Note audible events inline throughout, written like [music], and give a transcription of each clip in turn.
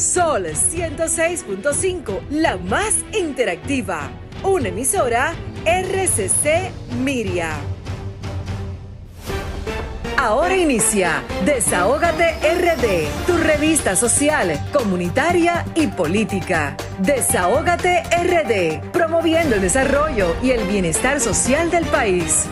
Sol 106.5, la más interactiva. Una emisora RCC Miria. Ahora inicia Desahógate RD, tu revista social, comunitaria y política. Desahógate RD, promoviendo el desarrollo y el bienestar social del país.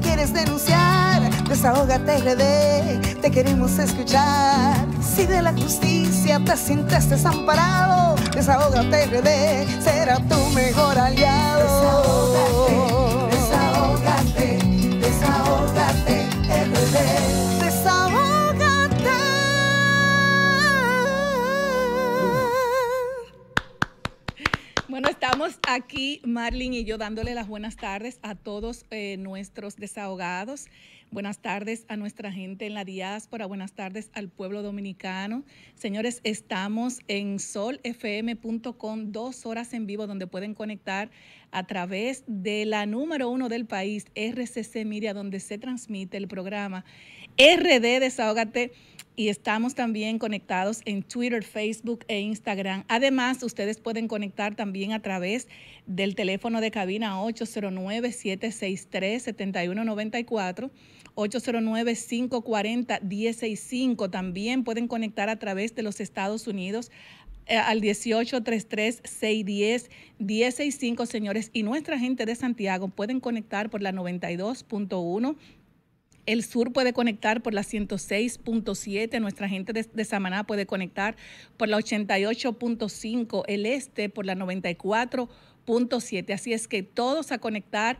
quieres denunciar, desahógate RD, te queremos escuchar. Si de la justicia te sientes desamparado, desahógate RD, será tu mejor aliado. aquí, Marlin y yo, dándole las buenas tardes a todos eh, nuestros desahogados. Buenas tardes a nuestra gente en la diáspora, buenas tardes al pueblo dominicano. Señores, estamos en solfm.com, dos horas en vivo donde pueden conectar a través de la número uno del país, RCC Miria, donde se transmite el programa RD Desahógate y estamos también conectados en Twitter, Facebook e Instagram. Además, ustedes pueden conectar también a través del teléfono de cabina 809-763-7194, 809-540-165. También pueden conectar a través de los Estados Unidos eh, al 1833-610-165, señores. Y nuestra gente de Santiago pueden conectar por la 92.1 el sur puede conectar por la 106.7, nuestra gente de, Samaná puede conectar por la 88.5, el este por la 94.7. Así es que todos a conectar.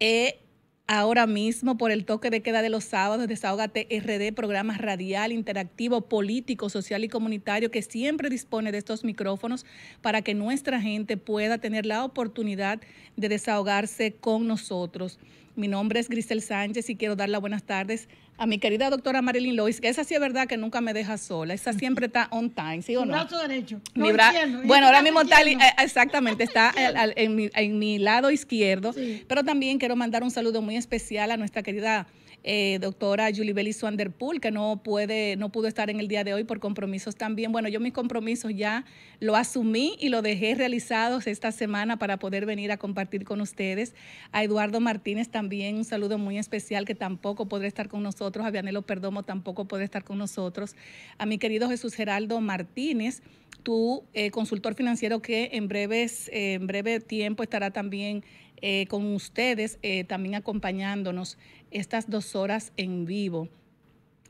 Eh, ahora mismo por el toque de queda de los sábados, Desahógate RD, programa radial, interactivo, político, social y comunitario que siempre dispone de estos micrófonos para que nuestra gente pueda tener la oportunidad de desahogarse con nosotros. Mi nombre es Grisel Sánchez y quiero dar las buenas tardes a mi querida doctora Marilyn Lois, que esa sí es verdad que nunca me deja sola, esa siempre está on time, ¿sí o no? Brazo derecho. bueno, ahora mismo está, eh, exactamente, está [laughs] en, mi, en mi lado izquierdo, pero también quiero mandar un saludo muy especial a nuestra querida eh, doctora Julie bellis Swanderpool, que no, puede, no pudo estar en el día de hoy por compromisos también. Bueno, yo mis compromisos ya lo asumí y lo dejé realizados esta semana para poder venir a compartir con ustedes. A Eduardo Martínez también un saludo muy especial que tampoco podrá estar con nosotros. A Vianelo Perdomo tampoco puede estar con nosotros. A mi querido Jesús Geraldo Martínez tu eh, consultor financiero que en breves, eh, en breve tiempo estará también con ustedes, también acompañándonos estas dos horas en vivo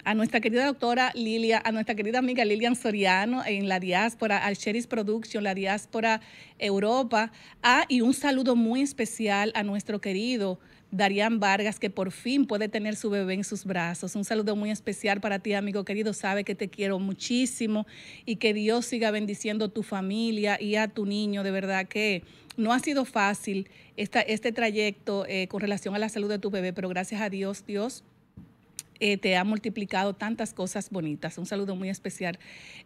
a nuestra querida doctora Lilia, a nuestra querida amiga Lilian Soriano en la diáspora, al Cheris Production, la diáspora Europa. Ah, y un saludo muy especial a nuestro querido Darían Vargas, que por fin puede tener su bebé en sus brazos. Un saludo muy especial para ti, amigo querido. Sabe que te quiero muchísimo y que Dios siga bendiciendo a tu familia y a tu niño. De verdad que no ha sido fácil este trayecto eh, con relación a la salud de tu bebé, pero gracias a Dios, Dios eh, te ha multiplicado tantas cosas bonitas. Un saludo muy especial,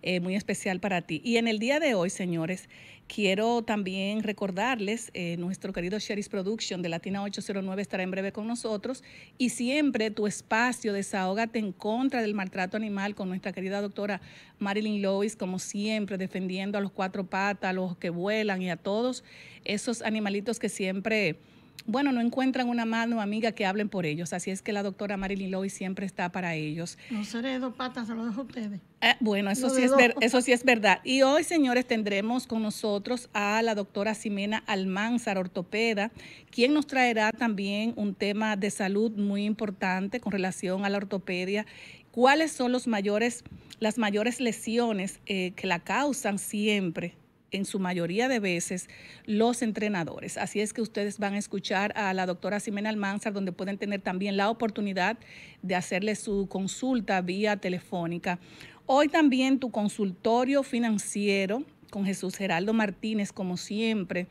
eh, muy especial para ti. Y en el día de hoy, señores, quiero también recordarles, eh, nuestro querido Sherry's Production de Latina 809 estará en breve con nosotros y siempre tu espacio, desahógate en contra del maltrato animal con nuestra querida doctora Marilyn Lois, como siempre, defendiendo a los cuatro patas, a los que vuelan y a todos esos animalitos que siempre bueno, no encuentran una mano amiga que hablen por ellos. Así es que la doctora Marilyn Loy siempre está para ellos. No seré dos patas, se lo dejo a ustedes. Ah, bueno, eso sí, es eso sí es verdad. Y hoy, señores, tendremos con nosotros a la doctora Ximena Almanzar, ortopeda, quien nos traerá también un tema de salud muy importante con relación a la ortopedia. ¿Cuáles son los mayores, las mayores lesiones eh, que la causan siempre en su mayoría de veces los entrenadores. Así es que ustedes van a escuchar a la doctora Ximena Almanzar, donde pueden tener también la oportunidad de hacerle su consulta vía telefónica. Hoy también tu consultorio financiero con Jesús Geraldo Martínez, como siempre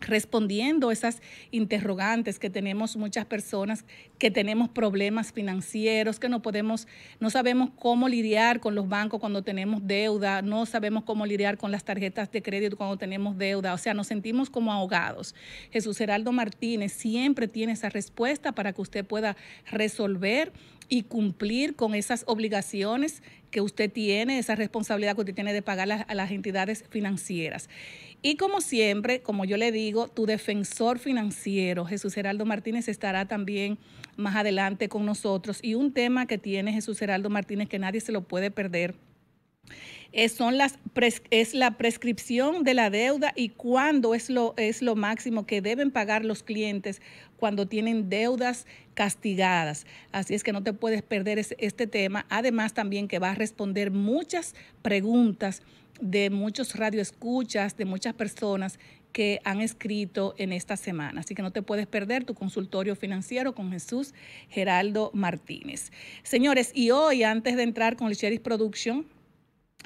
respondiendo esas interrogantes que tenemos muchas personas que tenemos problemas financieros, que no podemos, no sabemos cómo lidiar con los bancos cuando tenemos deuda, no sabemos cómo lidiar con las tarjetas de crédito cuando tenemos deuda, o sea, nos sentimos como ahogados. Jesús Heraldo Martínez siempre tiene esa respuesta para que usted pueda resolver y cumplir con esas obligaciones que usted tiene, esa responsabilidad que usted tiene de pagar a las entidades financieras. Y como siempre, como yo le digo, tu defensor financiero, Jesús Heraldo Martínez, estará también más adelante con nosotros. Y un tema que tiene Jesús Heraldo Martínez que nadie se lo puede perder es, son las es la prescripción de la deuda y cuándo es lo, es lo máximo que deben pagar los clientes cuando tienen deudas castigadas. Así es que no te puedes perder este tema. Además también que va a responder muchas preguntas de muchos radioescuchas, de muchas personas que han escrito en esta semana. Así que no te puedes perder tu consultorio financiero con Jesús Geraldo Martínez. Señores, y hoy, antes de entrar con el Sheriff Production,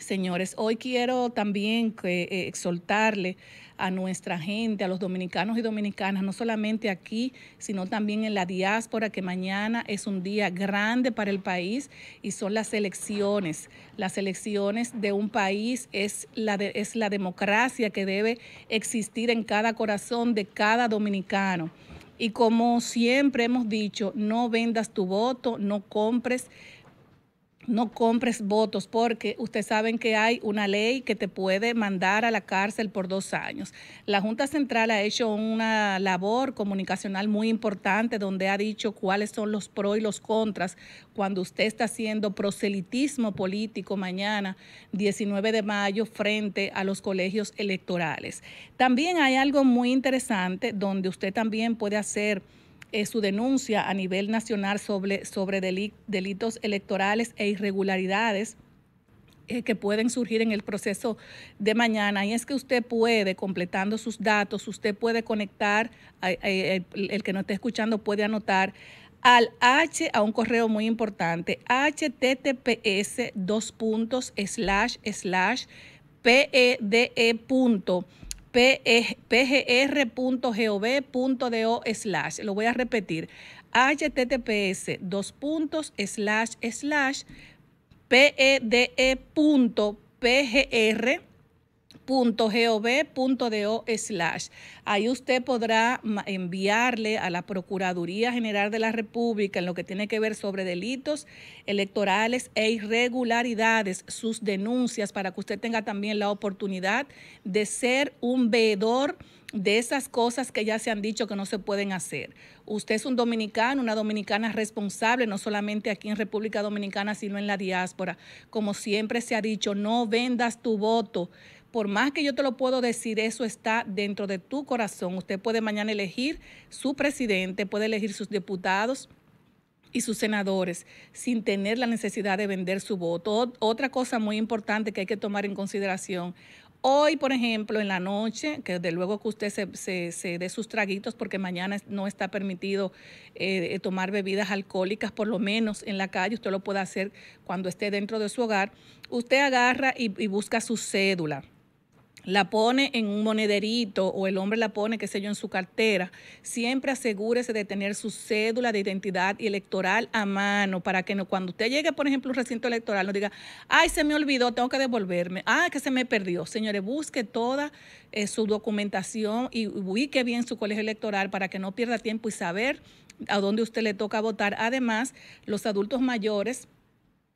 Señores, hoy quiero también eh, exhortarle a nuestra gente, a los dominicanos y dominicanas, no solamente aquí, sino también en la diáspora, que mañana es un día grande para el país y son las elecciones. Las elecciones de un país es la, es la democracia que debe existir en cada corazón de cada dominicano. Y como siempre hemos dicho, no vendas tu voto, no compres no compres votos porque ustedes saben que hay una ley que te puede mandar a la cárcel por dos años. La Junta Central ha hecho una labor comunicacional muy importante donde ha dicho cuáles son los pros y los contras cuando usted está haciendo proselitismo político mañana, 19 de mayo, frente a los colegios electorales. También hay algo muy interesante donde usted también puede hacer eh, su denuncia a nivel nacional sobre, sobre delitos electorales e irregularidades eh, que pueden surgir en el proceso de mañana y es que usted puede, completando sus datos, usted puede conectar, el que no esté escuchando puede anotar al H, a un correo muy importante, https dos puntos slash slash pede pgr.gov.do slash, lo voy a repetir, https dos puntos slash slash e e r .gov.do slash. Ahí usted podrá enviarle a la Procuraduría General de la República en lo que tiene que ver sobre delitos electorales e irregularidades sus denuncias para que usted tenga también la oportunidad de ser un veedor de esas cosas que ya se han dicho que no se pueden hacer. Usted es un dominicano, una dominicana responsable, no solamente aquí en República Dominicana, sino en la diáspora. Como siempre se ha dicho, no vendas tu voto por más que yo te lo puedo decir, eso está dentro de tu corazón. Usted puede mañana elegir su presidente, puede elegir sus diputados y sus senadores sin tener la necesidad de vender su voto. Otra cosa muy importante que hay que tomar en consideración. Hoy, por ejemplo, en la noche, que de luego que usted se, dé sus traguitos porque mañana no está permitido eh, eh, tomar bebidas alcohólicas, por lo menos en la calle, usted lo puede hacer cuando esté dentro de su hogar, usted agarra y busca su cédula la pone en un monederito o el hombre la pone, qué sé yo, en su cartera, siempre asegúrese de tener su cédula de identidad y electoral a mano para que no, cuando usted llegue, por ejemplo, a un recinto electoral, no diga, ay, se me olvidó, tengo que devolverme, ay, ah, que se me perdió. Señores, busque toda eh, su documentación y ubique bien su colegio electoral para que no pierda tiempo y saber a dónde usted le toca votar. Además, los adultos mayores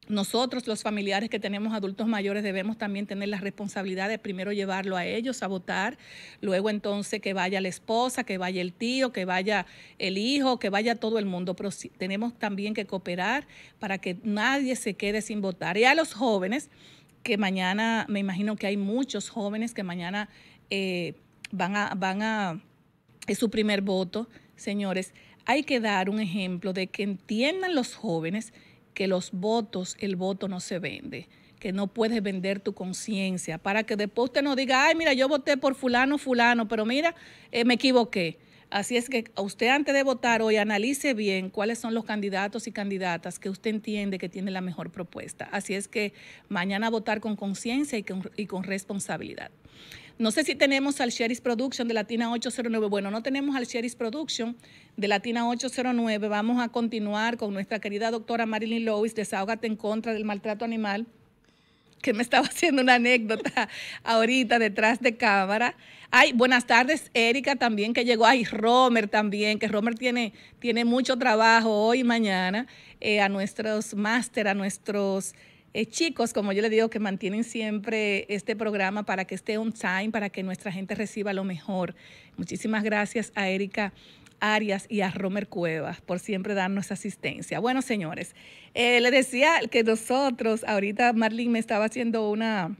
nosotros, los familiares que tenemos adultos mayores, debemos también tener la responsabilidad de primero llevarlo a ellos a votar, luego entonces que vaya la esposa, que vaya el tío, que vaya el hijo, que vaya todo el mundo. Pero tenemos también que cooperar para que nadie se quede sin votar. Y a los jóvenes, que mañana, me imagino que hay muchos jóvenes que mañana eh, van a, van a, es su primer voto, señores, hay que dar un ejemplo de que entiendan los jóvenes que los votos, el voto no se vende, que no puedes vender tu conciencia, para que después usted no diga, ay, mira, yo voté por fulano, fulano, pero mira, eh, me equivoqué. Así es que usted antes de votar hoy analice bien cuáles son los candidatos y candidatas que usted entiende que tiene la mejor propuesta. Así es que mañana votar con conciencia y con, y con responsabilidad. No sé si tenemos al Sherry's Production de Latina 809. Bueno, no tenemos al Sherry's Production de Latina 809. Vamos a continuar con nuestra querida doctora Marilyn Lewis, Desahógate en contra del maltrato animal que me estaba [laughs] haciendo una anécdota ahorita detrás de cámara. Ay, buenas tardes, Erika también que llegó. Ay, Romer también, que Romer tiene, tiene mucho trabajo hoy y mañana. Eh, a nuestros máster, a nuestros eh, chicos, como yo les digo, que mantienen siempre este programa para que esté on time, para que nuestra gente reciba lo mejor. Muchísimas gracias a Erika Arias y a Romer Cuevas por siempre darnos asistencia. Bueno, señores, eh, les decía que nosotros, ahorita Marlene me estaba haciendo una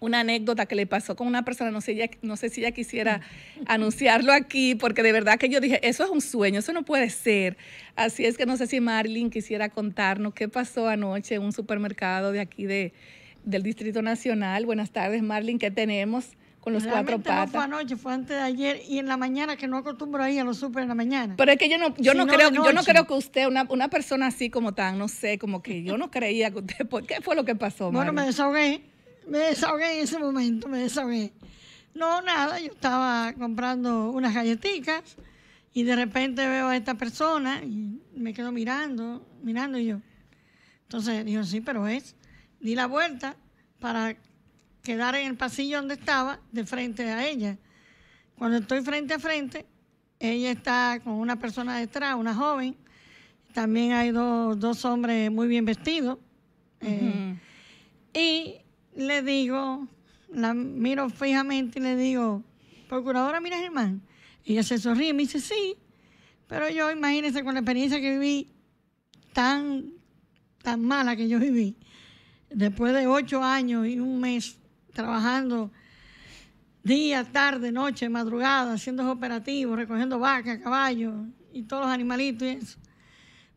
una anécdota que le pasó con una persona, no sé, ya, no sé si ella quisiera anunciarlo aquí, porque de verdad que yo dije, eso es un sueño, eso no puede ser. Así es que no sé si Marlin quisiera contarnos qué pasó anoche en un supermercado de aquí de, del Distrito Nacional. Buenas tardes, Marlin, ¿qué tenemos? con los cuatro patas. No fue anoche, fue antes de ayer y en la mañana, que no acostumbro ahí a los super en la mañana. Pero es que yo no, yo no, creo, yo no creo que usted, una, una persona así como tan, no sé, como que yo no creía que usted, ¿qué fue lo que pasó? Bueno, me desahogué me desahogué en ese momento, me desahogué. No, nada, yo estaba comprando unas galletitas y de repente veo a esta persona y me quedo mirando, mirando y yo. Entonces dijo, sí, pero es. Di la vuelta para quedar en el pasillo donde estaba, de frente a ella. Cuando estoy frente a frente, ella está con una persona detrás, una joven. También hay dos, hombres muy bien vestidos. Eh, y le digo, la miro fijamente y le digo, Procuradora Mira Germán. ella se sonríe y me dice, sí. Pero yo, imagínense, con la experiencia que viví, tan, tan mala que yo viví, después de ocho años y un mes trabajando día, tarde, noche, madrugada, haciendo operativos, recogiendo vacas, caballos y todos los animalitos y eso.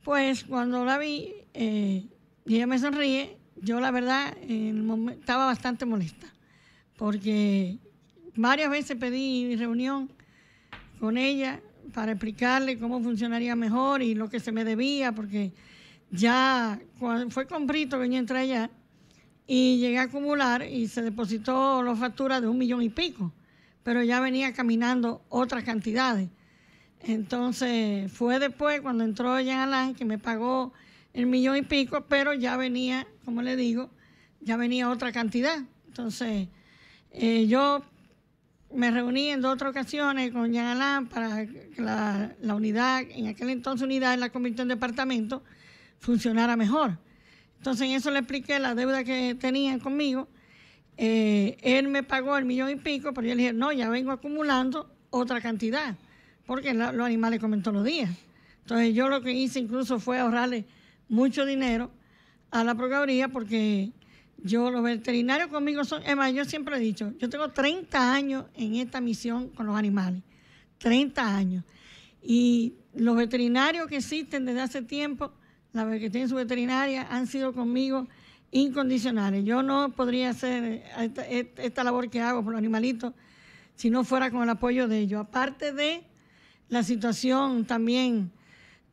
Pues cuando la vi, eh, ella me sonríe, yo la verdad estaba bastante molesta, porque varias veces pedí reunión con ella para explicarle cómo funcionaría mejor y lo que se me debía, porque ya fue con Brito que yo entré allá y llegué a acumular y se depositó la factura de un millón y pico, pero ya venía caminando otras cantidades. Entonces fue después cuando entró Jean Alain que me pagó el millón y pico, pero ya venía como le digo, ya venía otra cantidad. Entonces, eh, yo me reuní en dos otras ocasiones con Alain para que la, unidad, en aquel entonces unidad, en la convirtió en departamento, funcionara mejor. Entonces, en eso le expliqué la deuda que tenían conmigo. Eh, él me pagó el millón y pico, pero yo le dije, no, ya vengo acumulando otra cantidad, porque los animales comen todos los días. Entonces, yo lo que hice incluso fue ahorrarle mucho dinero a la Procuraduría porque yo, los veterinarios conmigo son, más, yo siempre he dicho, yo tengo 30 años en esta misión con los animales, 30 años. Y los veterinarios que existen desde hace tiempo, la que tienen su veterinaria, han sido conmigo incondicionales. Yo no podría hacer esta, esta labor que hago por los animalitos si no fuera con el apoyo de ellos. Aparte de la situación también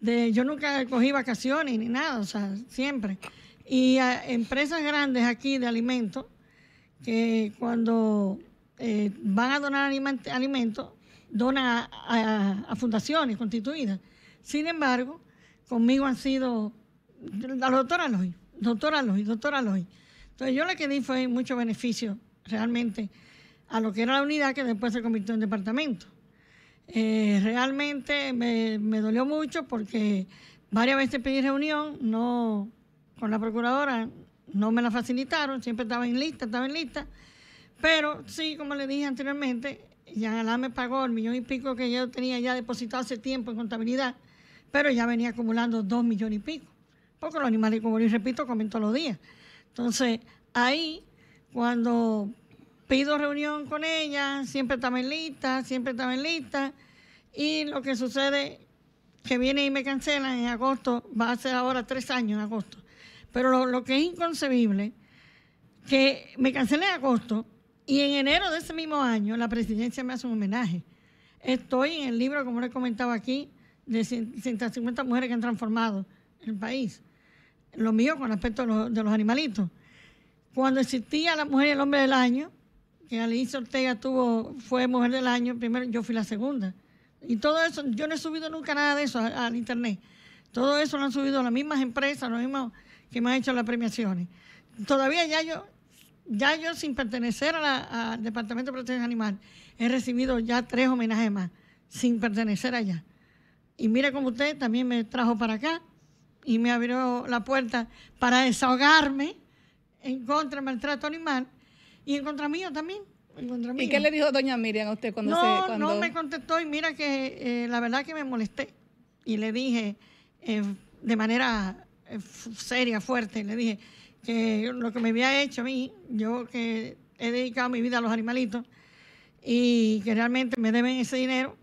de, yo nunca cogí vacaciones ni nada, o sea, siempre y eh, empresas grandes aquí de alimentos que cuando eh, van a donar alimentos donan a, fundaciones constituidas. Sin embargo, conmigo han sido la doctora Loy, doctora Loy, doctora Loy. Entonces yo lo que di fue mucho beneficio realmente a lo que era la unidad que después se convirtió en departamento. Eh, realmente me, me dolió mucho porque varias veces pedí reunión, no con la procuradora, no me la facilitaron, siempre estaba en lista, estaba en lista, pero sí, como le dije anteriormente, ya me pagó el millón y pico que yo tenía ya depositado hace tiempo en contabilidad, pero ya venía acumulando dos millones y pico, porque los animales, como les repito, comen todos los días. Entonces, ahí, cuando pido reunión con ella, siempre estaba en lista, siempre estaba en lista, y lo que sucede que viene y me cancelan en agosto, va a ser ahora tres años en agosto. Pero lo, que es inconcebible, que me cancelé en agosto y en enero de ese mismo año la presidencia me hace un homenaje. Estoy en el libro, como les comentaba aquí, de 150 mujeres que han transformado el país. Lo mío con respecto a los, de los animalitos. Cuando existía la mujer y el hombre del año, que Alicia Ortega tuvo, fue mujer del año, primero yo fui la segunda. Y todo eso, yo no he subido nunca nada de eso al, al internet. Todo eso lo han subido las mismas empresas, los mismos que me han hecho las premiaciones. Todavía ya yo, ya yo sin pertenecer al Departamento de Protección Animal, he recibido ya tres homenajes más, sin pertenecer allá. Y mira como usted también me trajo para acá y me abrió la puerta para desahogarme en contra del maltrato animal y en contra mío también. ¿Y qué le dijo doña Miriam a usted cuando no, se... Cuando... No, me contestó y mira que eh, la verdad que me molesté y le dije eh, de manera eh, seria, fuerte, le dije que lo que me había hecho a mí, yo que he dedicado mi vida a los animalitos y que realmente me deben ese dinero.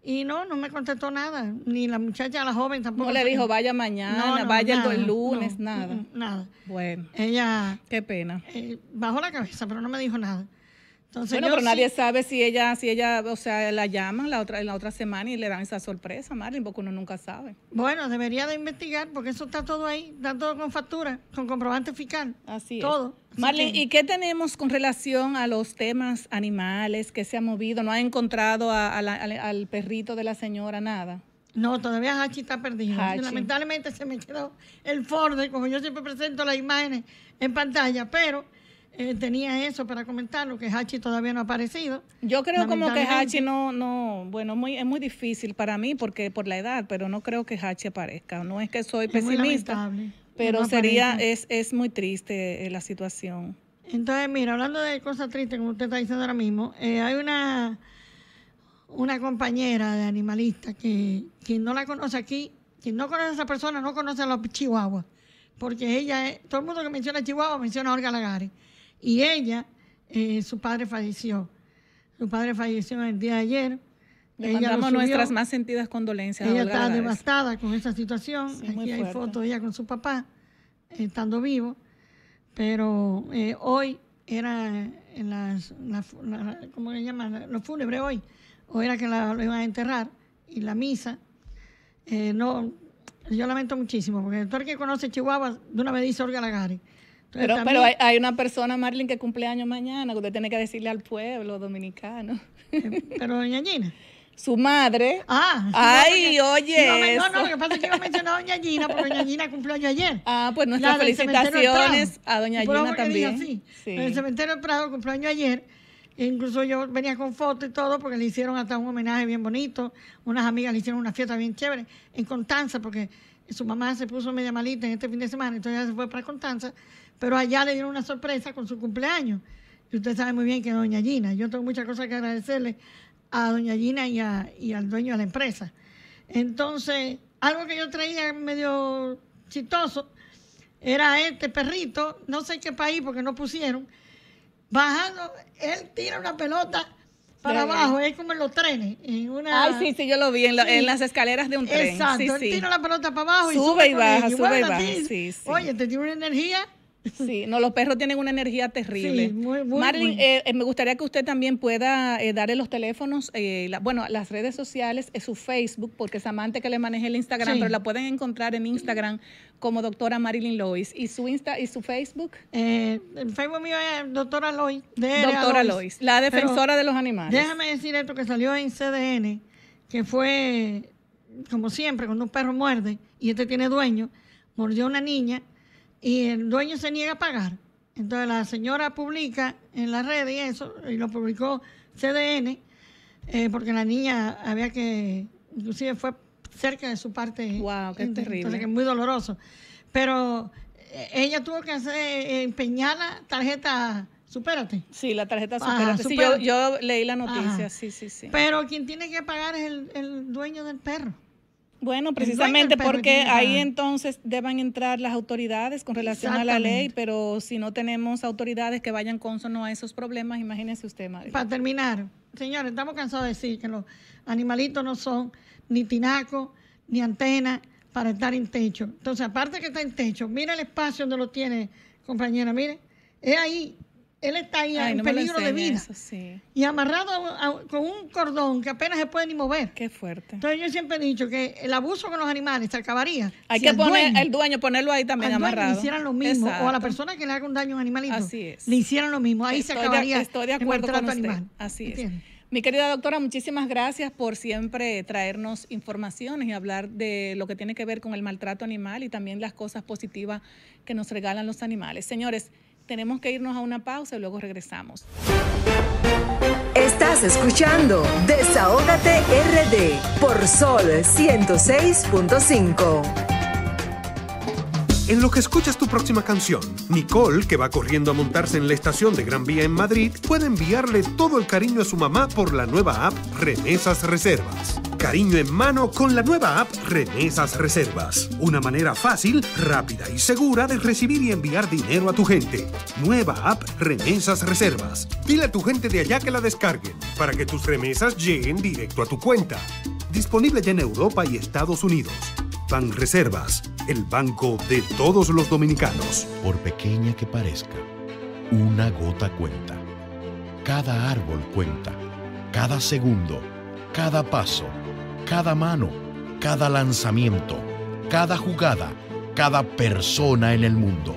Y no, no me contestó nada, ni la muchacha, la joven tampoco. No le dijo, vaya mañana, vaya el lunes, nada. Mm, mm, nada. Bueno. Ella. Qué pena. Eh, bajó la cabeza, pero no me dijo nada bueno, pero nadie sabe si ella, si ella, o sea, la llaman la otra, la otra semana y le dan esa sorpresa, Marlene, porque uno nunca sabe. Bueno, debería de investigar, porque eso está todo ahí, está todo con factura, con comprobante fiscal. Así todo. es. Todo. Marlene, ¿y qué tenemos con relación a los temas animales que se ha movido? ¿No ha encontrado al perrito de la señora nada? No, todavía Hachi está perdido. Lamentablemente se me quedó el Ford, como yo siempre presento las imágenes en pantalla, pero eh, tenía eso para comentarlo, que Hachi todavía no ha aparecido. Yo creo como que Hachi no, no, bueno, muy, es muy difícil para mí porque por la edad, pero no creo que Hachi aparezca. No es que soy pesimista, pero sería, es, es muy triste eh, la situación. Entonces, mira, hablando de cosas tristes, como usted está diciendo ahora mismo, eh, hay una, una compañera de animalista que quien no la conoce aquí, quien no conoce a esa persona, no conoce a los chihuahuas. Porque ella, es, todo el mundo que menciona Chihuahua menciona a Olga Lagares y ella, eh, su padre falleció. Su padre falleció el día de ayer. Le mandamos nuestras más sentidas condolencias. Ella está devastada con esa situación. Aquí hay fotos de ella con su papá, eh, estando vivo. Pero eh, hoy era en las, la, fúnebres hoy. O era que la, lo iban a enterrar. Y la misa. no, yo lamento muchísimo, porque todo el que conoce Chihuahua de una vez dice Olga Lagares. Pero, pero, hay, una persona, Marlin, que cumple año mañana, que usted tiene que decirle al pueblo dominicano. Eh, pero [laughs] doña Gina. Su madre. Ah. Ay, oye. No, no, lo que pasa es que iba a mencionar a doña Gina, porque doña Gina cumplió año ayer. Ah, pues nuestras felicitaciones a doña Gina también. En el cementerio del Prado cumplió año ayer. E incluso yo venía con fotos y todo porque le hicieron hasta un homenaje bien bonito. Unas amigas le hicieron una fiesta bien chévere en Constanza porque su mamá se puso media malita en este fin de semana, entonces ya se fue para Constanza pero allá le dieron una sorpresa con su cumpleaños. Y usted sabe muy bien que es doña Gina, yo tengo muchas cosas que agradecerle a doña Gina y, al dueño de la empresa. Entonces, algo que yo traía medio chistoso era este perrito, no sé qué país porque no pusieron, bajando, él tira una pelota para abajo, es como en los trenes, en una... Ay, sí, sí, yo lo vi en, las escaleras de un tren. Exacto, él tira la pelota para abajo y sube y baja, sube y baja. Oye, te tiene una energía Sí, no, los perros tienen una energía terrible. Marilyn, eh, eh, me gustaría que usted también pueda eh, darle los teléfonos, bueno, las redes sociales, su Facebook, porque es amante que le maneje el Instagram, pero la pueden encontrar en Instagram como doctora Marilyn Lois. ¿Y su Insta y su Facebook? el Facebook mío es doctora Lois. Doctora Lois, la defensora de los animales. Déjame decir esto que salió en CDN, que fue, como siempre, cuando un perro muerde y este tiene dueño, mordió a una niña y el dueño se niega a pagar. Entonces la señora publica en la red y eso, y lo publicó CDN, eh, porque la niña había que, inclusive fue cerca de su parte. ¡Wow! ¡Qué terrible! muy doloroso. Pero eh, ella tuvo que hacer, eh, empeñar la tarjeta Supérate. Sí, la tarjeta Supérate. Sí, yo, leí la noticia, sí, sí, sí. Pero quien tiene que pagar es el dueño del perro. Bueno, precisamente porque ahí entonces deban entrar las autoridades con relación a la ley, pero si no tenemos autoridades que vayan consono a esos problemas, imagínese usted, madre. Para terminar, señores, estamos cansados de decir que los animalitos no son ni tinaco, ni antena para estar en techo. Entonces, aparte que está en techo, mira el espacio donde lo tiene, compañera, mire, es ahí él está ahí en peligro de vida. Y amarrado con un cordón que apenas se puede ni mover. Qué fuerte. Entonces yo siempre he dicho que el abuso con los animales se acabaría. Hay que poner el dueño, ponerlo ahí también amarrado. Le hicieran lo mismo. O a la persona que le haga un daño a un animalito. Así es. Le hicieran lo mismo. Ahí se acabaría estoy de acuerdo con animal. Así es. Mi querida doctora, muchísimas gracias por siempre traernos informaciones y hablar de lo que tiene que ver con el maltrato animal y también las cosas positivas que nos regalan los animales. Señores, tenemos que irnos a una pausa y luego regresamos. Estás escuchando Desahógate RD por Sol 106.5. En lo que escuchas tu próxima canción, Nicole, que va corriendo a montarse en la estación de Gran Vía en Madrid, puede enviarle todo el cariño a su mamá por la nueva app Remesas Reservas. Cariño en mano con la nueva app Remesas Reservas. Una manera fácil, rápida y segura de recibir y enviar dinero a tu gente. Nueva app Remesas Reservas. Dile a tu gente de allá que la descarguen para que tus remesas lleguen directo a tu cuenta. Disponible ya en Europa y Estados Unidos. Reservas, el banco de todos los dominicanos. Por pequeña que parezca, una gota cuenta. Cada árbol cuenta. Cada segundo, cada paso, cada mano, cada lanzamiento, cada jugada, cada persona en el mundo.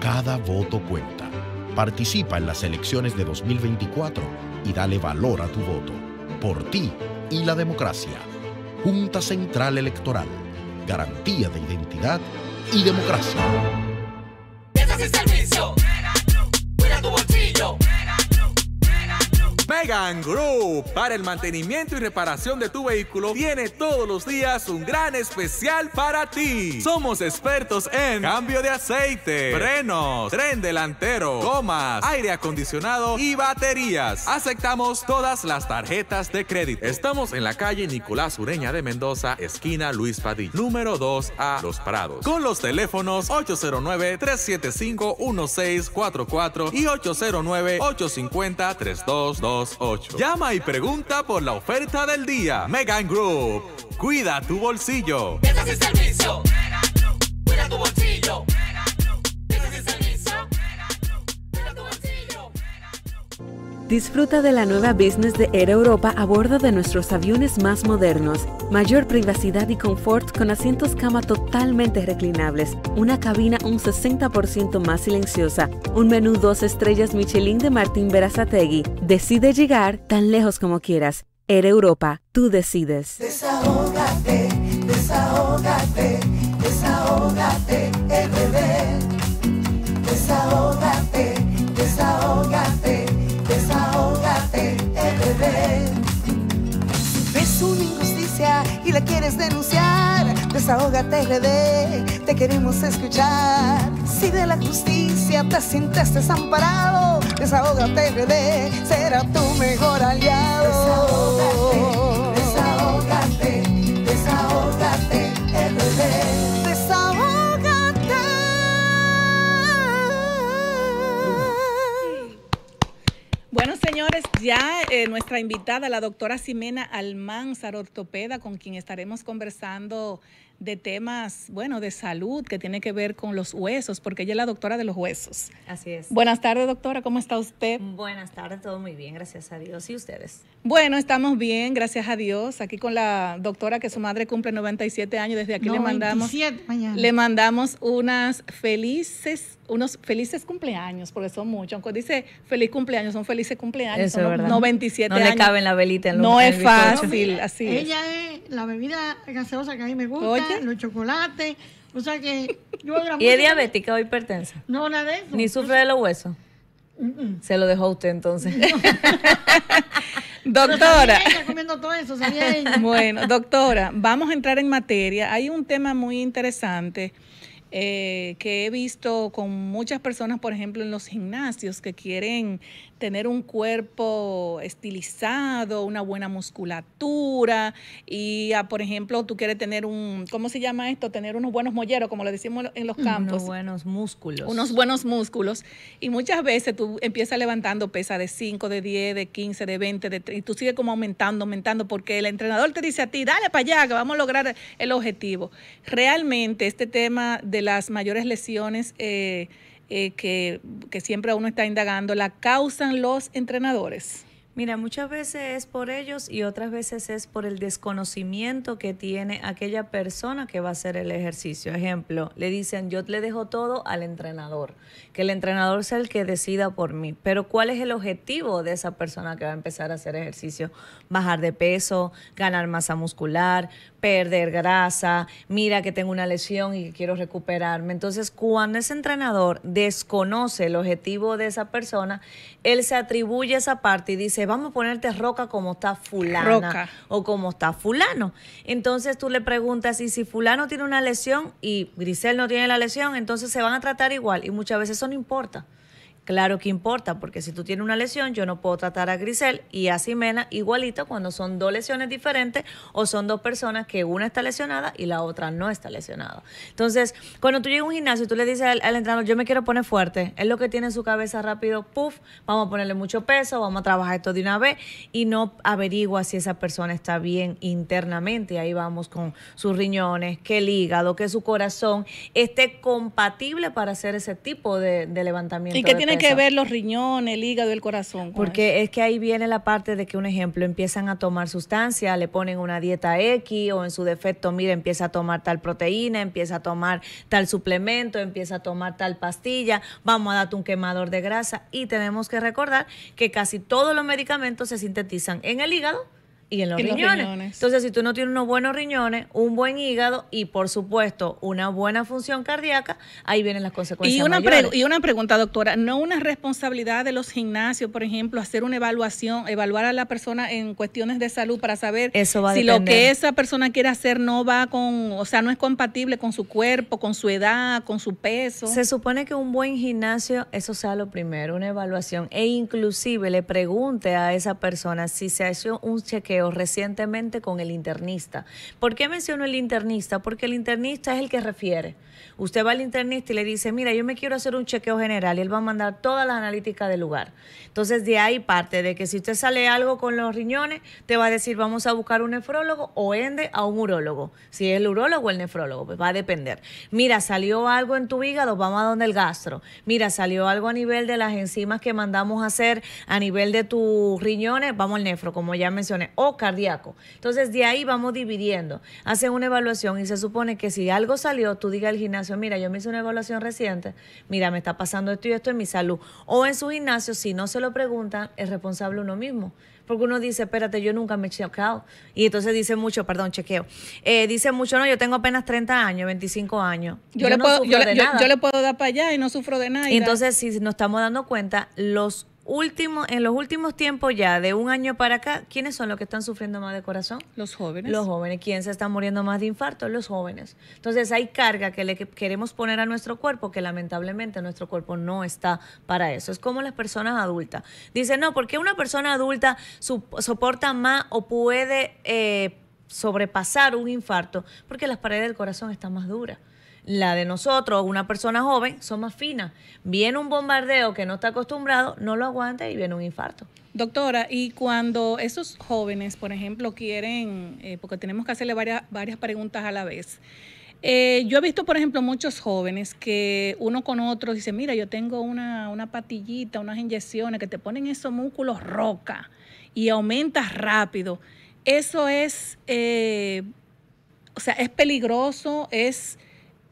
Cada voto cuenta. Participa en las elecciones de 2024 y dale valor a tu voto. Por ti y la democracia. Junta Central Electoral garantía de identidad y democracia. Megan Group. Para el mantenimiento y reparación de tu vehículo, tiene todos los días un gran especial para ti. Somos expertos en cambio de aceite, frenos, tren delantero, gomas, aire acondicionado y baterías. Aceptamos todas las tarjetas de crédito. Estamos en la calle Nicolás Ureña de Mendoza, esquina Luis Padilla, número 2 a Los Prados. Con los teléfonos 809-375-1644 y 809 850 322 8 Llama y pregunta por la oferta del día. Megan Group. Cuida tu bolsillo. Este es y servicio. Cuida tu bolsillo. Disfruta de la nueva business de Air Europa a bordo de nuestros aviones más modernos, mayor privacidad y confort con asientos cama totalmente reclinables, una cabina un 60% más silenciosa, un menú dos estrellas Michelin de Martín Berazategui. Decide llegar tan lejos como quieras. Air Europa, tú decides. Desahógate, desahógate, desahógate, Si la quieres denunciar, desahógate RD, te queremos escuchar. Si de la justicia te sientes desamparado, desahógate RD, será tu mejor aliado. señores, ya eh, nuestra invitada, la doctora Ximena Almanzar, ortopeda, con quien estaremos conversando de temas, bueno, de salud que tiene que ver con los huesos, porque ella es la doctora de los huesos. Así es. Buenas tardes, doctora, ¿cómo está usted? Buenas tardes, todo muy bien, gracias a Dios. ¿Y ustedes? Bueno, estamos bien, gracias a Dios. Aquí con la doctora que su madre cumple 97 años, desde aquí le mandamos le mandamos unas felices unos felices cumpleaños, porque son muchos. Aunque dice feliz cumpleaños, son felices cumpleaños, Eso son 97 años. No le caben la velita en los No es fácil, así Ella es. la bebida gaseosa que a mí me gusta, los chocolates. O sea que yo ¿Y es diabética o hipertensa? No, nada de eso. ¿Ni sufre de los huesos? Se lo dejó a usted entonces. [laughs] doctora. Ella comiendo todo eso, ella. Bueno, doctora, vamos a entrar en materia. Hay un tema muy interesante eh, que he visto con muchas personas, por ejemplo, en los gimnasios que quieren tener un cuerpo estilizado, una buena musculatura y, ah, por ejemplo, tú quieres tener un, ¿cómo se llama esto? Tener unos buenos molleros, como lo decimos en los campos. Unos buenos músculos. Unos buenos músculos. Y muchas veces tú empiezas levantando pesa de 5, de 10, de 15, de 20, de 30, y tú sigues como aumentando, aumentando, porque el entrenador te dice a ti, dale para allá, que vamos a lograr el objetivo. Realmente este tema de las mayores lesiones... Eh, eh, que, que siempre uno está indagando, la causan los entrenadores? Mira, muchas veces es por ellos y otras veces es por el desconocimiento que tiene aquella persona que va a hacer el ejercicio. Ejemplo, le dicen, yo le dejo todo al entrenador, que el entrenador sea el que decida por mí. Pero ¿cuál es el objetivo de esa persona que va a empezar a hacer ejercicio? Bajar de peso, ganar masa muscular, perder grasa, mira que tengo una lesión y quiero recuperarme. Entonces, cuando ese entrenador desconoce el objetivo de esa persona, él se atribuye esa parte y dice, vamos a ponerte roca como está fulana o como está fulano. Entonces tú le preguntas, y si fulano tiene una lesión y Grisel no tiene la lesión, entonces se van a tratar igual y muchas veces eso no importa. Claro que importa, porque si tú tienes una lesión, yo no puedo tratar a Grisel y a Simena igualito cuando son dos lesiones diferentes o son dos personas que una está lesionada y la otra no está lesionada. Entonces, cuando tú llegas a un gimnasio y tú le dices al, entrenador, yo me quiero poner fuerte, es lo que tiene en su cabeza rápido, puff, vamos a ponerle mucho peso, vamos a trabajar esto de una vez y no averigua si esa persona está bien internamente. Y ahí vamos con sus riñones, que el hígado, que su corazón esté compatible para hacer ese tipo de, levantamiento que ver los riñones, el hígado, el corazón. Porque es que ahí viene la parte de que, un ejemplo, empiezan a tomar sustancias, le ponen una dieta X o en su defecto, mira, empieza a tomar tal proteína, empieza a tomar tal suplemento, empieza a tomar tal pastilla, vamos a darte un quemador de grasa. Y tenemos que recordar que casi todos los medicamentos se sintetizan en el hígado y en los, riñones. Entonces, si tú no tienes unos buenos riñones, un buen hígado y, por supuesto, una buena función cardíaca, ahí vienen las consecuencias. Y una, y una pregunta, doctora, ¿no una responsabilidad de los gimnasios, por ejemplo, hacer una evaluación, evaluar a la persona en cuestiones de salud para saber si lo que esa persona quiere hacer no va con, o sea, no es compatible con su cuerpo, con su edad, con su peso? Se supone que un buen gimnasio, eso sea lo primero, una evaluación, e inclusive le pregunte a esa persona si se ha hecho un chequeo recientemente con el internista. ¿Por qué menciono el internista? Porque el internista es el que refiere. Usted va al internista y le dice, mira, yo me quiero hacer un chequeo general y él va a mandar todas las analíticas del lugar. Entonces de ahí parte de que si usted sale algo con los riñones, te va a decir, vamos a buscar un nefrólogo o ende a un urólogo. Si es el urólogo o el nefrólogo, pues va a depender. Mira, salió algo en tu hígado, vamos a donde el gastro. Mira, salió algo a nivel de las enzimas que mandamos a hacer, a nivel de tus riñones, vamos al nefro, como ya mencioné, o cardíaco. Entonces de ahí vamos dividiendo. Hacen una evaluación y se supone que si algo salió, tú digas el mira, yo me hice una evaluación reciente, mira, me está pasando esto y esto en mi salud. O en su gimnasio, si no se lo preguntan, es responsable uno mismo. Porque uno dice, espérate, yo nunca me he chequeado. Y entonces dice mucho, perdón, chequeo. Eh, dice mucho, no, yo tengo apenas 30 años, 25 años. Yo, le, no puedo, yo, le puedo dar para allá y no sufro de nada. entonces, si nos estamos dando cuenta, los último, en los últimos tiempos ya, de un año para acá, ¿quiénes son los que están sufriendo más de corazón? Los jóvenes. Los jóvenes. ¿Quién se está muriendo más de infarto? Los jóvenes. Entonces hay carga que le queremos poner a nuestro cuerpo que lamentablemente nuestro cuerpo no está para eso. Es como las personas adultas. Dicen, no, porque una persona adulta soporta más o puede eh, sobrepasar un infarto? Porque las paredes del corazón están más duras la de nosotros, una persona joven, son más finas. Viene un bombardeo que no está acostumbrado, no lo aguanta y viene un infarto. Doctora, y cuando esos jóvenes, por ejemplo, quieren, eh, porque tenemos que hacerle varias, varias preguntas a la vez, eh, yo he visto, por ejemplo, muchos jóvenes que uno con otro dice, mira, yo tengo una, patillita, unas inyecciones que te ponen esos músculos roca y aumentas rápido. Eso es, eh, o sea, es peligroso, es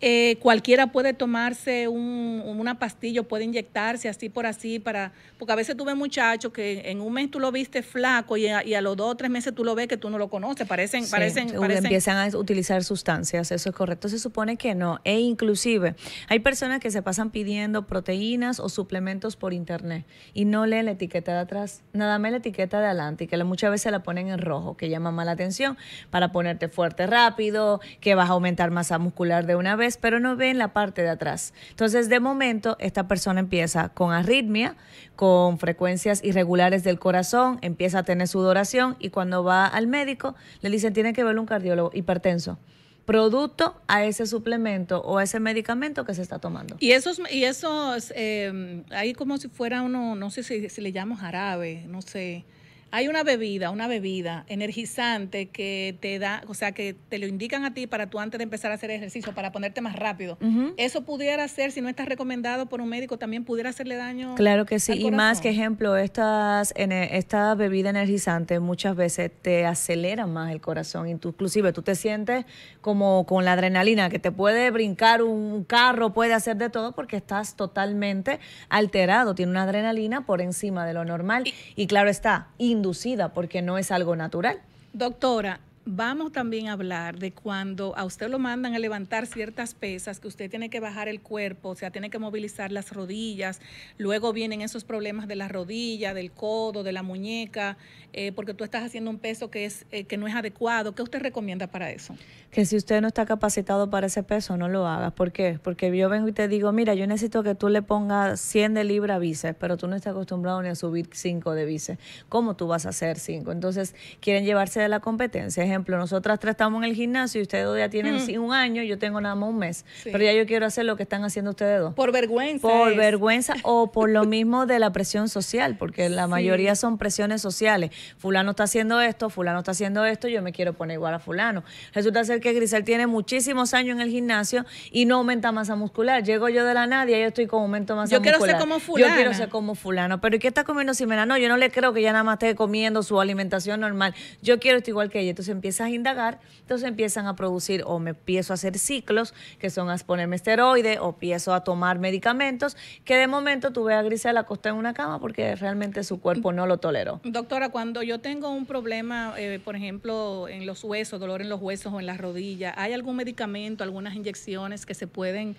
eh, cualquiera puede tomarse un, una pastilla, puede inyectarse así por así, para, porque a veces tú ves muchachos que en un mes tú lo viste flaco y a, y a los dos o tres meses tú lo ves que tú no lo conoces, parecen, parecen, parecen, Empiezan a utilizar sustancias, eso es correcto, se supone que no. E inclusive hay personas que se pasan pidiendo proteínas o suplementos por internet y no leen la etiqueta de atrás, nada más la etiqueta de adelante, que muchas veces la ponen en rojo, que llama más la atención, para ponerte fuerte rápido, que vas a aumentar masa muscular de una vez pues, pero no ven la parte de atrás. Entonces, de momento, esta persona empieza con arritmia, con frecuencias irregulares del corazón, empieza a tener sudoración y cuando va al médico le dicen tiene que ver un cardiólogo hipertenso producto a ese suplemento o a ese medicamento que se está tomando. Y eso y esos em, ahí como si fuera uno, no sé si, si le llamo jarabe, no sé. Hay una bebida, una bebida energizante que te da, o sea, que te lo indican a ti para tú antes de empezar a hacer ejercicio, para ponerte más rápido. Eso pudiera ser, si no estás recomendado por un médico, también pudiera hacerle daño. Claro que sí, y más que ejemplo, estas, en, esta bebida energizante muchas veces te acelera más el corazón, inclusive tú te sientes como con la adrenalina, que te puede brincar un carro, puede hacer de todo porque estás totalmente alterado, tiene una adrenalina por encima de lo normal. Y, claro está, y inducida porque no es algo natural. Doctora, vamos también a hablar de cuando a usted lo mandan a levantar ciertas pesas, que usted tiene que bajar el cuerpo, o sea, tiene que movilizar las rodillas, luego vienen esos problemas de la rodilla, del codo, de la muñeca, eh, porque tú estás haciendo un peso que, es, eh, que no es adecuado. ¿Qué usted recomienda para eso? Que si usted no está capacitado para ese peso, no lo haga. ¿Por qué? Porque yo vengo y te digo, mira, yo necesito que tú le pongas 100 de libra bíceps, pero tú no estás acostumbrado ni a subir 5 de bíceps. ¿Cómo tú vas a hacer 5? Entonces, quieren llevarse de la competencia ejemplo, nosotras tres estamos en el gimnasio y ustedes dos ya tienen mm. un año, yo tengo nada más un mes. Pero ya yo quiero hacer lo que están haciendo ustedes dos. Por vergüenza. Por vergüenza o [laughs] por lo mismo de la presión social, porque la mayoría son presiones sociales. Fulano está haciendo esto, fulano está haciendo esto, yo me quiero poner igual a fulano. Resulta ser que Grisel tiene muchísimos años en el gimnasio y no aumenta masa muscular. Llego yo de la nada y yo estoy con aumento masa muscular. Yo quiero ser como fulano. Yo quiero ser como fulano. Pero ¿y qué está comiendo Simena? No, yo no le creo que ya nada más esté comiendo su alimentación normal. Yo quiero estar igual que ella. Entonces empieza empiezas indagar, entonces empiezan a producir o me empiezo a hacer ciclos, que son a ponerme esteroide o empiezo a tomar medicamentos, que de momento tú a Grisela acostada en una cama porque realmente su cuerpo no lo toleró. Doctora, cuando yo tengo un problema, eh, por ejemplo, en los huesos, dolor en los huesos o en las rodillas, ¿hay algún medicamento, algunas inyecciones que se pueden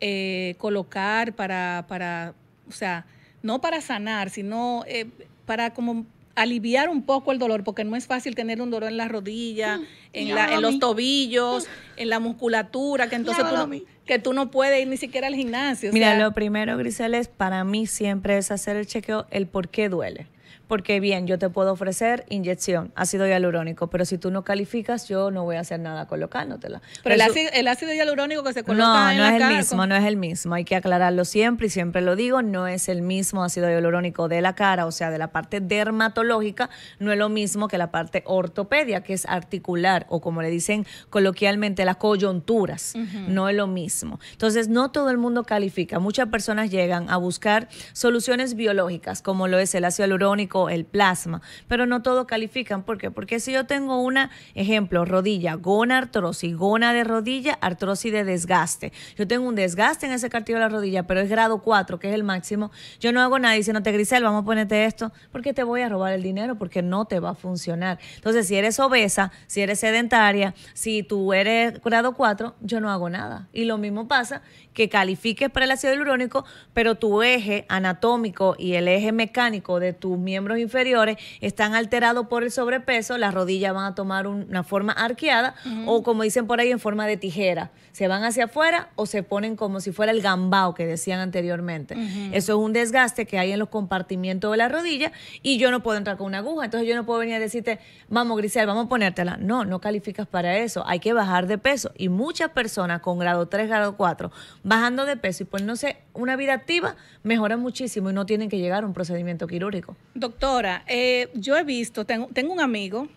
eh, colocar para, para, o sea, no para sanar, sino eh, para como aliviar un poco el dolor, porque no es fácil tener un dolor en las rodillas, mm. en, los tobillos, mm. en la musculatura, que entonces tú no, que tú no puedes ir ni siquiera al gimnasio. Mira, lo primero, Grisel, es para mí siempre es hacer el chequeo, el por qué duele. Porque bien, yo te puedo ofrecer inyección, ácido hialurónico, pero si tú no calificas, yo no voy a hacer nada colocándotela. Pero el, ácido, hialurónico que se coloca la cara no es el mismo, no es el mismo. Hay que aclararlo siempre y siempre lo digo, no es el mismo ácido hialurónico de la cara, o sea, de la parte dermatológica, no es lo mismo que la parte ortopedia, que es articular o como le dicen coloquialmente las coyunturas, no es lo mismo. Entonces, no todo el mundo califica. Muchas personas llegan a buscar soluciones biológicas, como lo es el ácido hialurónico el plasma, pero no todos califican. ¿Por qué? Porque si yo tengo una, ejemplo, rodilla, gona, artrosis gona de rodilla, artrosis de desgaste. Yo tengo un desgaste en ese cartílago de la rodilla, pero es grado 4, que es el máximo. Yo no hago nada te Grisel, vamos a ponerte esto, porque te voy a robar el dinero, porque no te va a funcionar. Entonces, si eres obesa, si eres sedentaria, si tú eres grado 4, yo no hago nada. Y lo mismo pasa que califiques para el ácido hialurónico, pero tu eje anatómico y el eje mecánico de tu miembro inferiores están alterados por el sobrepeso, las rodillas van a tomar una forma arqueada o como dicen por ahí en forma de tijera. Se van hacia afuera o se ponen como si fuera el gambao que decían anteriormente. Eso es un desgaste que hay en los compartimientos de la rodilla y yo no puedo entrar con una aguja. Entonces yo no puedo venir a decirte, vamos Grisel, vamos a ponértela. No, no calificas para eso. Hay que bajar de peso. Y muchas personas con grado 3, grado 4, bajando de peso y poniéndose una vida activa, mejora muchísimo y no tienen que llegar a un procedimiento quirúrgico. Doctora, eh, yo he visto, tengo, tengo un amigo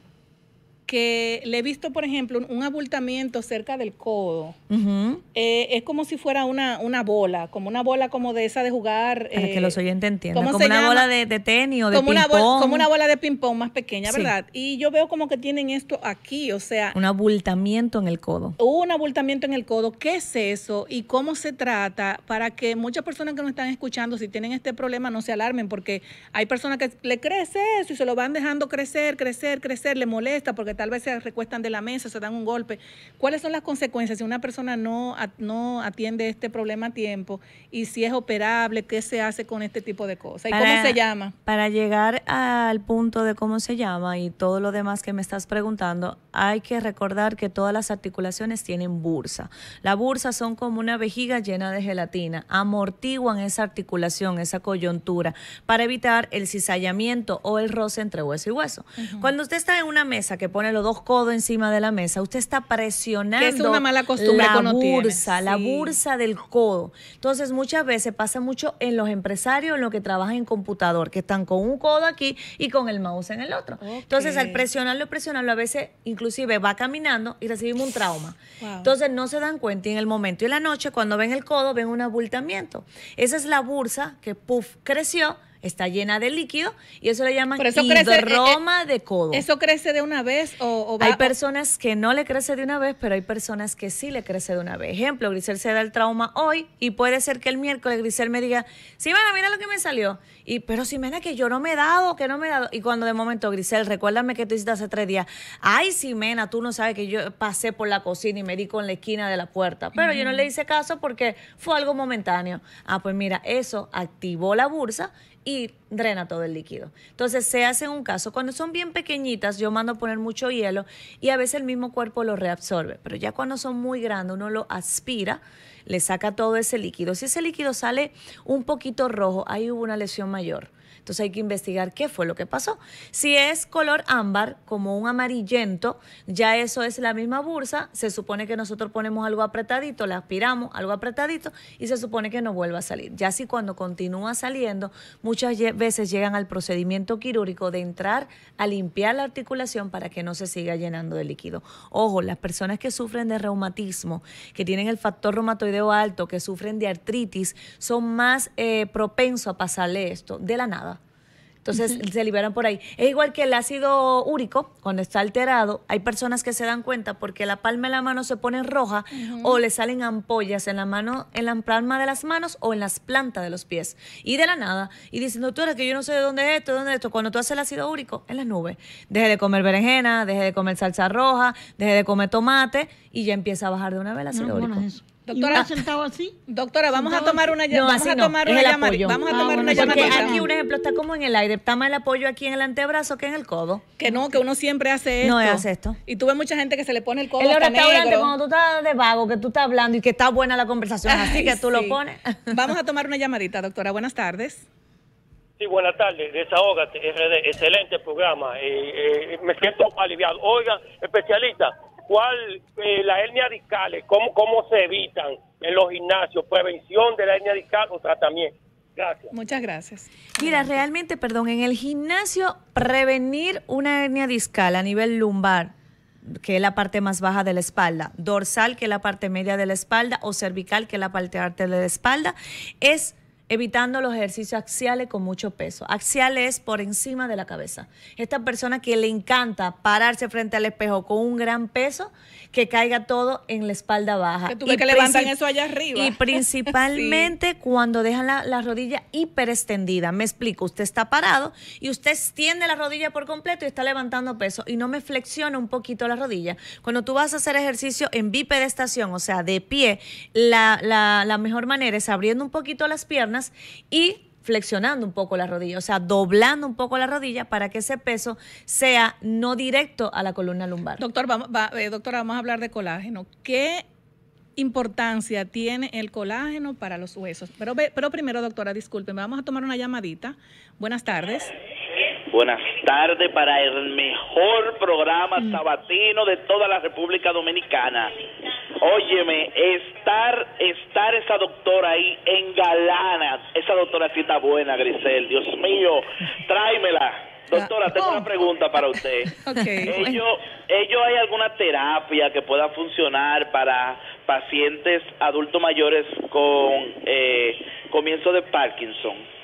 que le he visto, por ejemplo, un abultamiento cerca del codo. Eh, es como si fuera una, bola, como una bola como de esa de jugar. Para que los eh, oyentes entiendan. Como una bola de, tenis o de como ping -pong. Una como una bola de ping-pong más pequeña, ¿verdad? Y yo veo como que tienen esto aquí, o sea. Un abultamiento en el codo. Un abultamiento en el codo. ¿Qué es eso y cómo se trata? Para que muchas personas que nos están escuchando, si tienen este problema, no se alarmen, porque hay personas que le crece eso y se lo van dejando crecer, crecer, crecer, le molesta porque tal vez se recuestan de la mesa, se dan un golpe. ¿Cuáles son las consecuencias si una persona no, no atiende este problema a tiempo y si es operable? ¿Qué se hace con este tipo de cosas? ¿Y cómo se llama? Para llegar al punto de cómo se llama y todo lo demás que me estás preguntando, hay que recordar que todas las articulaciones tienen bursa. La bursa son como una vejiga llena de gelatina, amortiguan esa articulación, esa coyuntura, para evitar el cizallamiento o el roce entre hueso y hueso. Cuando usted está en una mesa que pone los dos codos encima de la mesa, usted está presionando es una mala costumbre la bursa, la bursa del codo. Entonces, muchas veces pasa mucho en los empresarios, en los que trabajan en computador, que están con un codo aquí y con el mouse en el otro. Entonces, al presionarlo, presionarlo, a veces inclusive va caminando y recibimos un trauma. Entonces, no se dan cuenta y en el momento. Y en la noche, cuando ven el codo, ven un abultamiento. Esa es la bursa que, puff, creció está llena de líquido y eso le llaman eso eh, hidroma eh, de codo. ¿Eso crece de una vez o, va, Hay personas que no le crece de una vez, pero hay personas que sí le crece de una vez. Ejemplo, Grisel se da el trauma hoy y puede ser que el miércoles Grisel me diga, sí, mira lo que me salió. Y, pero Simena, que yo no me he dado, que no me he dado. Y cuando de momento, Grisel, recuérdame que tú hiciste hace tres días, ay, Simena, tú no sabes que yo pasé por la cocina y me di con la esquina de la puerta. Pero yo no le hice caso porque fue algo momentáneo. Ah, pues mira, eso activó la bursa y drena todo el líquido. Entonces se hace un caso. Cuando son bien pequeñitas, yo mando a poner mucho hielo y a veces el mismo cuerpo lo reabsorbe. Pero ya cuando son muy grandes, uno lo aspira, le saca todo ese líquido. Si ese líquido sale un poquito rojo, ahí hubo una lesión mayor. Entonces hay que investigar qué fue lo que pasó. Si es color ámbar, como un amarillento, ya eso es la misma bursa. Se supone que nosotros ponemos algo apretadito, la aspiramos, algo apretadito, y se supone que no vuelva a salir. Ya si cuando continúa saliendo, muchas veces llegan al procedimiento quirúrgico de entrar a limpiar la articulación para que no se siga llenando de líquido. Ojo, las personas que sufren de reumatismo, que tienen el factor reumatoideo alto, que sufren de artritis, son más eh, propensos a pasarle esto de la nada. Entonces se liberan por ahí. Es igual que el ácido úrico, cuando está alterado, hay personas que se dan cuenta porque la palma de la mano se pone roja o le salen ampollas en la mano, en la palma de las manos o en las plantas de los pies. Y de la nada, y dicen, doctora, que yo no sé de dónde es esto, de dónde es esto. Cuando tú haces el ácido úrico, en las nubes. Deje de comer berenjena, deje de comer salsa roja, deje de comer tomate y ya empieza a bajar de una vez el ácido úrico. Doctora, sentado así. Doctora, vamos a tomar una vamos a tomar una llamadita. Vamos a tomar una llamadita. Aquí un ejemplo está como en el aire, está más el apoyo aquí en el antebrazo que en el codo. Que no, que uno siempre hace esto. No hace esto. Y tú ves mucha gente que se le pone el codo el que está hablando cuando tú estás de vago, que tú estás hablando y que está buena la conversación, así que tú lo pones. vamos a tomar una llamadita, doctora. Buenas tardes. Sí, buenas tardes. Desahógate, Excelente programa. Eh, eh, me siento aliviado. Oiga, especialista, ¿Cuál eh, la hernia discales, cómo, cómo se evitan en los gimnasios, prevención pues, de la hernia discal o tratamiento. Gracias. Muchas gracias. Mira, realmente, perdón, en el gimnasio prevenir una hernia discal a nivel lumbar, que es la parte más baja de la espalda, dorsal, que es la parte media de la espalda, o cervical, que es la parte alta de la espalda, es evitando los ejercicios axiales con mucho peso. Axiales es por encima de la cabeza. Esta persona que le encanta pararse frente al espejo con un gran peso, que caiga todo en la espalda baja. Que tú ves que levantan eso allá arriba. Y [laughs] principalmente cuando dejan la, la, rodilla extendida Me explico, usted está parado y usted extiende la rodilla por completo y está levantando peso y no me flexiona un poquito la rodilla. Cuando tú vas a hacer ejercicio en bipedestación, o sea, de pie, la mejor manera es abriendo un poquito las piernas y flexionando un poco la rodilla, o sea, doblando un poco la rodilla para que ese peso sea no directo a la columna lumbar. Doctor, vamos, eh, doctora, vamos a hablar de colágeno. ¿Qué importancia tiene el colágeno para los huesos? Pero, pero primero, doctora, disculpen, vamos a tomar una llamadita. Buenas tardes. Buenas tardes para el mejor programa mm. sabatino de toda la República Dominicana. Óyeme, estar, estar esa doctora ahí en galana, esa doctora sí está buena, Grisel, Dios mío, tráemela. Doctora, tengo una ah. pregunta para usted. [laughs] hay alguna terapia que pueda funcionar para pacientes adultos mayores con eh, comienzo de Parkinson?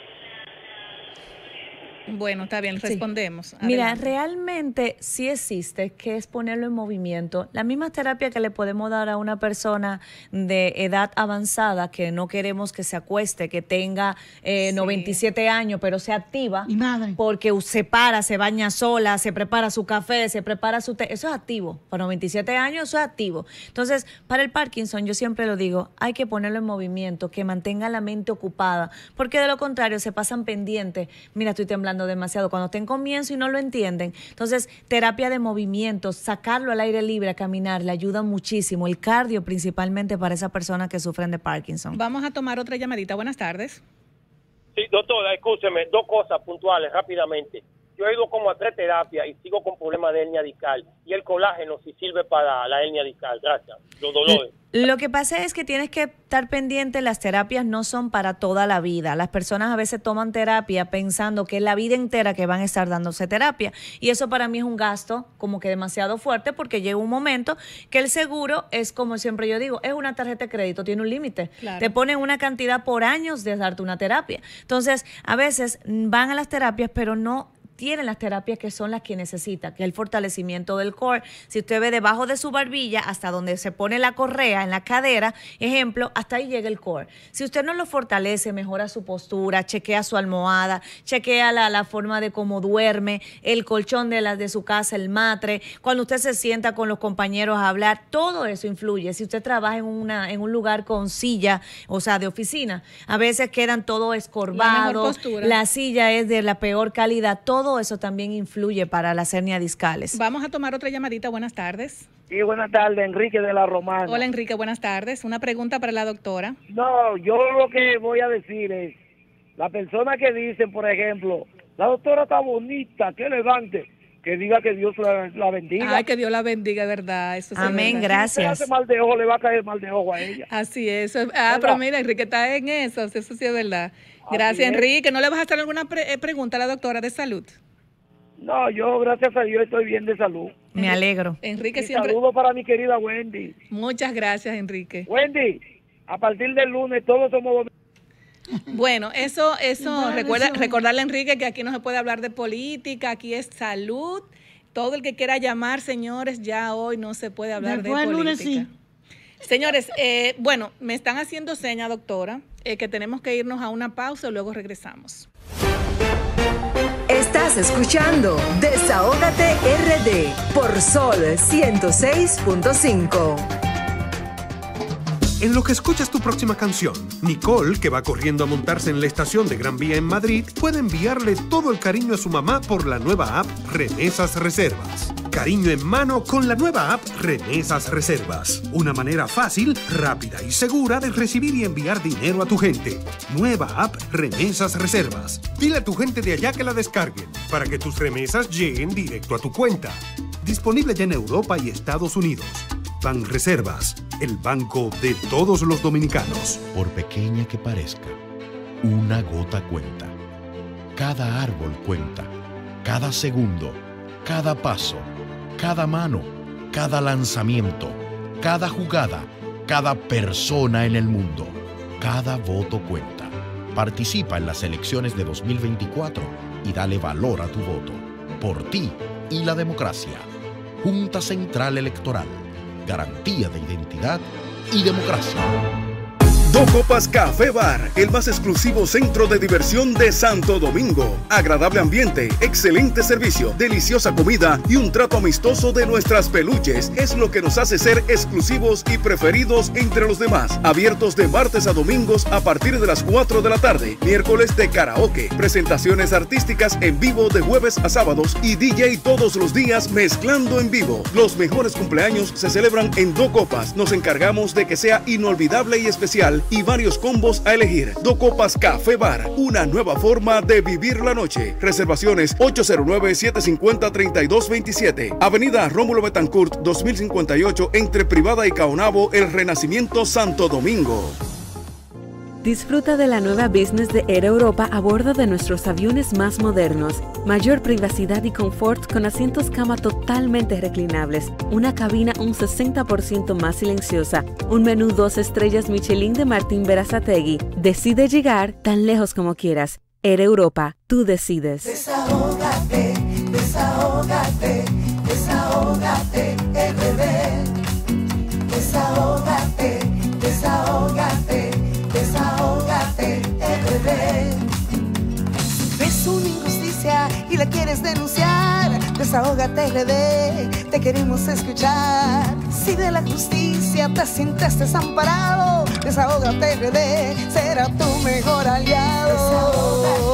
Bueno, está bien, respondemos. Mira, realmente si existe, que es ponerlo en movimiento. La misma terapia que le podemos dar a una persona de edad avanzada, que no queremos que se acueste, que tenga 97 eh, años, pero se activa. Porque se para, se baña sola, se prepara su café, se prepara su té. Eso es activo. Para 97 años, eso es activo. Entonces, para el Parkinson, yo siempre lo digo, hay que ponerlo en movimiento, que mantenga la mente ocupada, porque de lo contrario se pasan pendientes. Mira, estoy temblando demasiado. Cuando está en comienzo y no lo entienden. Entonces, terapia de movimientos, sacarlo al aire libre, a caminar, le ayuda muchísimo. El cardio principalmente para esa persona que sufren de Parkinson. Vamos a tomar otra llamadita. Buenas tardes. Sí, doctora, escúcheme, dos cosas puntuales rápidamente. Yo he ido como a tres terapias y sigo con problemas de hernia discal. Y el colágeno sí sirve para la hernia discal. Gracias. Los dolores. Lo que pasa es que tienes que estar pendiente, las terapias no son para toda la vida. Las personas a veces toman terapia pensando que es la vida entera que van a estar dándose terapia. Y eso para mí es un gasto como que demasiado fuerte porque llega un momento que el seguro es, como siempre yo digo, es una tarjeta de crédito, tiene un límite. Te ponen una cantidad por años de darte una terapia. Entonces, a veces van a las terapias, pero no tienen las terapias que son las que necesita, que es el fortalecimiento del core. Si usted ve debajo de su barbilla, hasta donde se pone la correa, en la cadera, ejemplo, hasta ahí llega el core. Si usted no lo fortalece, mejora su postura, chequea su almohada, chequea la, forma de cómo duerme, el colchón de, de su casa, el matre, cuando usted se sienta con los compañeros a hablar, todo eso influye. Si usted trabaja en, una, en un lugar con silla, o sea, de oficina, a veces quedan todo escorbado la silla es de la peor calidad, todo eso también influye para las hernias discales. Vamos a tomar otra llamadita. Buenas tardes. Sí, buenas tardes, Enrique de la Romana. Hola, Enrique, buenas tardes. Una pregunta para la doctora. No, yo lo que voy a decir es, la persona que dice, por ejemplo, la doctora está bonita, qué elegante que diga que Dios la, bendiga. Ay, que Dios la bendiga, ¿verdad? Eso Amén, gracias. Si hace mal de ojo, le va a caer mal de ojo a ella. Así es. Ah, pero mira, Enrique está en eso, eso sí es verdad. Gracias, Enrique. ¿No le vas a hacer alguna eh, pregunta a la doctora de salud? No, yo gracias a Dios estoy bien de salud. Me alegro. Enrique siempre. Saludo para mi querida Wendy. Muchas gracias, Enrique. Wendy, a partir del lunes todos somos [laughs] Bueno, eso, eso recuerda, recordarle Enrique que aquí no se puede hablar de política, aquí es salud. Todo el que quiera llamar, señores, ya hoy no se puede hablar de política. Señores, eh, bueno, me están haciendo seña, doctora, eh, que tenemos que irnos a una pausa y luego regresamos. Estás escuchando Desahógate RD por Sol 106.5. En lo que escuchas tu próxima canción, Nicole, que va corriendo a montarse en la estación de Gran Vía en Madrid, puede enviarle todo el cariño a su mamá por la nueva app Remesas Reservas cariño en mano con la nueva app Remesas Reservas. Una manera fácil, rápida y segura de recibir y enviar dinero a tu gente. Nueva app Remesas Reservas. Dile a tu gente de allá que la descarguen para que tus remesas lleguen directo a tu cuenta. Disponible ya en Europa y Estados Unidos. Reservas, el banco de todos los dominicanos. Por pequeña que parezca, una gota cuenta. Cada árbol cuenta. Cada segundo, cada paso, cada mano, cada lanzamiento, cada jugada, cada persona en el mundo. Cada voto cuenta. Participa en las elecciones de 2024 y dale valor a tu voto. Por ti y la democracia. Junta Central Electoral garantía de identidad y democracia. Dos Copas Café Bar, el más exclusivo centro de diversión de Santo Domingo. Agradable ambiente, excelente servicio, deliciosa comida y un trato amistoso de nuestras peluches es lo que nos hace ser exclusivos y preferidos entre los demás. Abiertos de martes a domingos a partir de las 4 de la tarde, miércoles de karaoke, presentaciones artísticas en vivo de jueves a sábados y DJ todos los días mezclando en vivo. Los mejores cumpleaños se celebran en Dos Copas. Nos encargamos de que sea inolvidable y especial y varios combos a elegir. Docopas Copas Café Bar, una nueva forma de vivir la noche. Reservaciones 809-750-3227. Avenida Rómulo Betancourt, 2058, entre Privada y Caonabo, El Renacimiento Santo Domingo. Disfruta de la nueva business de Air Europa a bordo de nuestros aviones más modernos, mayor privacidad y confort con asientos cama totalmente reclinables, una cabina un 60% más silenciosa, un menú dos estrellas Michelin de Martín Berazategui. Decide llegar tan lejos como quieras. Air Europa, tú decides. Desahógate, desahógate, desahógate, bebé. Desahógate, desahógate. Es Ves una injusticia y la quieres denunciar. Desahógate, RD, te queremos escuchar. Si de la justicia te sientes desamparado, desahógate, RD, será tu mejor aliado.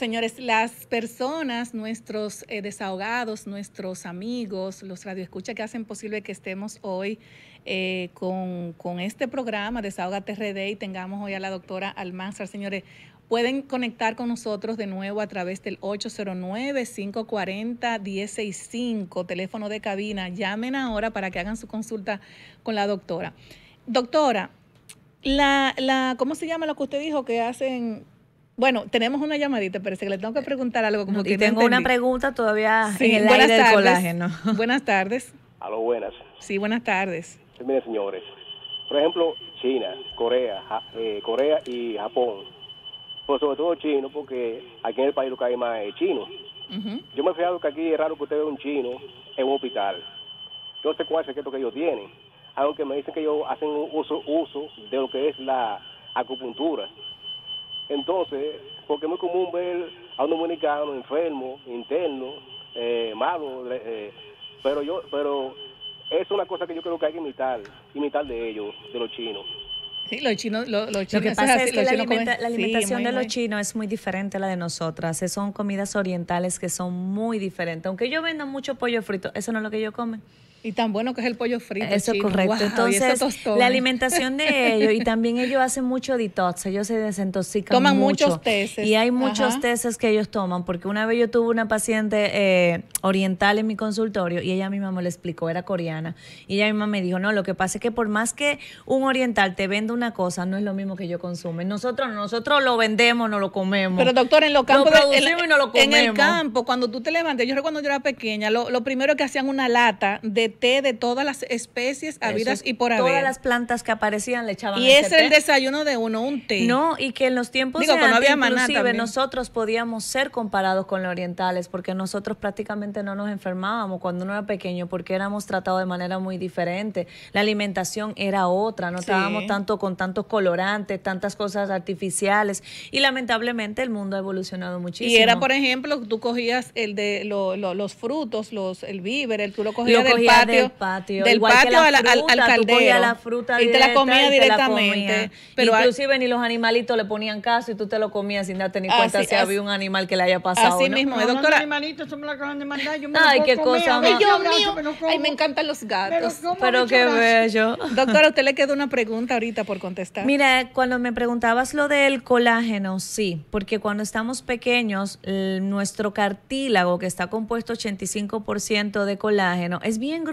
señores, las personas, nuestros eh, desahogados, nuestros amigos, los radioescuchas que hacen posible que estemos hoy eh, con, este programa Desahoga TRD. y tengamos hoy a la doctora Almanzar. Señores, pueden conectar con nosotros de nuevo a través del 809-540-165, teléfono de cabina. Llamen ahora para que hagan su consulta con la doctora. Doctora, la, la, ¿cómo se llama lo que usted dijo que hacen bueno, tenemos una llamadita, parece que le tengo que preguntar algo como que tengo una pregunta todavía en el buenas aire del colágeno. [laughs] Buenas tardes. A buenas. Sí, buenas tardes. miren, señores, por ejemplo, China, Corea, eh, Corea y Japón, pues sobre todo chino, porque aquí en el país lo que hay más es chino. Yo me he fijado que aquí es raro que usted vea un chino en un hospital. Yo sé cuál es el secreto que ellos tienen, algo que me dicen que ellos hacen uso, uso de lo que es la acupuntura entonces, porque es muy común ver a un dominicano enfermo, interno, eh, malo, eh, pero yo, pero es una cosa que yo creo que hay que imitar, imitar de ellos, de los chinos. Sí, los chinos, los, chinos, Lo que pasa [laughs] es, que la, alimentación de los chinos es muy diferente a la de nosotras. Son comidas orientales que son muy diferentes. Aunque yo venda mucho pollo frito, eso no es lo que yo comen. Y tan bueno que es el pollo frito. Eso es correcto. Entonces, la alimentación de ellos, y también ellos hacen mucho detox, ellos se desintoxican. Toman muchos tesis. Y hay muchos tesis que ellos toman, porque una vez yo tuve una paciente eh, oriental en mi consultorio y ella misma me lo explicó, era coreana. Y ella misma me dijo, no, lo que pasa es que por más que un oriental te venda una cosa, no es lo mismo que yo consume. Nosotros nosotros lo vendemos, no lo comemos. Pero doctor, en los campos... en, el campo, cuando tú te levantas, yo recuerdo cuando yo era pequeña, lo, lo primero que hacían una lata de té de todas las especies habidas y por haber. Todas las plantas que aparecían le echaban Y es el desayuno de uno, un té. No, y que en los tiempos no había inclusive nosotros podíamos ser comparados con los orientales porque nosotros prácticamente no nos enfermábamos cuando uno era pequeño porque éramos tratados de manera muy diferente. La alimentación era otra, no estábamos tanto con tantos colorantes, tantas cosas artificiales y lamentablemente el mundo ha evolucionado muchísimo. Y era, por ejemplo, tú cogías el de los frutos, los el víver, el, tú lo cogías, del patio, Igual que la fruta, la, fruta y te la comía directamente. Pero Inclusive ni los animalitos le ponían caso y tú te lo comías sin darte ni ah, cuenta si había un animal que le haya pasado. Así mismo, doctora. Los animalitos me la acaban de mandar. Yo me Ay, qué cosa más. Ay, me encantan los gatos. Pero, qué bello. Doctora, usted le queda una pregunta ahorita por contestar. Mira, cuando me preguntabas lo del colágeno, sí, porque cuando estamos pequeños, nuestro cartílago que está compuesto 85% de colágeno es bien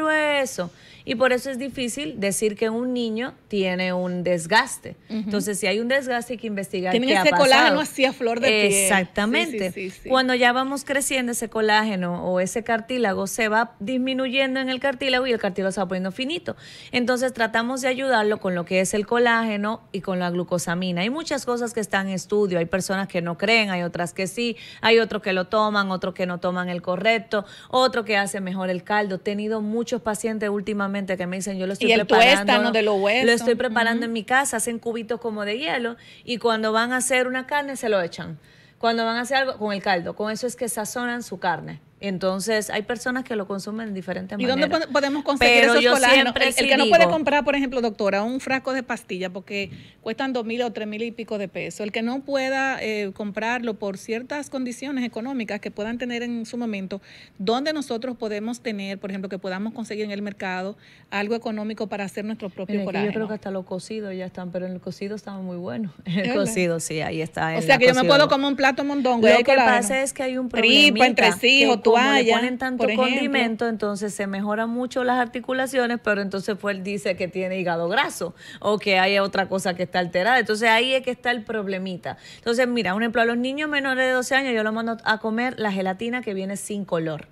eso. Y por eso es difícil decir que un niño tiene un desgaste. Entonces, si hay un desgaste, hay que investigar. Tienen qué ese colágeno así a flor de piel. Exactamente. Cuando ya vamos creciendo, ese colágeno o ese cartílago se va disminuyendo en el cartílago y el cartílago se va poniendo finito. Entonces, tratamos de ayudarlo con lo que es el colágeno y con la glucosamina. Hay muchas cosas que están en estudio. Hay personas que no creen, hay otras que sí, hay otros que lo toman, otros que no toman el correcto, otro que hace mejor el caldo. He tenido mucho muchos pacientes últimamente que me dicen, yo lo estoy preparando. Lo estoy preparando en mi casa, hacen cubitos como de hielo y cuando van a hacer una carne se lo echan. Cuando van a hacer algo con el caldo, con eso es que sazonan su carne. Entonces, hay personas que lo consumen de diferentes maneras. ¿Y dónde podemos conseguir Pero esos yo el, que no puede comprar, por ejemplo, doctora, un frasco de pastilla porque cuestan dos mil o tres mil y pico de peso. El que no pueda eh, comprarlo por ciertas condiciones económicas que puedan tener en su momento, ¿dónde nosotros podemos tener, por ejemplo, que podamos conseguir en el mercado algo económico para hacer nuestro propio colágeno? Yo creo que hasta los cocidos ya están, pero en el cocido estaba muy bueno. [laughs] El cocido, sí, ahí está. O sea, que yo me puedo comer un plato mondongo. Lo que pasa es que hay un problema. entre sí, toalla. le ponen tanto condimento, entonces se mejoran mucho las articulaciones, pero entonces pues él dice que tiene hígado graso o que hay otra cosa que está alterada. Entonces ahí es que está el problemita. Entonces, mira, un ejemplo, a los niños menores de 12 años yo los mando a comer la gelatina que viene sin color.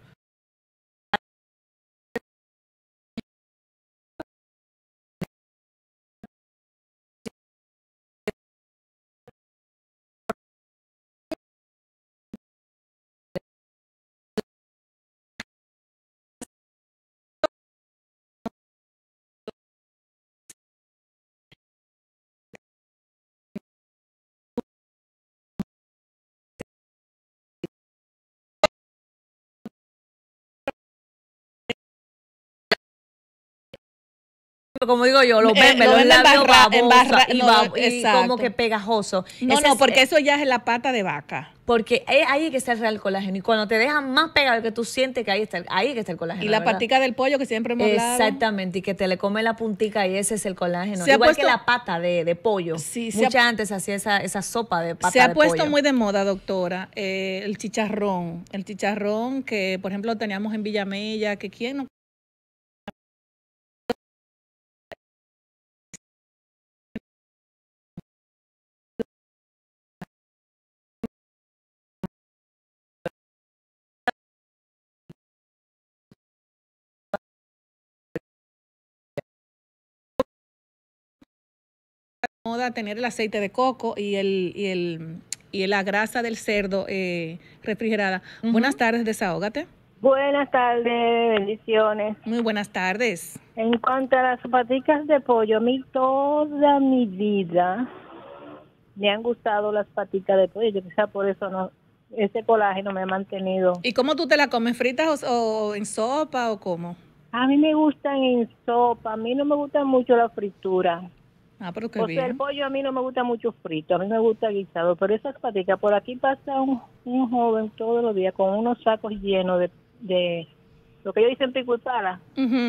como digo yo, lo eh, ven, los, labios y, como que pegajoso. No, porque eh, eso ya es la pata de vaca. Porque ahí hay que el real colágeno. Y cuando te dejan más pegado que tú sientes que ahí está, ahí que está el colágeno. Y la patica del pollo que siempre hemos hablado. Exactamente, y que te le come la puntica y ese es el colágeno. Se Igual que la pata de, pollo. Mucha antes hacía esa, sopa de pata Se ha puesto muy de moda, doctora, eh, el chicharrón. El chicharrón que, por ejemplo, teníamos en Villamella, que quién no moda tener el aceite de coco y el, y el y la grasa del cerdo eh, refrigerada. Buenas tardes, desahógate. Buenas tardes, bendiciones. Muy buenas tardes. En cuanto a las patitas de pollo, a mí toda mi vida me han gustado las patitas de pollo, quizá por eso no ese colágeno me ha mantenido. ¿Y cómo tú te la comes fritas o, o en sopa o cómo? A mí me gustan en sopa, a mí no me gusta mucho la fritura. Ah, porque el pollo a mí no me gusta mucho frito, a mí me gusta guisado, pero esas paticas, por aquí pasa un, joven todos los días con unos sacos llenos de, lo que yo dicen pico y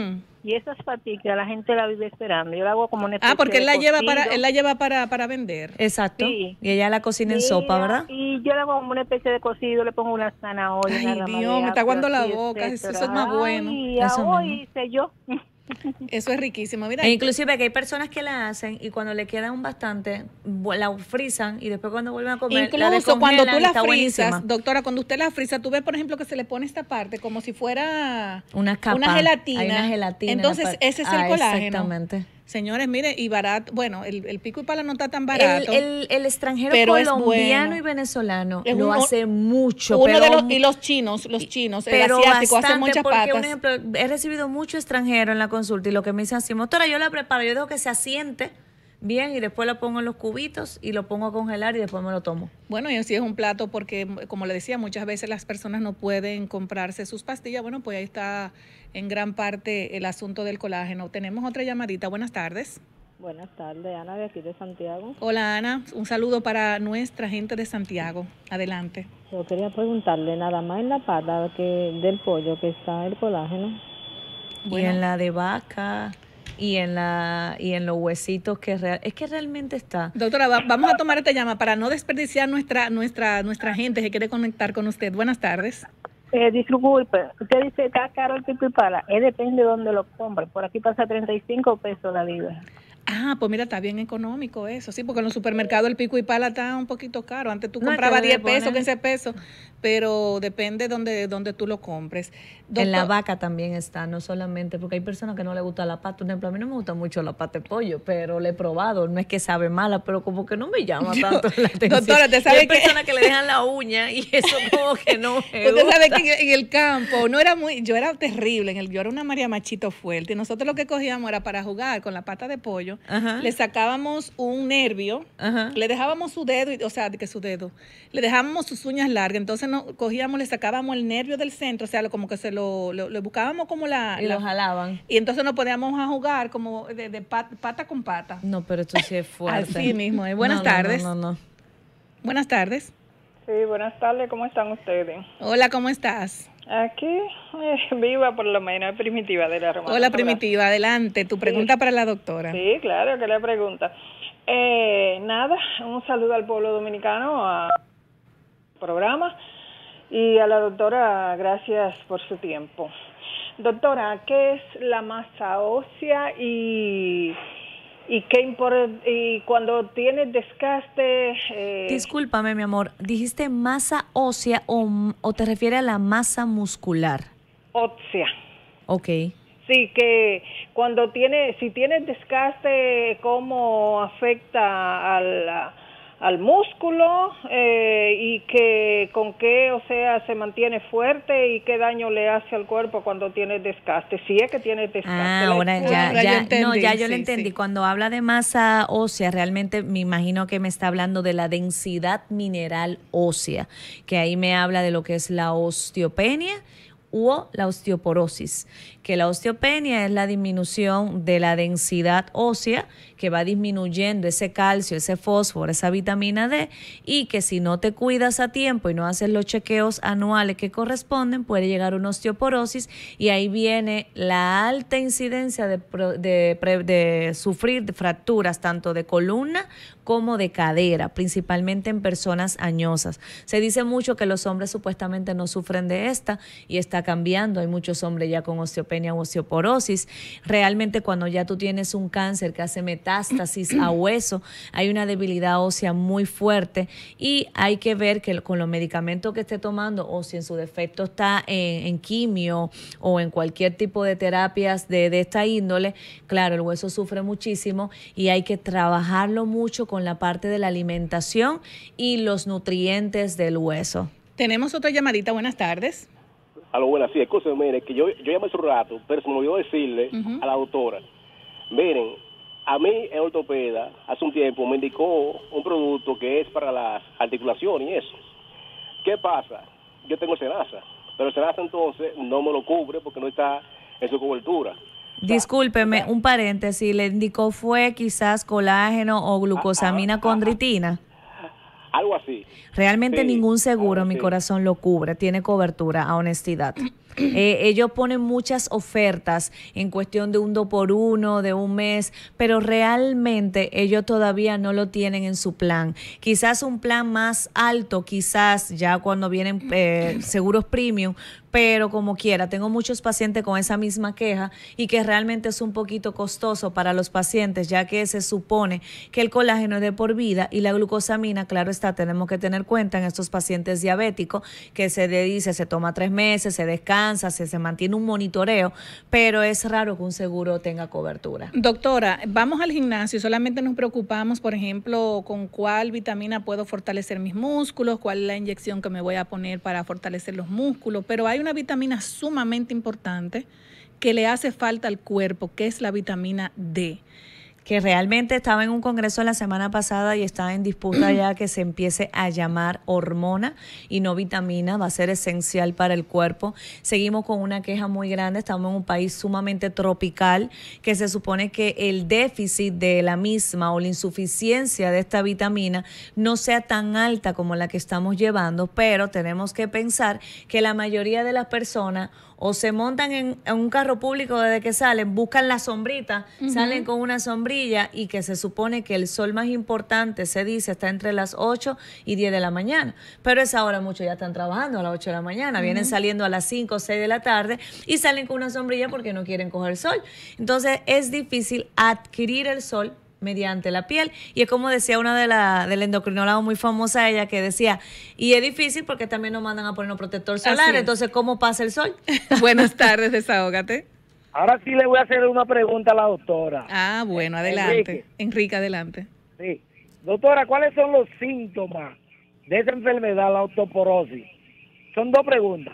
Y esas paticas la gente la vive esperando. Yo la hago como una Ah, porque él la lleva para él la lleva para, para vender. Exacto. Y ella la cocina en sopa, ¿verdad? Y yo la hago como una especie de cocido, le pongo una zanahoria. Ay, Dios, me está aguando la boca, eso es más bueno. y eso hoy hice yo. Eso es riquísimo. Mira, e inclusive que hay personas que la hacen y cuando le queda un bastante, la frisan y después cuando vuelven a comer. Incluso cuando tú la frisas, doctora, cuando usted la frisa, tú ves, por ejemplo, que se le pone esta parte como si fuera una, gelatina. Entonces, ese es el ah, colágeno. Exactamente. Señores, mire, y barato, bueno, el, pico y pala no está tan barato. El, el, extranjero colombiano y venezolano lo hace mucho. Uno y los chinos, los chinos, pero el asiático, hace muchas porque, Un ejemplo, he recibido mucho extranjero en la consulta y lo que me dicen así, motora, yo la preparo, yo dejo que se asiente bien y después lo pongo en los cubitos y lo pongo a congelar y después me lo tomo. Bueno, y así es un plato porque, como le decía, muchas veces las personas no pueden comprarse sus pastillas. Bueno, pues ahí está en gran parte el asunto del colágeno. Tenemos otra llamadita. Buenas tardes. Buenas tardes, Ana, de aquí de Santiago. Hola, Ana. Un saludo para nuestra gente de Santiago. Adelante. Yo quería preguntarle nada más en la pata que, del pollo que está el colágeno. Y en la de vaca y en, la, y en los huesitos que es que realmente está. Doctora, vamos a tomar esta llama para no desperdiciar nuestra, nuestra, nuestra gente que quiere conectar con usted. Buenas tardes. Eh, disculpe, usted dice está ah, caro el para eh, depende de dónde lo compre. Por aquí pasa 35 pesos la libra. Ah, pues mira, está bien económico eso, sí, porque en los supermercados el pico y pala está un poquito caro. Antes tú comprabas 10 pesos, 15 pesos, pero depende donde dónde tú lo compres. en la vaca también está, no solamente, porque hay personas que no le gusta la pata. Por ejemplo, a mí no me gusta mucho la pata de pollo, pero le he probado. No es que sabe mala, pero como que no me llama [laughs] tanto la atención. Doctora, ¿te sabes que... hay personas que le [laughs] dejan la uña y eso como que no [laughs] me Usted sabe que en el campo no era muy, yo era terrible, en el, yo era una María Machito fuerte. Nosotros lo que cogíamos era para jugar con la pata de pollo le sacábamos un nervio, le dejábamos su dedo, o sea, que su dedo, le dejábamos sus uñas largas, entonces nos cogíamos, le sacábamos el nervio del centro, o sea, como que se lo, buscábamos como la... Y lo jalaban. Y entonces nos poníamos a jugar como de, pata con pata. No, pero esto sí es fuerte. Así mismo, ¿eh? buenas tardes. no, no, Buenas tardes. Sí, buenas tardes, ¿cómo están ustedes? Hola, ¿cómo estás? Aquí, eh, [laughs] viva por lo menos, primitiva de la Romana. Hola, primitiva, adelante. Tu pregunta para la doctora. Sí, claro, que la pregunta. Eh, nada, un saludo al pueblo dominicano, al programa y a la doctora, gracias por su tiempo. Doctora, ¿qué es la masa ósea y ¿Y qué importa? Y cuando tienes desgaste... Eh... Discúlpame, mi amor, ¿dijiste masa ósea o, o te refiere a la masa muscular? Ósea. Ok. Sí, que cuando tiene, si tienes desgaste, ¿cómo afecta a la al músculo eh, y que con qué, o sea, se mantiene fuerte y qué daño le hace al cuerpo cuando tiene desgaste. Si es que tiene ah, desgaste. Ah, ahora ya, ya, no, ya yo lo entendí. Cuando habla de masa ósea, realmente me imagino que me está hablando de la densidad mineral ósea, que ahí me habla de lo que es la osteopenia o la osteoporosis, que la osteopenia es la disminución de la densidad ósea, que va disminuyendo ese calcio, ese fósforo, esa vitamina D, y que si no te cuidas a tiempo y no haces los chequeos anuales que corresponden, puede llegar una osteoporosis y ahí viene la alta incidencia de, de sufrir fracturas tanto de columna como de cadera, principalmente en personas añosas. Se dice mucho que los hombres supuestamente no sufren de esta y está cambiando. Hay muchos hombres ya con osteopenia osteoporosis. Realmente cuando ya tú tienes un cáncer que hace metástasis a [clears throat] hueso, hay una debilidad ósea muy fuerte y hay que ver que con los medicamentos que esté tomando o si en su defecto está en, quimio o en cualquier tipo de terapias de, de esta índole, claro, el hueso sufre muchísimo y hay que trabajarlo mucho con la parte de la alimentación y los nutrientes del hueso. Tenemos otra llamadita, buenas tardes a lo bueno, así, escúcheme, mire, que yo, yo llamé hace un rato, pero se me olvidó decirle a la doctora, miren, a mí el ortopeda hace un tiempo me indicó un producto que es para las articulaciones y eso. ¿Qué pasa? Yo tengo ceraza, pero celasa entonces no me lo cubre porque no está en su cobertura. Discúlpeme, ah, un paréntesis, le indicó fue quizás colágeno o ah, glucosamina ah, condritina algo así. Realmente ningún seguro, mi corazón, lo cubre, tiene cobertura, a honestidad. [clears throat] Eh, ellos ponen muchas ofertas en cuestión de un do por uno, de un mes, pero realmente ellos todavía no lo tienen en su plan. Quizás un plan más alto, quizás ya cuando vienen eh, [clears throat] seguros premium, pero como quiera, tengo muchos pacientes con esa misma queja y que realmente es un poquito costoso para los pacientes, ya que se supone que el colágeno es de por vida y la glucosamina, claro está, tenemos que tener cuenta en estos pacientes diabéticos que se dice se toma tres meses, se descansa, se, se mantiene un monitoreo, pero es raro que un seguro tenga cobertura. Doctora, vamos al gimnasio, solamente nos preocupamos, por ejemplo, con cuál vitamina puedo fortalecer mis músculos, cuál la inyección que me voy a poner para fortalecer los músculos, pero hay vitamina sumamente importante que le hace falta al cuerpo, que es la vitamina D que realmente estaba en un congreso la semana pasada y está en disputa ya que se empiece a llamar hormona y no vitamina, va a ser esencial para el cuerpo. Seguimos con una queja muy grande, estamos en un país sumamente tropical que se supone que el déficit de la misma o la insuficiencia de esta vitamina no sea tan alta como la que estamos llevando, pero tenemos que pensar que la mayoría de las personas o se montan en, un carro público desde que salen, buscan la sombrita, salen con una sombrita, y que se supone que el sol más importante, se dice, está entre las 8 y 10 de la mañana. Pero esa hora muchos ya están trabajando a las 8 de la mañana, vienen saliendo a las 5 o 6 de la tarde y salen con una sombrilla porque no quieren coger sol. Entonces es difícil adquirir el sol mediante la piel. Y es como decía una de la, del endocrinólogo muy famosa, ella que decía, y es difícil porque también nos mandan a poner un protector solar, entonces ¿cómo pasa el sol? [laughs] Buenas tardes, desahógate. Ahora sí le voy a hacer una pregunta a la doctora. Ah, bueno, eh, adelante. Enrique, adelante. Sí. Doctora, ¿cuáles son los síntomas de esa enfermedad, la osteoporosis? Son dos preguntas.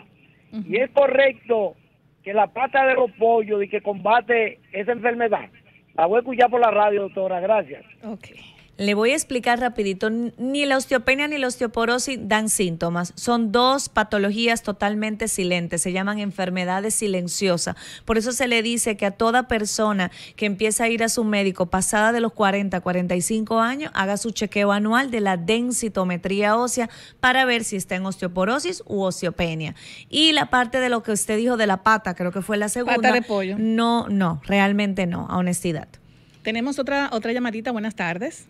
¿Y es correcto que la pata de los pollos y que combate esa enfermedad? La voy a escuchar por la radio, doctora. Gracias. Okay. Le voy a explicar rapidito, ni la osteopenia ni la osteoporosis dan síntomas, son dos patologías totalmente silentes, se llaman enfermedades silenciosas. Por eso se le dice que a toda persona que empieza a ir a su médico pasada de los 40, 45 años, haga su chequeo anual de la densitometría ósea para ver si está en osteoporosis u osteopenia. Y la parte de lo que usted dijo de la pata, creo que fue la segunda. Pata de pollo. No, no, realmente no, a honestidad. Tenemos otra otra llamadita, buenas tardes.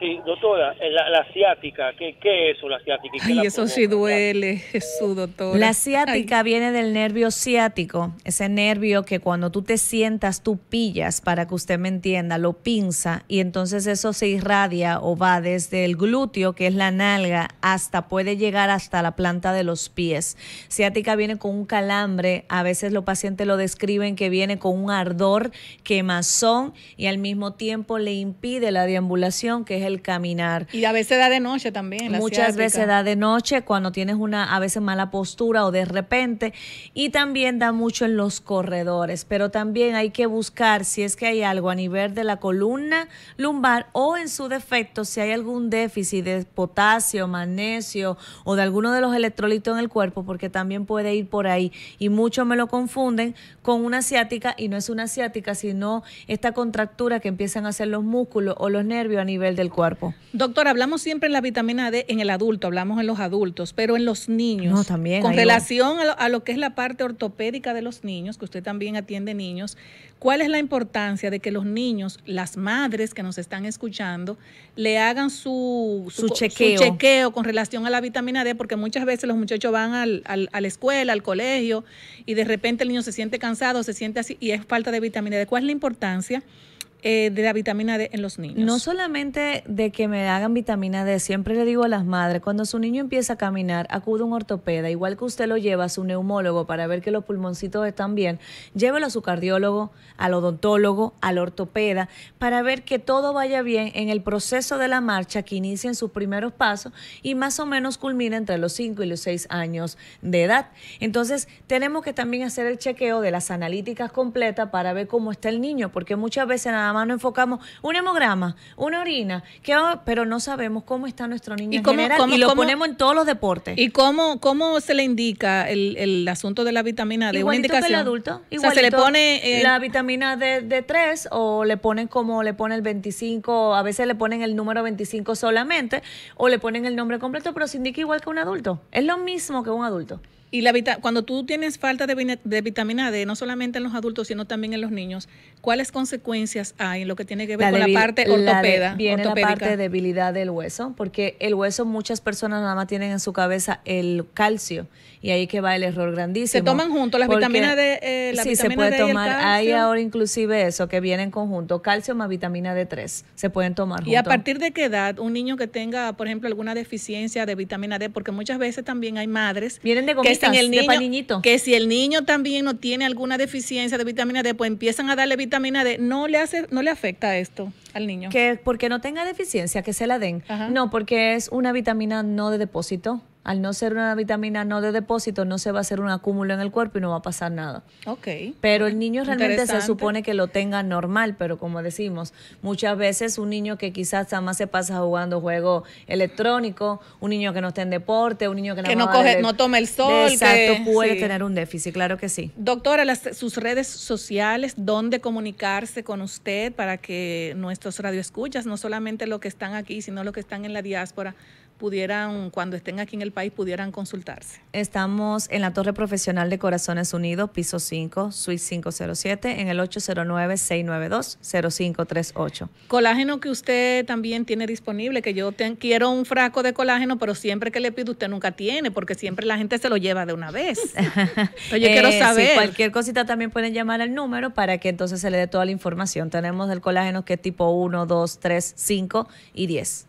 Sí, doctora, eh, la, la asiática, ¿qué, es eso, la ciática? eso sí duele, [laughs] Jesús, doctora. La ciática viene del nervio ciático, ese nervio que cuando tú te sientas, tú pillas, para que usted me entienda, lo pinza, y entonces eso se irradia o va desde el glúteo, que es la nalga, hasta puede llegar hasta la planta de los pies. Ciática viene con un calambre, a veces los pacientes lo describen que viene con un ardor, quemazón, y al mismo tiempo le impide la deambulación, que es el caminar. Y a veces da de noche también. Muchas veces da de noche cuando tienes una a veces mala postura o de repente. Y también da mucho en los corredores. Pero también hay que buscar si es que hay algo a nivel de la columna lumbar o en su defecto si hay algún déficit de potasio, magnesio o de alguno de los electrolitos en el cuerpo porque también puede ir por ahí. Y muchos me lo confunden con una ciática y no es una ciática sino esta contractura que empiezan a hacer los músculos o los nervios a nivel del cuerpo. Doctor, hablamos siempre en la vitamina D en el adulto, hablamos en los adultos, pero en los niños. No, también. Con relación a lo, que es la parte ortopédica de los niños, que usted también atiende niños, ¿cuál es la importancia de que los niños, las madres que nos están escuchando, le hagan su, chequeo. su chequeo. con relación a la vitamina D? Porque muchas veces los muchachos van al, a la escuela, al colegio, y de repente el niño se siente cansado, se siente así, y es falta de vitamina D. ¿Cuál es la importancia? Eh, de la vitamina D en los niños? No solamente de que me hagan vitamina D, siempre le digo a las madres, cuando su niño empieza a caminar, acude a un ortopeda, igual que usted lo lleva a su neumólogo para ver que los pulmoncitos están bien, llévelo a su cardiólogo, al odontólogo, al ortopeda, para ver que todo vaya bien en el proceso de la marcha que en sus primeros pasos y más o menos culmina entre los 5 y los 6 años de edad. Entonces, tenemos que también hacer el chequeo de las analíticas completas para ver cómo está el niño, porque muchas veces nada nada más nos enfocamos un hemograma, una orina, pero no sabemos cómo está nuestro niño ¿Y lo ponemos en todos los deportes. ¿Y cómo, cómo se le indica el, el asunto de la vitamina D? Igualito que el adulto. se le pone... Eh, la vitamina D de 3 o le ponen como le pone el 25, a veces le ponen el número 25 solamente o le ponen el nombre completo, pero se indica igual que un adulto. Es lo mismo que un adulto. Y la cuando tú tienes falta de, vitamina D, no solamente en los adultos, sino también en los niños, ¿cuáles consecuencias hay en lo que tiene que ver con la parte ortopeda? La viene la parte de debilidad del hueso, porque el hueso muchas personas nada más tienen en su cabeza el calcio y ahí que va el error grandísimo. Se toman juntos las vitaminas D, eh, la sí, se puede tomar. hay ahora inclusive eso que viene en conjunto, calcio más vitamina D3, se pueden tomar juntos. Y a partir de qué edad un niño que tenga, por ejemplo, alguna deficiencia de vitamina D, porque muchas veces también hay madres vienen de que si el niño, también no tiene alguna deficiencia de vitamina D, pues empiezan a darle vitamina D, no le hace, no le afecta esto al niño. Que porque no tenga deficiencia, que se la den. No, porque es una vitamina no de depósito. Al no ser una vitamina no de depósito, no se va a hacer un acúmulo en el cuerpo y no va a pasar nada. Ok. Pero el niño realmente se supone que lo tenga normal, pero como decimos, muchas veces un niño que quizás jamás se pasa jugando juego electrónico, un niño que no esté en deporte, un niño que, no, coge, no toma el sol. puede tener un déficit, claro que sí. Doctora, las, sus redes sociales, ¿dónde comunicarse con usted para que nuestros radioescuchas, no solamente los que están aquí, sino los que están en la diáspora, pudieran, cuando estén aquí en el país, pudieran consultarse. Estamos en la Torre Profesional de Corazones Unidos, piso 5, suite 507, en el 809-692-0538. Colágeno que usted también tiene disponible, que yo quiero un frasco de colágeno, pero siempre que le pido usted nunca tiene, porque siempre la gente se lo lleva de una vez. entonces [laughs] yo quiero eh, saber. Si cualquier cosita también pueden llamar al número para que entonces se le dé toda la información. Tenemos el colágeno que es tipo 1, 2, 3, 5 y 10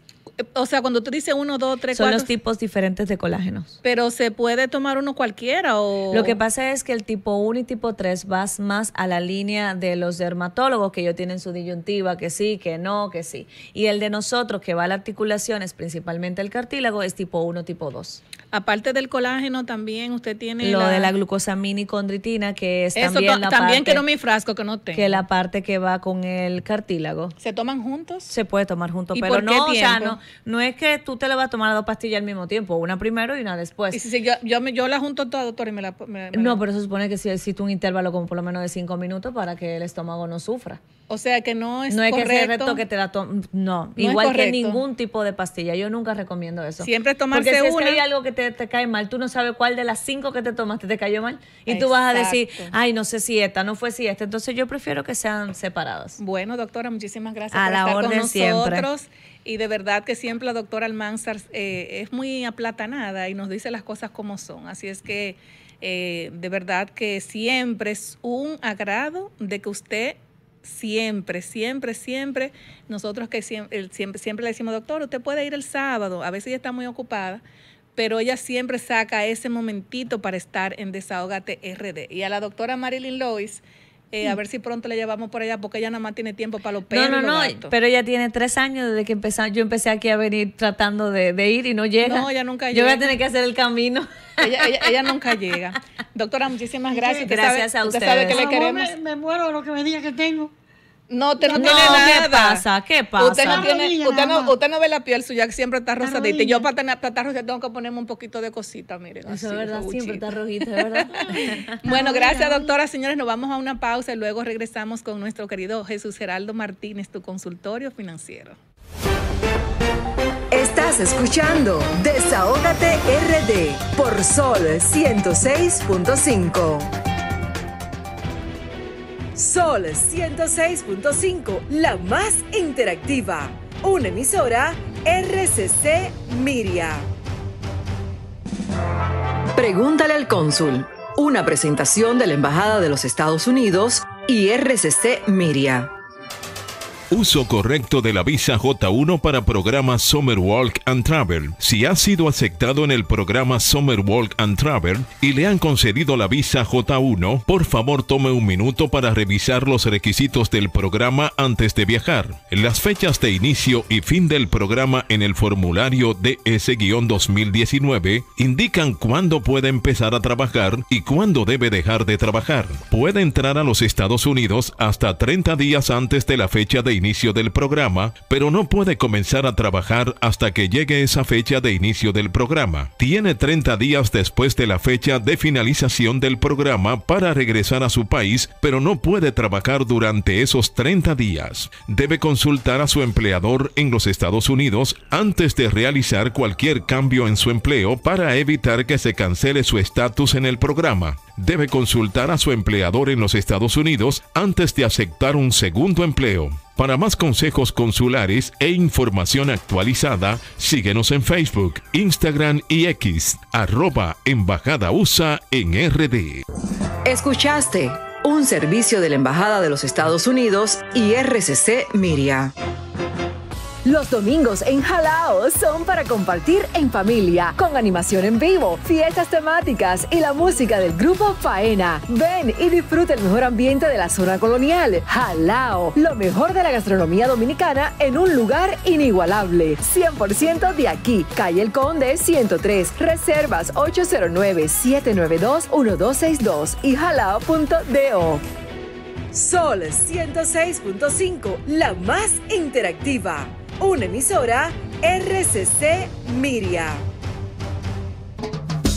o sea, cuando tú dices uno, dos, tres, Son Son los tipos diferentes de colágenos. Pero se puede tomar uno cualquiera o. Lo que pasa es que el tipo 1 y tipo 3 vas más a la línea de los dermatólogos que ellos tienen su disyuntiva, que sí, que no, que sí. Y el de nosotros que va a la articulación, es principalmente el cartílago, es tipo 1, tipo 2. Aparte del colágeno, también usted tiene. Lo de la glucosamina y condritina, que es también. la que no mi frasco, que no tengo. Que la parte que va con el cartílago. ¿Se toman juntos? Se puede tomar juntos, pero no, o sea, no, no es que tú te le vas a tomar a dos pastillas al mismo tiempo, una primero y una después. Y si, yo, yo, la junto toda, doctor, y me la. no, pero se supone que si existe un intervalo como por lo menos de cinco minutos para que el estómago no sufra. O sea que no es. No es correcto. que sea que te la No, igual que ningún tipo de pastilla. Yo nunca recomiendo eso. Siempre tomarse Porque Es hay algo que te te, cae mal, tú no sabes cuál de las cinco que te tomaste te cayó mal. Y tú vas a decir, ay, no sé si esta, no fue si esta. Entonces yo prefiero que sean separadas. Bueno, doctora, muchísimas gracias por estar con nosotros. Y de verdad que siempre la doctora Almanzar eh, es muy aplatanada y nos dice las cosas como son. Así es que eh, de verdad que siempre es un agrado de que usted siempre, siempre, siempre, nosotros que siempre, siempre, siempre, le decimos, doctor, usted puede ir el sábado, a veces ya está muy ocupada, pero ella siempre saca ese momentito para estar en desahogate RD. Y a la doctora Marilyn Lois, eh, a mm. ver si pronto la llevamos por allá, porque ella nada más tiene tiempo para los perros. No, no, no, pero ella tiene tres años desde que Yo empecé aquí a venir tratando de, ir y no llega. No, ella nunca llega. Yo voy a tener que hacer el camino. Ella, ella, [laughs] nunca llega. Doctora, muchísimas gracias. Gracias a usted. Sabe que le queremos. Me, me muero lo que me diga que tengo. No, usted no, tiene nada. ¿Qué pasa? ¿Qué pasa? Usted no, tiene, usted, no, usted no ve la piel suya, siempre está rosadita. Y yo para, tener, estar tengo que ponerme un poquito de cosita, miren. Eso es verdad, siempre está rojita, ¿verdad? [laughs] bueno, gracias, doctora. Señores, nos vamos a una pausa y luego regresamos con nuestro querido Jesús Geraldo Martínez, tu consultorio financiero. Estás escuchando Desahógate RD por Sol 106.5. Sol 106.5, la más interactiva. Una emisora RCC Miria. Pregúntale al cónsul. Una presentación de la Embajada de los Estados Unidos y RCC Miria. Uso correcto de la visa J1 para programa Summer Walk and Travel. Si ha sido aceptado en el programa Summer Walk and Travel y le han concedido la visa J1, por favor tome un minuto para revisar los requisitos del programa antes de viajar. Las fechas de inicio y fin del programa en el formulario DS-2019 indican cuándo puede empezar a trabajar y cuándo debe dejar de trabajar. Puede entrar a los Estados Unidos hasta 30 días antes de la fecha de inicio inicio del programa, pero no puede comenzar a trabajar hasta que llegue esa fecha de inicio del programa. Tiene 30 días después de la fecha de finalización del programa para regresar a su país, pero no puede trabajar durante esos 30 días. Debe consultar a su empleador en los Estados Unidos antes de realizar cualquier cambio en su empleo para evitar que se cancele su estatus en el programa debe consultar a su empleador en los Estados Unidos antes de aceptar un segundo empleo. Para más consejos consulares e información actualizada, síguenos en Facebook, Instagram y X, arroba Embajada USA en RD. Escuchaste un servicio de la Embajada de los Estados Unidos y RCC Miria. Los domingos en Jalao son para compartir en familia, con animación en vivo, fiestas temáticas y la música del grupo Faena. Ven y disfruta el mejor ambiente de la zona colonial. Jalao, lo mejor de la gastronomía dominicana en un lugar inigualable. 100% de aquí, calle El Conde 103, reservas 809-792-1262 y jalao.do. Sol 106.5, la más interactiva una emisora RCC Miria.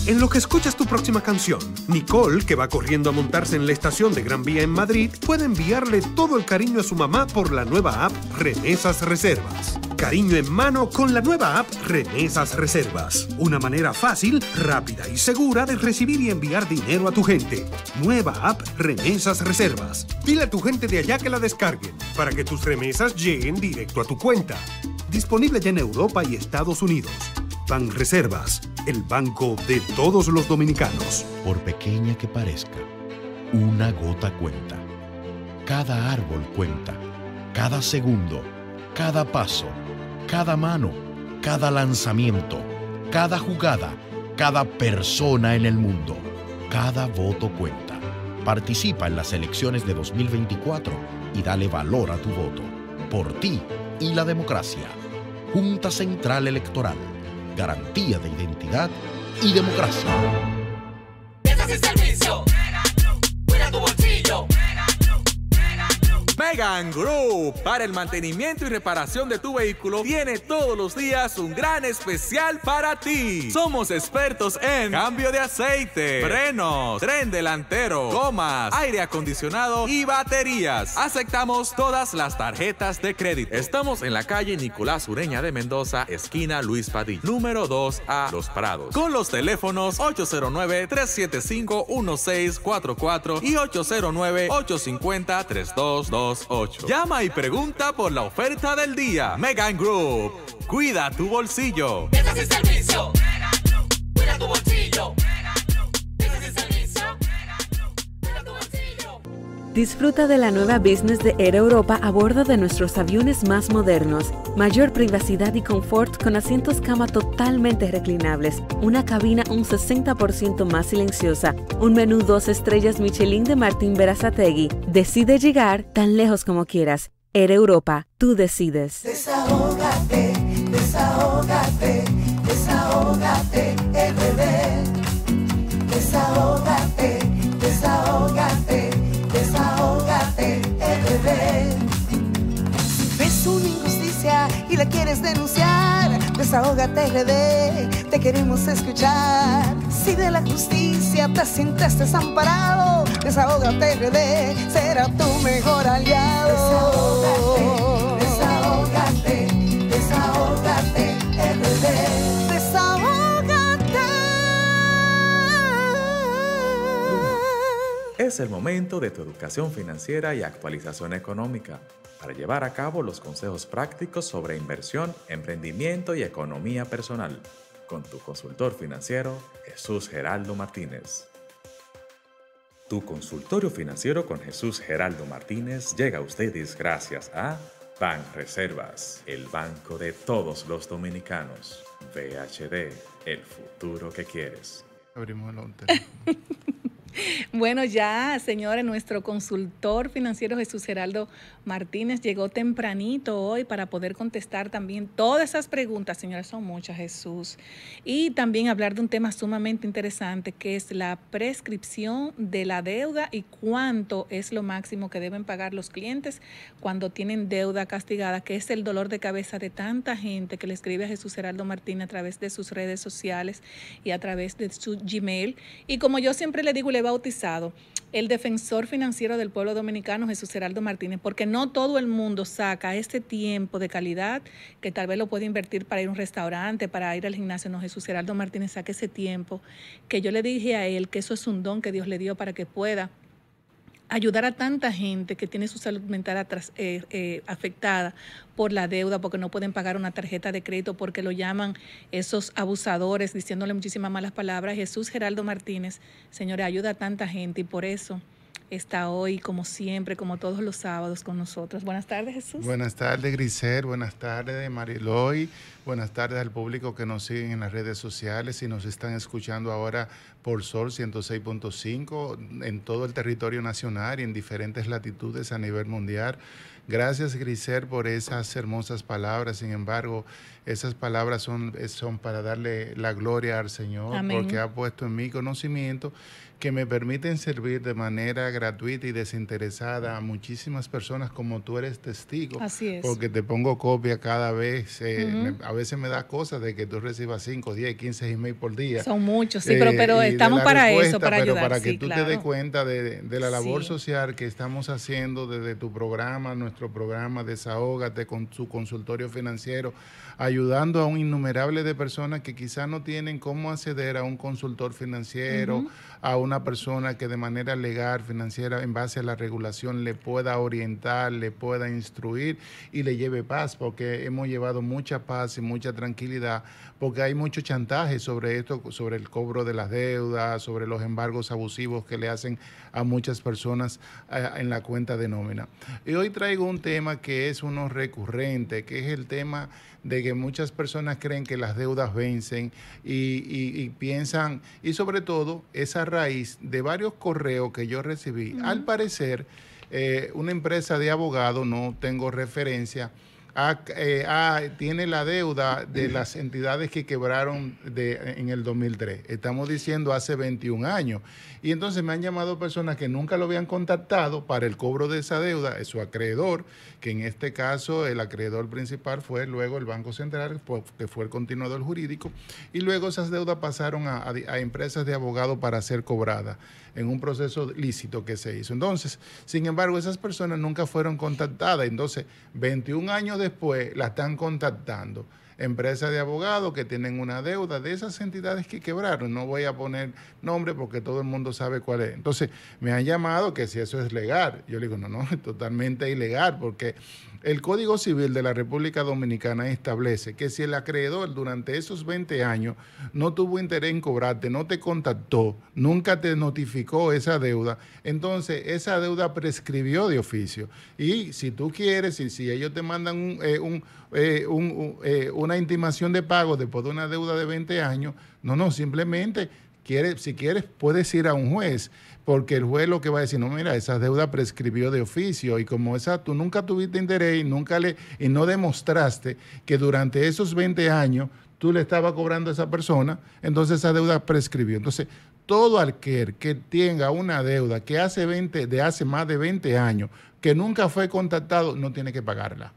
En lo que escuchas tu próxima canción, Nicole, que va corriendo a montarse en la estación de Gran Vía en Madrid, puede enviarle todo el cariño a su mamá por la nueva app Remesas Reservas. Cariño en mano con la nueva app Remesas Reservas. Una manera fácil, rápida y segura de recibir y enviar dinero a tu gente. Nueva app Remesas Reservas. Dile a tu gente de allá que la descarguen para que tus remesas lleguen directo a tu cuenta. Disponible ya en Europa y Estados Unidos. Pan Reservas, el banco de todos los dominicanos. Por pequeña que parezca, una gota cuenta. Cada árbol cuenta. Cada segundo, cada paso, cada mano, cada lanzamiento, cada jugada, cada persona en el mundo. Cada voto cuenta. Participa en las elecciones de 2024 y dale valor a tu voto. Por ti y la democracia. Junta Central Electoral garantía de identidad y democracia. Megan Group. Para el mantenimiento y reparación de tu vehículo, tiene todos los días un gran especial para ti. Somos expertos en cambio de aceite, frenos, tren delantero, gomas, aire acondicionado y baterías. Aceptamos todas las tarjetas de crédito. Estamos en la calle Nicolás Ureña de Mendoza, esquina Luis Padilla, número 2 a Los Prados. Con los teléfonos 809-375-1644 y 809-850-3222. 228. Llama y pregunta por la oferta del día. Megan Group. Cuida tu bolsillo. Este es el servicio. Group, Cuida tu bolsillo. Disfruta de la nueva business de Air Europa a bordo de nuestros aviones más modernos, mayor privacidad y confort con asientos cama totalmente reclinables, una cabina un 60% más silenciosa, un menú dos estrellas Michelin de Martín Berazategui. Decide llegar tan lejos como quieras. Air Europa, tú decides. Desahógate, desahógate, desahógate, Desahógate. Es una injusticia y la quieres denunciar, desahógate RD, te queremos escuchar. Si de la justicia te sientes desamparado, desahógate RD, será tu mejor aliado. es el momento de tu educación financiera y actualización económica para llevar a cabo los consejos prácticos sobre inversión, emprendimiento y economía personal con tu consultor financiero Jesús Geraldo Martínez. Tu consultorio financiero con Jesús Geraldo Martínez llega a ustedes gracias a Ban Reservas, el banco de todos los dominicanos. VHD, el futuro que quieres. Abrimos el [laughs] Bueno, ya, señores, nuestro consultor financiero Jesús Geraldo Martínez llegó tempranito hoy para poder contestar también todas esas preguntas. Señores, son muchas, Jesús. Y también hablar de un tema sumamente interesante que es la prescripción de la deuda y cuánto es lo máximo que deben pagar los clientes cuando tienen deuda castigada, que es el dolor de cabeza de tanta gente que le escribe a Jesús Geraldo Martínez a través de sus redes sociales y a través de su Gmail. Y como yo siempre le digo le bautizado el defensor financiero del pueblo dominicano, Jesús Geraldo Martínez, porque no todo el mundo saca este tiempo de calidad que tal vez lo puede invertir para ir a un restaurante, para ir al gimnasio. No, Jesús Geraldo Martínez saca ese tiempo que yo le dije a él que eso es un don que Dios le dio para que pueda ayudar a tanta gente que tiene su salud mental eh, eh, afectada por la deuda, porque no pueden pagar una tarjeta de crédito, porque lo llaman esos abusadores diciéndole muchísimas malas palabras. Jesús Geraldo Martínez, señores, ayuda a tanta gente y por eso está hoy, como siempre, como todos los sábados, con nosotros. Buenas tardes, Jesús. Buenas tardes, Grisel. Buenas tardes, Mariloy. Buenas tardes al público que nos sigue en las redes sociales y nos están escuchando ahora por Sol 106.5 en todo el territorio nacional y en diferentes latitudes a nivel mundial. Gracias, Grisel, por esas hermosas palabras. Sin embargo, esas palabras son, son para darle la gloria al Señor, porque ha puesto en mi conocimiento que me permiten servir de manera gratuita y desinteresada a muchísimas personas como tú eres testigo. Así es. Porque te pongo copia cada vez. Eh, a veces me da cosas de que tú recibas 5, 10, 15 emails por día. Son muchos, sí, pero, eh, estamos para eso, para pero Para que tú te des cuenta de, la labor social que estamos haciendo desde tu programa, nuestro programa Desahógate con su consultorio financiero ayudando a un innumerable de personas que quizás no tienen cómo acceder a un consultor financiero, a una persona que de manera legal, financiera, en base a la regulación, le pueda orientar, le pueda instruir y le lleve paz, porque hemos llevado mucha paz y mucha tranquilidad porque hay mucho chantaje sobre esto, sobre el cobro de las deudas, sobre los embargos abusivos que le hacen a muchas personas eh, en la cuenta de nómina. Y hoy traigo un tema que es uno recurrente, que es el tema de que muchas personas creen que las deudas vencen y, piensan, y sobre todo esa raíz de varios correos que yo recibí, al parecer, eh, una empresa de abogado, no tengo referencia, Ah, eh, ah, tiene la deuda de las entidades que quebraron de, en el 2003. Estamos diciendo hace 21 años. Y entonces me han llamado personas que nunca lo habían contactado para el cobro de esa deuda, su acreedor, que en este caso el acreedor principal fue luego el Banco Central, que fue el continuador jurídico, y luego esas deudas pasaron a, empresas de abogados para ser cobradas en un proceso lícito que se hizo. Entonces, sin embargo, esas personas nunca fueron contactadas. Entonces, 21 años después la están contactando empresas de abogados que tienen una deuda de esas entidades que quebraron. No voy a poner nombre porque todo el mundo sabe cuál es. Entonces, me han llamado que si eso es legal. Yo le digo, no, no, [laughs] es totalmente ilegal porque el Código Civil de la República Dominicana establece que si el acreedor durante esos 20 años no tuvo interés en cobrarte, no te contactó, nunca te notificó esa deuda, entonces esa deuda prescribió de oficio. Y si tú quieres, y si ellos te mandan un, eh, eh, eh, una intimación de pago después de una deuda de 20 años, no, no, simplemente... quieres, si quieres, puedes ir a un juez porque el juez lo que va a decir, no, mira, esa deuda prescribió de oficio y como esa tú nunca tuviste interés y nunca le y no demostraste que durante esos 20 años tú le estabas cobrando a esa persona, entonces esa deuda prescribió. Entonces, todo alquiler que tenga una deuda que hace 20, de hace más de 20 años, que nunca fue contactado, no tiene que pagarla,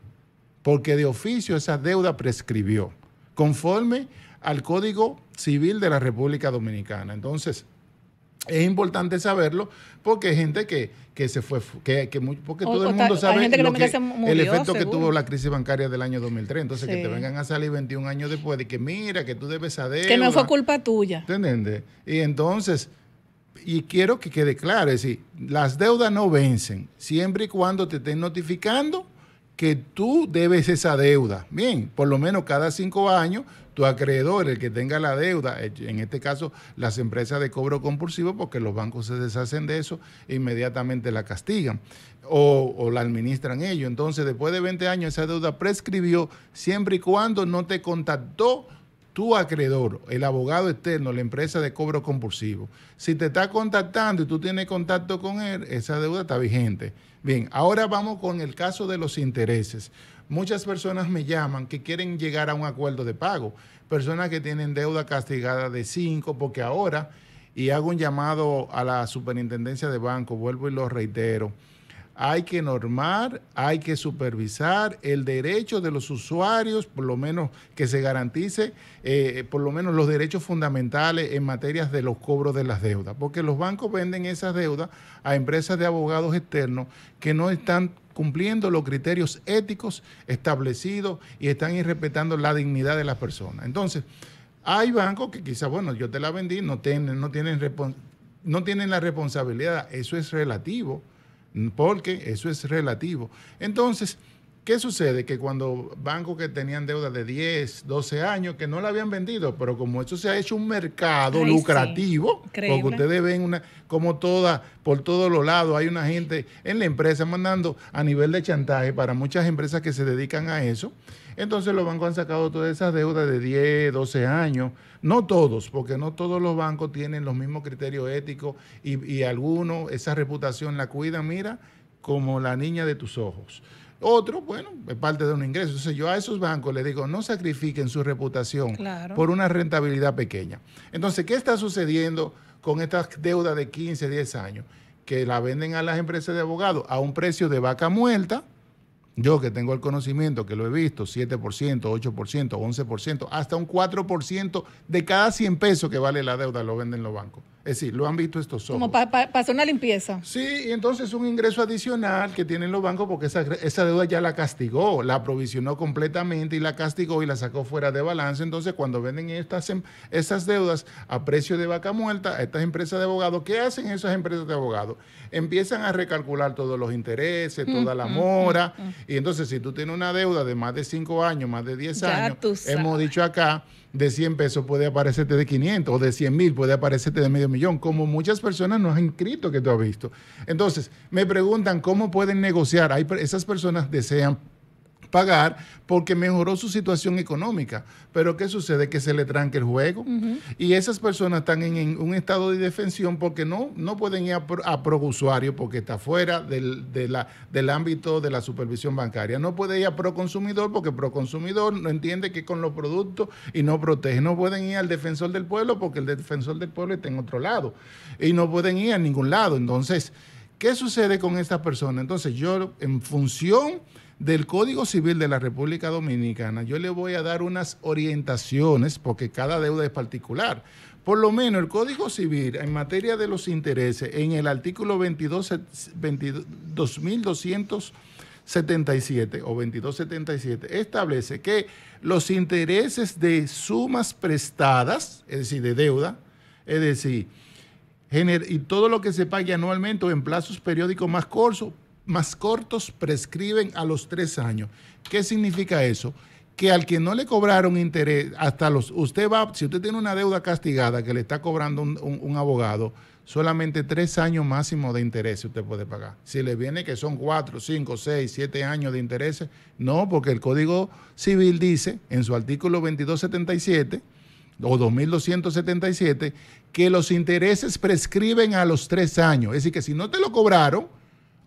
porque de oficio esa deuda prescribió, conforme al Código Civil de la República Dominicana. Entonces, es importante saberlo porque hay gente que, se fue, porque todo el mundo sabe el efecto que tuvo la crisis bancaria del año 2003. Entonces, que te vengan a salir 21 años después de que mira, que tú debes deuda. Que no fue culpa tuya. ¿Entiendes? Y entonces, y quiero que quede claro, es decir, las deudas no vencen siempre y cuando te estén notificando que tú debes esa deuda. Bien, por lo menos cada cinco años tu acreedor, el que tenga la deuda, eh, en este caso las empresas de cobro compulsivo, porque los bancos se deshacen de eso, e inmediatamente la castigan o, o, la administran ellos. Entonces, después de 20 años, esa deuda prescribió siempre y cuando no te contactó tu acreedor, el abogado externo, la empresa de cobro compulsivo. Si te está contactando y tú tienes contacto con él, esa deuda está vigente. Bien, ahora vamos con el caso de los intereses. Muchas personas me llaman que quieren llegar a un acuerdo de pago, personas que tienen deuda castigada de 5, porque ahora, y hago un llamado a la superintendencia de banco, vuelvo y lo reitero, hay que normar, hay que supervisar el derecho de los usuarios, por lo menos que se garantice, eh, por lo menos los derechos fundamentales en materia de los cobros de las deudas, porque los bancos venden esas deudas a empresas de abogados externos que no están cumpliendo los criterios éticos establecidos y están irrespetando la dignidad de las personas. Entonces, hay bancos que quizás, bueno, yo te la vendí, no tienen, no tienen, no tienen la responsabilidad. Eso es relativo, porque eso es relativo. Entonces, ¿Qué sucede? Que cuando bancos que tenían deuda de 10, 12 años, que no la habían vendido, pero como eso se ha hecho un mercado lucrativo, porque ustedes ven una, como todas por todos los lados, hay una gente en la empresa mandando a nivel de chantaje para muchas empresas que se dedican a eso. Entonces los bancos han sacado todas esas deudas de 10, 12 años. No todos, porque no todos los bancos tienen los mismos criterios éticos y, y algunos esa reputación la cuidan, mira, como la niña de tus ojos. Otro, bueno, es parte de un ingreso. Entonces yo a esos bancos les digo, no sacrifiquen su reputación por una rentabilidad pequeña. Entonces, ¿qué está sucediendo con estas deudas de 15, 10 años? Que la venden a las empresas de abogados a un precio de vaca muerta. Yo que tengo el conocimiento, que lo he visto, 7%, 8%, 11%, hasta un 4% de cada 100 pesos que vale la deuda lo venden los bancos. Es decir, lo han visto estos ojos. Como para una limpieza. Sí, y entonces un ingreso adicional que tienen los bancos porque esa, deuda ya la castigó, la provisionó completamente y la castigó y la sacó fuera de balance. Entonces, cuando venden estas, em, esas deudas a precio de vaca muerta, estas empresas de abogados, ¿qué hacen esas empresas de abogados? Empiezan a recalcular todos los intereses, mm, toda la mm, mora. Mm, y entonces, si tú tienes una deuda de más de 5 años, más de 10 años, hemos dicho acá de 100 pesos puede aparecerte de 500 o de 100 mil puede aparecerte de medio millón, como muchas personas no han inscrito que tú has visto. Entonces, me preguntan cómo pueden negociar. Hay, esas personas desean pagar porque mejoró su situación económica. Pero ¿qué sucede? Que se le tranque el juego y esas personas están en, un estado de defensión porque no, no pueden ir a, pro usuario porque está fuera del, del ámbito de la supervisión bancaria. No puede ir a pro consumidor porque pro consumidor no entiende que con los productos y no protege. No pueden ir al defensor del pueblo porque el defensor del pueblo está en otro lado y no pueden ir a ningún lado. Entonces, ¿qué sucede con estas personas? Entonces, yo en función del Código Civil de la República Dominicana, yo le voy a dar unas orientaciones porque cada deuda es particular. Por lo menos el Código Civil en materia de los intereses, en el artículo 22 o 2277, establece que los intereses de sumas prestadas, es decir, de deuda, es decir, y todo lo que se pague anualmente o en plazos periódicos más cortos, más cortos prescriben a los tres años. ¿Qué significa eso? Que al que no le cobraron interés, hasta los. Usted va, si usted tiene una deuda castigada que le está cobrando un, abogado, solamente tres años máximo de interés usted puede pagar. Si le viene que son cuatro, cinco, seis, siete años de intereses, no, porque el Código Civil dice en su artículo 2277 o 2277 que los intereses prescriben a los tres años. Es decir, que si no te lo cobraron,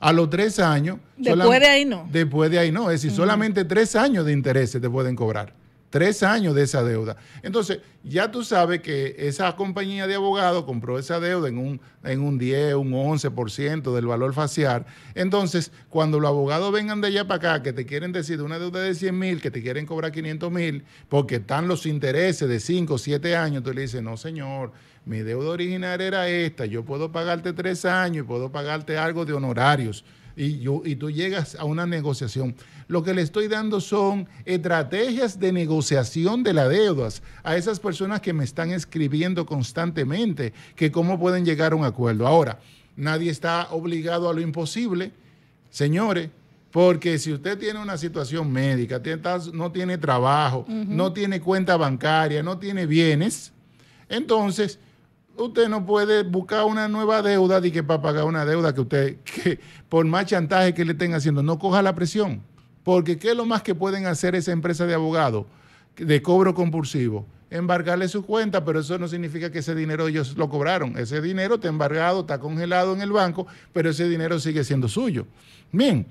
a los tres años. Después de ahí no. Después de ahí no. Es decir, solamente tres años de intereses te pueden cobrar. Tres años de esa deuda. Entonces, ya tú sabes que esa compañía de abogados compró esa deuda en un, en un 10, un 11% del valor facial. Entonces, cuando los abogados vengan de allá para acá, que te quieren decir una deuda de 100 mil, que te quieren cobrar 500 mil, porque están los intereses de 5, 7 años, tú le dices, no, señor, mi deuda original era esta, yo puedo pagarte tres años y puedo pagarte algo de honorarios. Y, yo, y tú llegas a una negociación. Lo que le estoy dando son estrategias de negociación de las deudas a esas personas que me están escribiendo constantemente que cómo pueden llegar a un acuerdo. Ahora, nadie está obligado a lo imposible. Señores, porque si usted tiene una situación médica, no tiene trabajo, no tiene cuenta bancaria, no tiene bienes, entonces usted no puede buscar una nueva deuda de que para pagar una deuda que usted, que por más chantaje que le estén haciendo, no coja la presión. Porque ¿qué es lo más que pueden hacer esa empresa de abogados de cobro compulsivo? Embargarle su cuenta, pero eso no significa que ese dinero ellos lo cobraron. Ese dinero está embargado, está congelado en el banco, pero ese dinero sigue siendo suyo. Bien,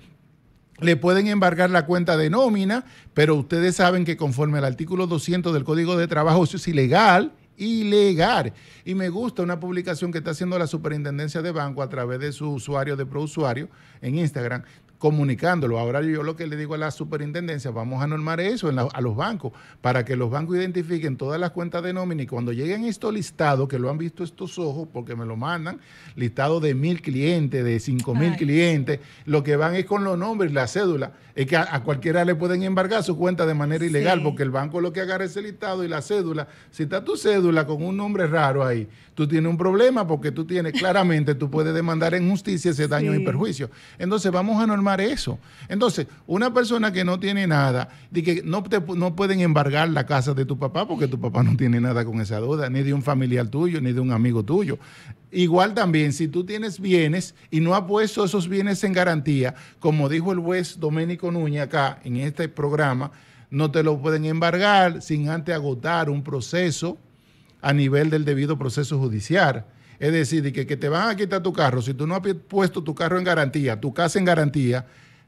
le pueden embargar la cuenta de nómina, pero ustedes saben que conforme al artículo 200 del Código de Trabajo, eso es ilegal ilegal. Y me gusta una publicación que está haciendo la superintendencia de banco a través de su usuario, de pro usuario en Instagram, comunicándolo. Ahora yo lo que le digo a la superintendencia, vamos a normar eso a los bancos, para que los bancos identifiquen todas las cuentas de nómina y cuando lleguen estos listados, que lo han visto estos ojos, porque me lo mandan, listado de mil clientes, de cinco mil clientes, lo que van es con los nombres, la cédula, es que a, cualquiera le pueden embargar su cuenta de manera ilegal, porque el banco lo que agarra es el listado y la cédula. Si está tu cédula con un nombre raro ahí, tú tienes un problema porque tú tienes, claramente, tú puedes demandar en justicia ese daño y perjuicio. Entonces vamos a normar eso. Entonces, una persona que no tiene nada, de que no, te, no pueden embargar la casa de tu papá porque tu papá no tiene nada con esa duda, ni de un familiar tuyo, ni de un amigo tuyo. Igual también, si tú tienes bienes y no has puesto esos bienes en garantía, como dijo el juez Doménico Núñez acá en este programa, no te lo pueden embargar sin antes agotar un proceso a nivel del debido proceso judicial. Es decir, que, que te van a quitar tu carro, si tú no has puesto tu carro en garantía, tu casa en garantía,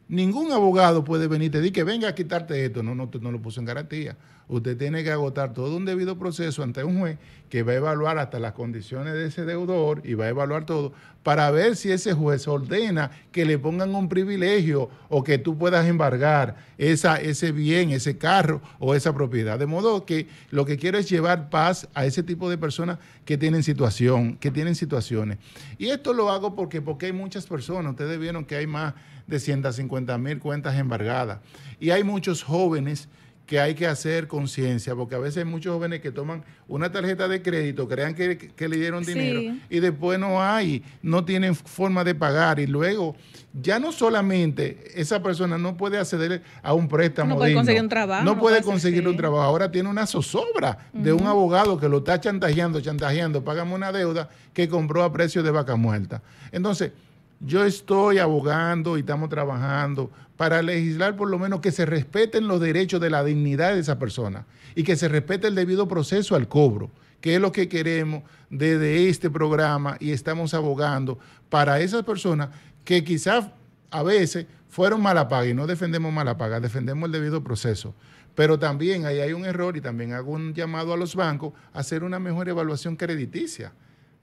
ningún abogado puede venir y te decir que venga a quitarte esto. No, no, no lo puso en garantía usted tiene que agotar todo un debido proceso ante un juez que va a evaluar hasta las condiciones de ese deudor y va a evaluar todo para ver si ese juez ordena que le pongan un privilegio o que tú puedas embargar esa, ese bien, ese carro o esa propiedad. De modo que lo que quiero es llevar paz a ese tipo de personas que tienen situación, que tienen situaciones. Y esto lo hago porque, porque hay muchas personas, ustedes vieron que hay más de 150 mil cuentas embargadas y hay muchos jóvenes que hay que hacer conciencia, porque a veces hay muchos jóvenes que toman una tarjeta de crédito, crean que, le dieron dinero y después no hay, no tienen forma de pagar y luego ya no solamente esa persona no puede acceder a un préstamo. No puede conseguir un trabajo. No, puede conseguir un trabajo. Ahora tiene una zozobra de un abogado que lo está chantajeando, chantajeando, págame una deuda que compró a precio de vaca muerta. Entonces, yo estoy abogando y estamos trabajando para legislar por lo menos que se respeten los derechos de la dignidad de esa persona y que se respete el debido proceso al cobro, que es lo que queremos desde este programa y estamos abogando para esas personas que quizás a veces fueron mala y no defendemos mala defendemos el debido proceso. Pero también ahí hay un error y también hago un llamado a los bancos a hacer una mejor evaluación crediticia.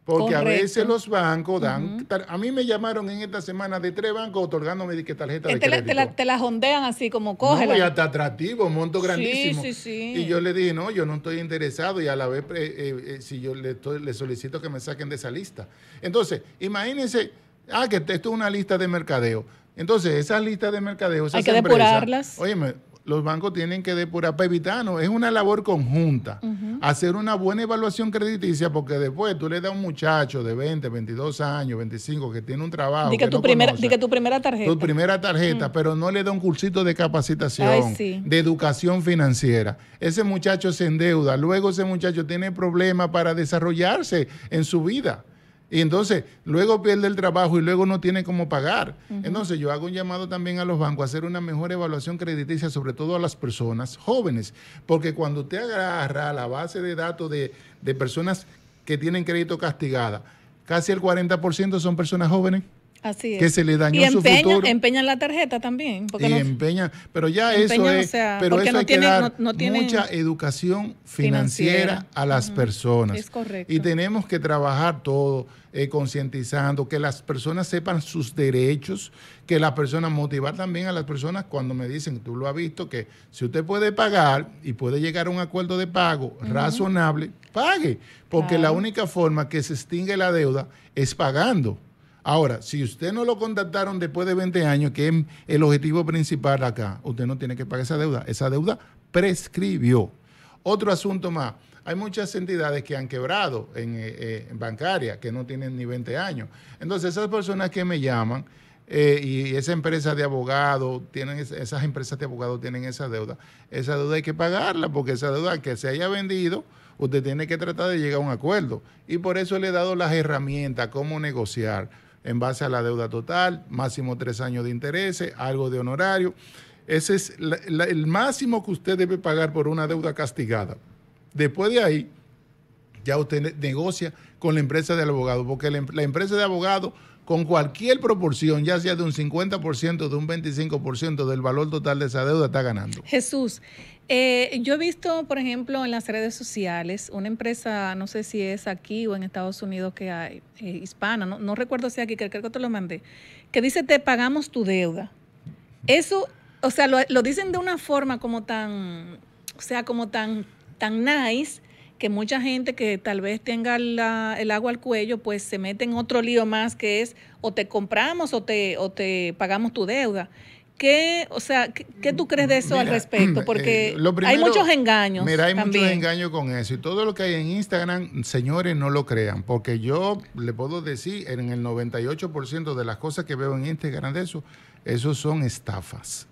Porque a veces los bancos dan. A mí me llamaron en esta semana de tres bancos otorgándome de que tarjeta de te crédito. te, las la ondean así como coge. No, hasta atractivo, monto grandísimo. Sí, sí, sí. Y yo le dije, no, yo no estoy interesado y a la vez, eh, eh, eh, si yo le, le solicito que me saquen de esa lista. Entonces, imagínense, ah, que esto es una lista de mercadeo. Entonces, esas listas de mercadeo, esas Hay que depurarlas. Óyeme, los bancos tienen que depurar. Pevitano, es una labor conjunta. Hacer una buena evaluación crediticia, porque después tú le das a un muchacho de 20, 22 años, 25, que tiene un trabajo. que, tu, primera, tu primera tarjeta. Tu primera tarjeta, mm. pero no le da un cursito de capacitación, de educación financiera. Ese muchacho se endeuda, luego ese muchacho tiene problemas para desarrollarse en su vida. Y entonces, luego pierde el trabajo y luego no tiene cómo pagar. Entonces, yo hago un llamado también a los bancos a hacer una mejor evaluación crediticia, sobre todo a las personas jóvenes, porque cuando usted agarra la base de datos de, de personas que tienen crédito castigada, casi el 40% son personas jóvenes que se le dañó y su futuro. empeñan la tarjeta también. Porque y empeñan, pero ya eso es, pero eso no hay tiene, que dar mucha educación financiera, a las personas. Es correcto. Y tenemos que trabajar todo eh, concientizando, que las personas sepan sus derechos, que las personas, motivar también a las personas cuando me dicen, tú lo has visto, que si usted puede pagar y puede llegar a un acuerdo de pago razonable, pague, porque la única forma que se extingue la deuda es pagando. Ahora, si usted no lo contactaron después de 20 años, que es el objetivo principal acá, usted no tiene que pagar esa deuda. Esa deuda prescribió. Otro asunto más. Hay muchas entidades que han quebrado en, eh, eh, bancaria, que no tienen ni 20 años. Entonces, esas personas que me llaman eh, y esa empresa de abogados, tienen esas empresas de abogados tienen esa deuda. Esa deuda hay que pagarla porque esa deuda que se haya vendido, usted tiene que tratar de llegar a un acuerdo. Y por eso le he dado las herramientas, cómo negociar en base a la deuda total, máximo tres años de intereses, algo de honorario. Ese es el máximo que usted debe pagar por una deuda castigada. Después de ahí, ya usted negocia con la empresa del abogado, porque la, empresa de abogado, con cualquier proporción, ya sea de un 50%, de un 25% del valor total de esa deuda, está ganando. Jesús, eh, yo he visto, por ejemplo, en las redes sociales, una empresa, no sé si es aquí o en Estados Unidos que hay, eh, hispana, no, recuerdo si aquí, creo que te lo mandé, que dice te pagamos tu deuda. Eso, o sea, lo, dicen de una forma como tan, o sea, como tan, tan nice, que mucha gente que tal vez tenga el agua al cuello, pues se mete en otro lío más que es o te compramos o te, o te pagamos tu deuda. ¿Qué, o sea, ¿qué, tú crees de eso al respecto? [clears throat] Eh, Porque hay muchos engaños. Mira, hay muchos engaños con eso. Y todo lo que hay en Instagram, señores, no lo crean. Porque yo le puedo decir, en el 98% de las cosas que veo en Instagram de eso, eso son estafas.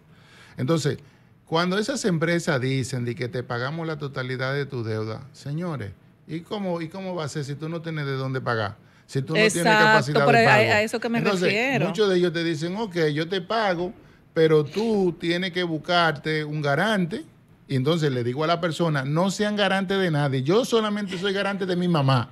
Entonces, cuando esas empresas dicen de que te pagamos la totalidad de tu deuda, señores, ¿y cómo, ¿y cómo va a ser si tú no tienes de dónde pagar? Si tú no tienes capacidad de pago. A, a eso que me refiero. Muchos de ellos te dicen, ok, yo te pago pero tú tienes que buscarte un garante. Y entonces le digo a la persona, no sean garantes de nadie, yo solamente soy garante de mi mamá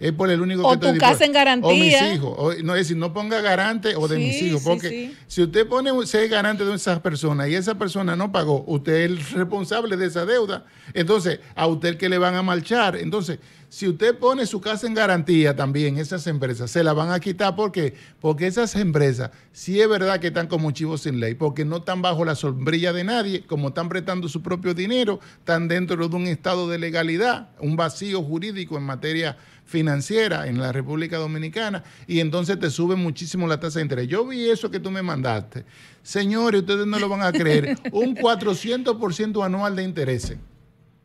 es por el único o que o tu casa en garantía. O mis hijos. no, es decir, no ponga garante o de mis hijos. Porque si usted pone ser garante de esas personas y esa persona no pagó, usted es el responsable de esa deuda. Entonces, a usted que le van a marchar. Entonces, si usted pone su casa en garantía también, esas empresas se la van a quitar. ¿Por qué? Porque esas empresas sí es verdad que están como chivos sin ley, porque no están bajo la sombrilla de nadie, como están prestando su propio dinero, están dentro de un estado de legalidad, un vacío jurídico en materia financiera en la República Dominicana y entonces te sube muchísimo la tasa de interés. Yo vi eso que tú me mandaste. Señores, ustedes no lo van a creer, un 400% anual de intereses.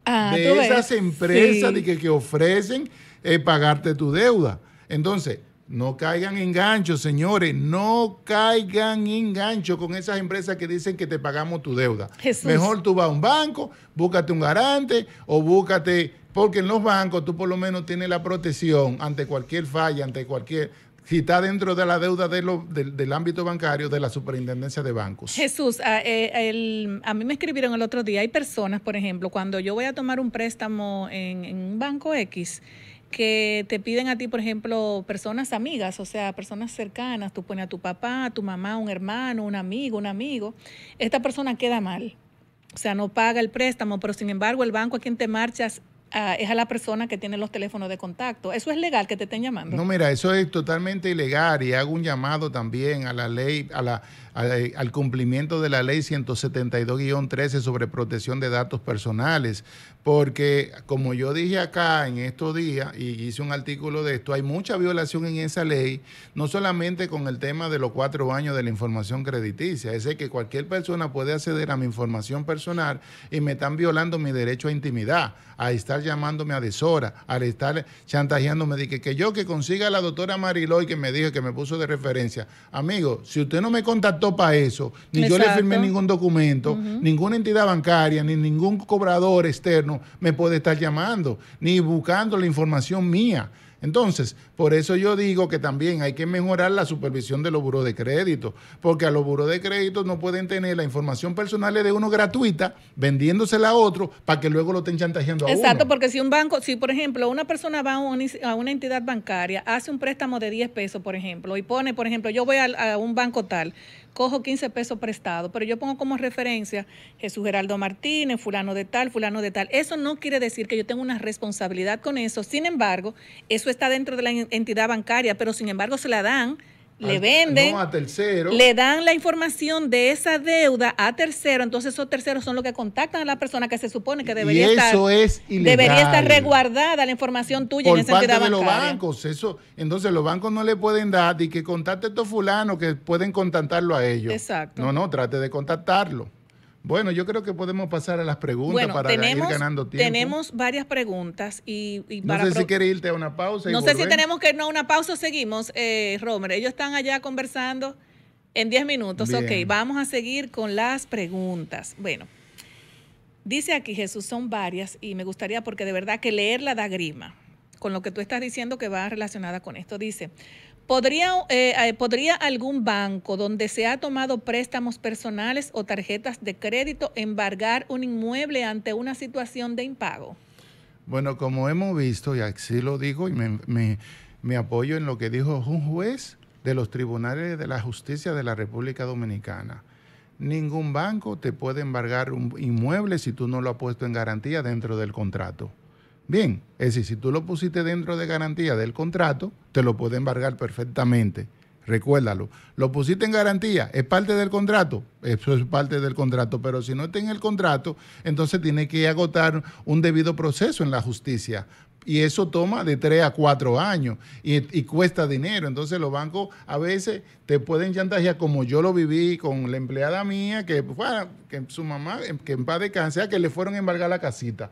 Ah, de esas empresas que, ofrecen eh, pagarte tu deuda. Entonces, no caigan en gancho, señores, no caigan en gancho con esas empresas que dicen que te pagamos tu deuda. Mejor tú vas a un banco, búscate un garante o búscate porque en los bancos tú por lo menos tienes la protección ante cualquier falla, ante cualquier si está dentro de la deuda de del ámbito bancario de la superintendencia de bancos. Jesús, ah, eh, a, mí me escribieron el otro día, hay personas, por ejemplo, cuando yo voy a tomar un préstamo en, un banco X, que te piden a ti, por ejemplo, personas amigas, o sea, personas cercanas, tú pones a tu papá, a tu mamá, un hermano, un amigo, un amigo, esta persona queda mal. O sea, no paga el préstamo, pero sin embargo el banco a quien te marchas Ah, es a la persona que tiene los teléfonos de contacto. ¿Eso es legal que te estén llamando? No, mira, eso es totalmente ilegal y hago un llamado también a la ley, a la, eh, al, cumplimiento de la ley 172-13 sobre protección de datos personales, porque como yo dije acá en estos días, y hice un artículo de esto, hay mucha violación en esa ley, no solamente con el tema de los cuatro años de la información crediticia, es que cualquier persona puede acceder a mi información personal y me están violando mi derecho a intimidad, a estar llamándome a deshora, al estar chantajeándome de que, que yo que consiga a la doctora Mariloy que me dijo que me puso de referencia, amigo, si usted no me contactó, para eso, ni yo le firmé ningún documento, ninguna entidad bancaria, ni ningún cobrador externo me puede estar llamando, ni buscando la información mía. Entonces, por eso yo digo que también hay que mejorar la supervisión de los buros de crédito, porque a los buros de crédito no pueden tener la información personal de uno gratuita, vendiéndosela a otro, para que luego lo estén chantajeando a Exacto, Exacto, porque si un banco, si por ejemplo una persona va a una entidad bancaria, hace un préstamo de 10 pesos, por ejemplo, y pone, por ejemplo, yo voy a un banco tal, cojo 15 pesos prestado, pero yo pongo como referencia Jesús Geraldo Martínez, fulano de tal, fulano de tal. Eso no quiere decir que yo tenga una responsabilidad con eso. Sin embargo, eso está dentro de la entidad bancaria, pero sin embargo se la dan le venden, le dan la información de esa deuda a tercero, entonces esos terceros son los que contactan a la persona que se supone que debería eso estar, es debería estar resguardada la información tuya en ese parte de los bancos, eso, entonces los bancos no le pueden dar y que contacte a estos fulanos que pueden contactarlo a ellos. Exacto. No, no, trate de contactarlo. Bueno, yo creo que podemos pasar a las preguntas para ir ganando tiempo. Tenemos varias preguntas y, para No sé si quiere irte a una pausa. No sé si tenemos que irnos a una pausa o seguimos, eh, Romer. Ellos están allá conversando en 10 minutos. Ok, vamos a seguir con las preguntas. Bueno, dice aquí Jesús, son varias y me gustaría, porque de verdad que leerla da grima, con lo que tú estás diciendo que va relacionada con esto. Dice, ¿Podría, eh, eh, ¿Podría algún banco donde se ha tomado préstamos personales o tarjetas de crédito embargar un inmueble ante una situación de impago? Bueno, como hemos visto, y así lo digo, y me, me apoyo en lo que dijo un juez de los tribunales de la justicia de la República Dominicana. Ningún banco te puede embargar un inmueble si tú no lo has puesto en garantía dentro del contrato. Bien, es decir, si tú lo pusiste dentro de garantía del contrato, te lo puede embargar perfectamente. Recuérdalo. Lo pusiste en garantía, es parte del contrato. Eso es parte del contrato. Pero si no está en el contrato, entonces tiene que agotar un debido proceso en la justicia. Y eso toma de tres a cuatro años y, cuesta dinero. Entonces los bancos a veces te pueden chantajear, como yo lo viví con la empleada mía, que, fue que su mamá, que en paz descanse, que le fueron a embargar la casita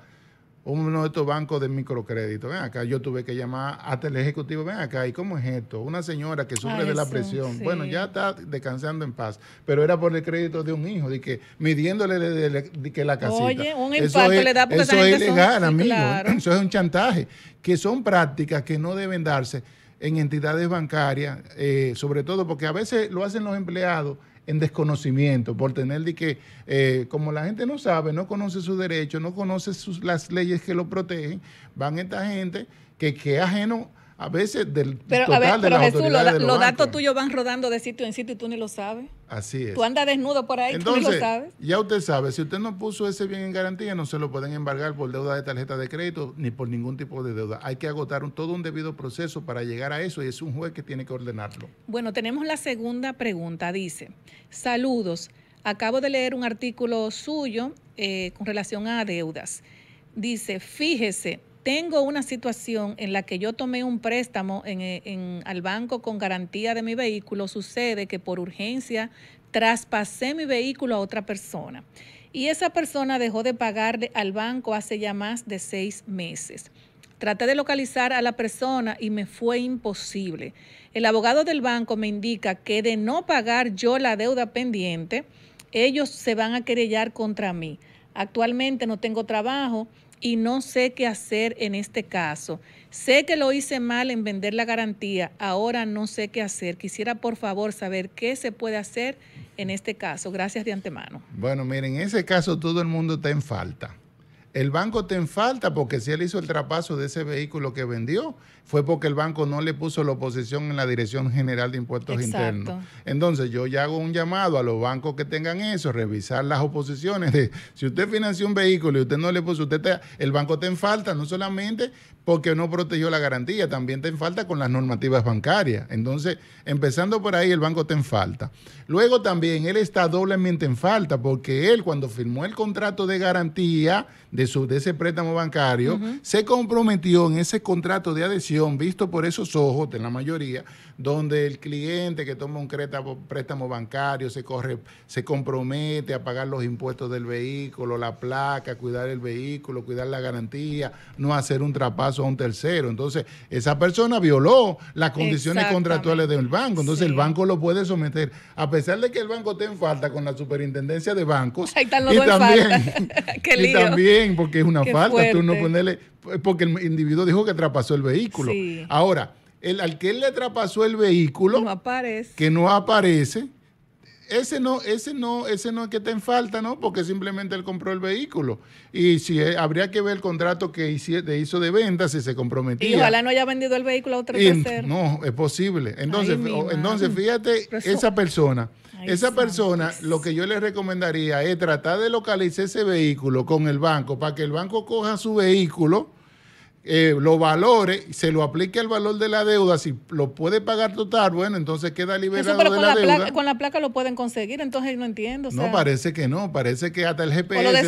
uno de estos bancos de microcrédito. Ven acá, yo tuve que llamar hasta el ejecutivo, ven acá, ¿y cómo es esto? Una señora que sufre de la presión, bueno, ya está descansando en paz, pero era por el crédito de un hijo, de que midiéndole que la casita. Eso es ilegal, amigo, eso es un chantaje, que son prácticas que no deben darse en entidades bancarias, eh, sobre todo porque a veces lo hacen los empleados en desconocimiento, por tener de que, eh, como la gente no sabe, no conoce sus derechos, no conoce las leyes que lo protegen, van esta gente que, que ajeno a veces del total de los, los datos tuyos van rodando de sitio en sitio y tú ni lo sabes. Así es. Tú andas desnudo por ahí, Entonces, lo sabes. Ya usted sabe, si usted no puso ese bien en garantía, no se lo pueden embargar por deuda de tarjeta de crédito ni por ningún tipo de deuda. Hay que agotar todo un debido proceso para llegar a eso y es un juez que tiene que ordenarlo. Bueno, tenemos la segunda pregunta. Dice, saludos. Acabo de leer un artículo suyo eh, con relación a deudas. Dice, fíjese, tengo una situación en la que yo tomé un préstamo eh, en, al banco con garantía de mi vehículo, sucede que por urgencia traspasé mi vehículo a otra persona y esa persona dejó de pagar al banco hace ya más de seis meses. Traté de localizar a la persona y me fue imposible. El abogado del banco me indica que de no pagar yo la deuda pendiente, ellos se van a querellar contra mí. Actualmente no tengo trabajo, y no sé qué hacer en este caso. Sé que lo hice mal en vender la garantía, ahora no sé qué hacer. Quisiera por favor saber qué se puede hacer en este caso. Gracias de antemano. Bueno, miren, en ese caso todo el mundo está en falta el banco te en falta porque si él hizo el trapaso de ese vehículo que vendió, fue porque el banco no le puso la oposición en la Dirección General de Impuestos Internos. Entonces yo ya hago un llamado a los bancos que tengan eso, revisar las oposiciones de si usted financió un vehículo y usted no le puso, usted el banco te en falta, no solamente porque no protegió la garantía. También está falta con las normativas bancarias. Entonces, empezando por ahí, el banco está en falta. Luego también él está doblemente en falta porque él cuando firmó el contrato de garantía de, su, de ese préstamo bancario, se comprometió en ese contrato de adhesión, visto por esos ojos, de la mayoría, donde el cliente que toma un préstamo bancario se, corre, se compromete a pagar los impuestos del vehículo, la placa, cuidar el vehículo, cuidar la garantía, no hacer un trapaso a un tercero. Entonces, esa persona violó las condiciones contractuales del banco. Entonces, el banco lo puede someter, a pesar de que el banco esté en falta con la superintendencia de bancos. y también, [laughs] [laughs] Y también, porque es una falta, tú no porque el individuo dijo que traspasó el vehículo. Ahora, el al que él le traspasó el vehículo, que no aparece, ese no, ese no, ese no es que está en falta, ¿no? Porque simplemente él compró el vehículo. Y si eh, habría que ver el contrato que hizo de venta, si se comprometía. Y ojalá no haya vendido el vehículo a otro tercero. No, es posible. Entonces, entonces fíjate, esa persona, esa persona, lo que yo le recomendaría es tratar de localizar ese vehículo con el banco para que el banco coja su vehículo eh, lo valore, se lo aplique al valor de la deuda, si lo puede pagar total, bueno, entonces queda liberado de con la, deuda. Placa, con la placa lo pueden conseguir, entonces no entiendo. no, parece que no, parece que hasta el GPS de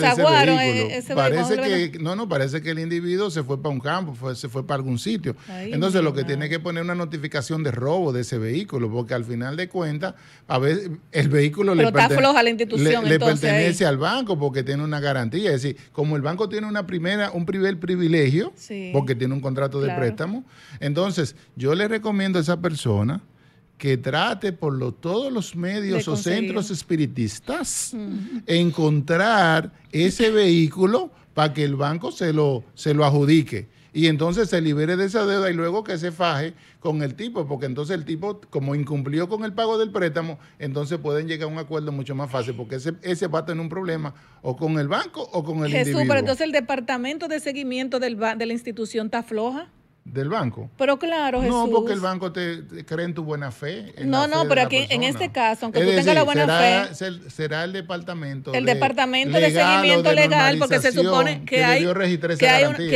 ese eh, vehículo, parece que, no, no, parece que el individuo se fue para un campo, fue, se fue para algún sitio. entonces lo que tiene que poner una notificación de robo de ese vehículo, porque al final de cuentas, a veces el vehículo le, pertenece al banco porque tiene una garantía. Es decir, como el banco tiene una primera, un primer privilegio, sí porque tiene un contrato de préstamo. Entonces, yo le recomiendo a esa persona que trate por todos los medios o centros espiritistas encontrar ese vehículo para que el banco se lo, se lo adjudique y entonces se libere de esa deuda y luego que se faje con el tipo, porque entonces el tipo, como incumplió con el pago del préstamo, entonces pueden llegar a un acuerdo mucho más fácil, porque ese, ese va a tener un problema o con el banco o con el Jesús, pero entonces el departamento de seguimiento del, de la institución está floja del banco. Pero claro, Jesús. No, porque el banco te, cree en tu buena fe. no, no, pero aquí en este caso, aunque tú tengas la buena fe. será el departamento. El departamento de seguimiento legal, porque se supone que, hay, que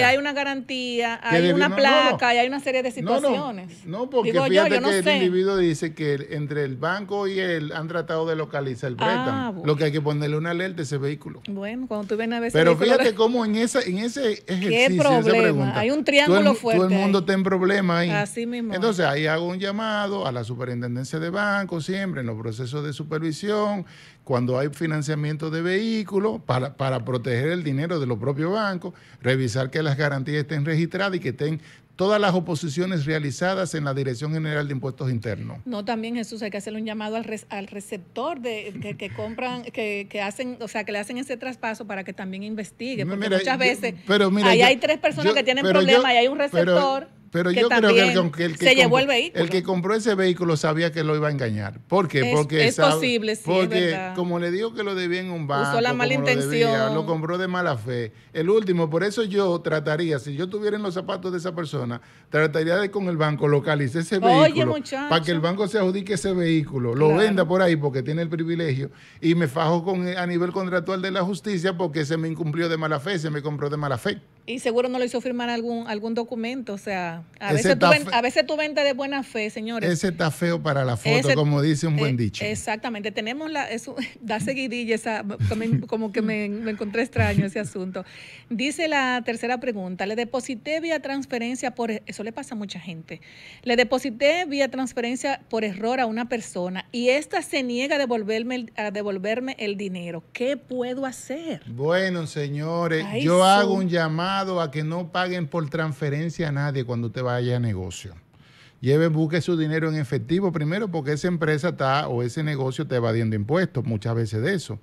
hay, una garantía, hay una placa, y hay una serie de situaciones. No, porque fíjate que el individuo dice que entre el banco y él han tratado de localizar el ah, préstamo. Lo que hay que ponerle una alerta a ese vehículo. Bueno, cuando tú vienes a ver Pero fíjate [laughs] cómo en, ese en ese ejercicio, ¿Qué problema? hay un triángulo fuerte mundo está problemas ahí. Así mismo. Entonces ahí hago un llamado a la superintendencia de bancos siempre en los procesos de supervisión, cuando hay financiamiento de vehículos, para, para proteger el dinero de los propios bancos, revisar que las garantías estén registradas y que estén todas las oposiciones realizadas en la Dirección General de Impuestos Internos. No, también Jesús, hay que hacerle un llamado al, al receptor de que, compran, que, que, hacen, o sea, que le hacen ese traspaso para que también investigue, porque muchas veces pero mira, ahí hay tres personas que tienen problemas y hay un receptor. Pero yo creo que el, que el que compró ese vehículo sabía que lo iba a engañar. ¿Por qué? porque es posible, Porque como le digo que lo debía en un banco, Usó la mala intención. Lo, compró de mala fe. El último, por eso yo trataría, si yo tuviera en los zapatos de esa persona, trataría de con el banco localizar ese vehículo para que el banco se adjudique ese vehículo, lo venda por ahí porque tiene el privilegio y me fajo con a nivel contractual de la justicia porque se me incumplió de mala fe, se me compró de mala fe. Y seguro no lo hizo firmar algún, algún documento. O sea, a veces, tú venta a de buena fe, señores. Ese está feo para la foto, como dice un buen eh, dicho. Exactamente. Tenemos la. Eso, [laughs] da seguidilla esa. Como, que me, encontré extraño ese asunto. Dice la tercera pregunta. Le deposité vía transferencia por. Eso le pasa a mucha gente. Le deposité vía transferencia por error a una persona y esta se niega a devolverme, a devolverme el dinero. ¿Qué puedo hacer? Bueno, señores, yo hago un llamado a que no paguen por transferencia a nadie cuando te vaya a negocio. Lleve, busque su dinero en efectivo primero porque esa empresa está o ese negocio está evadiendo impuestos, muchas veces de eso.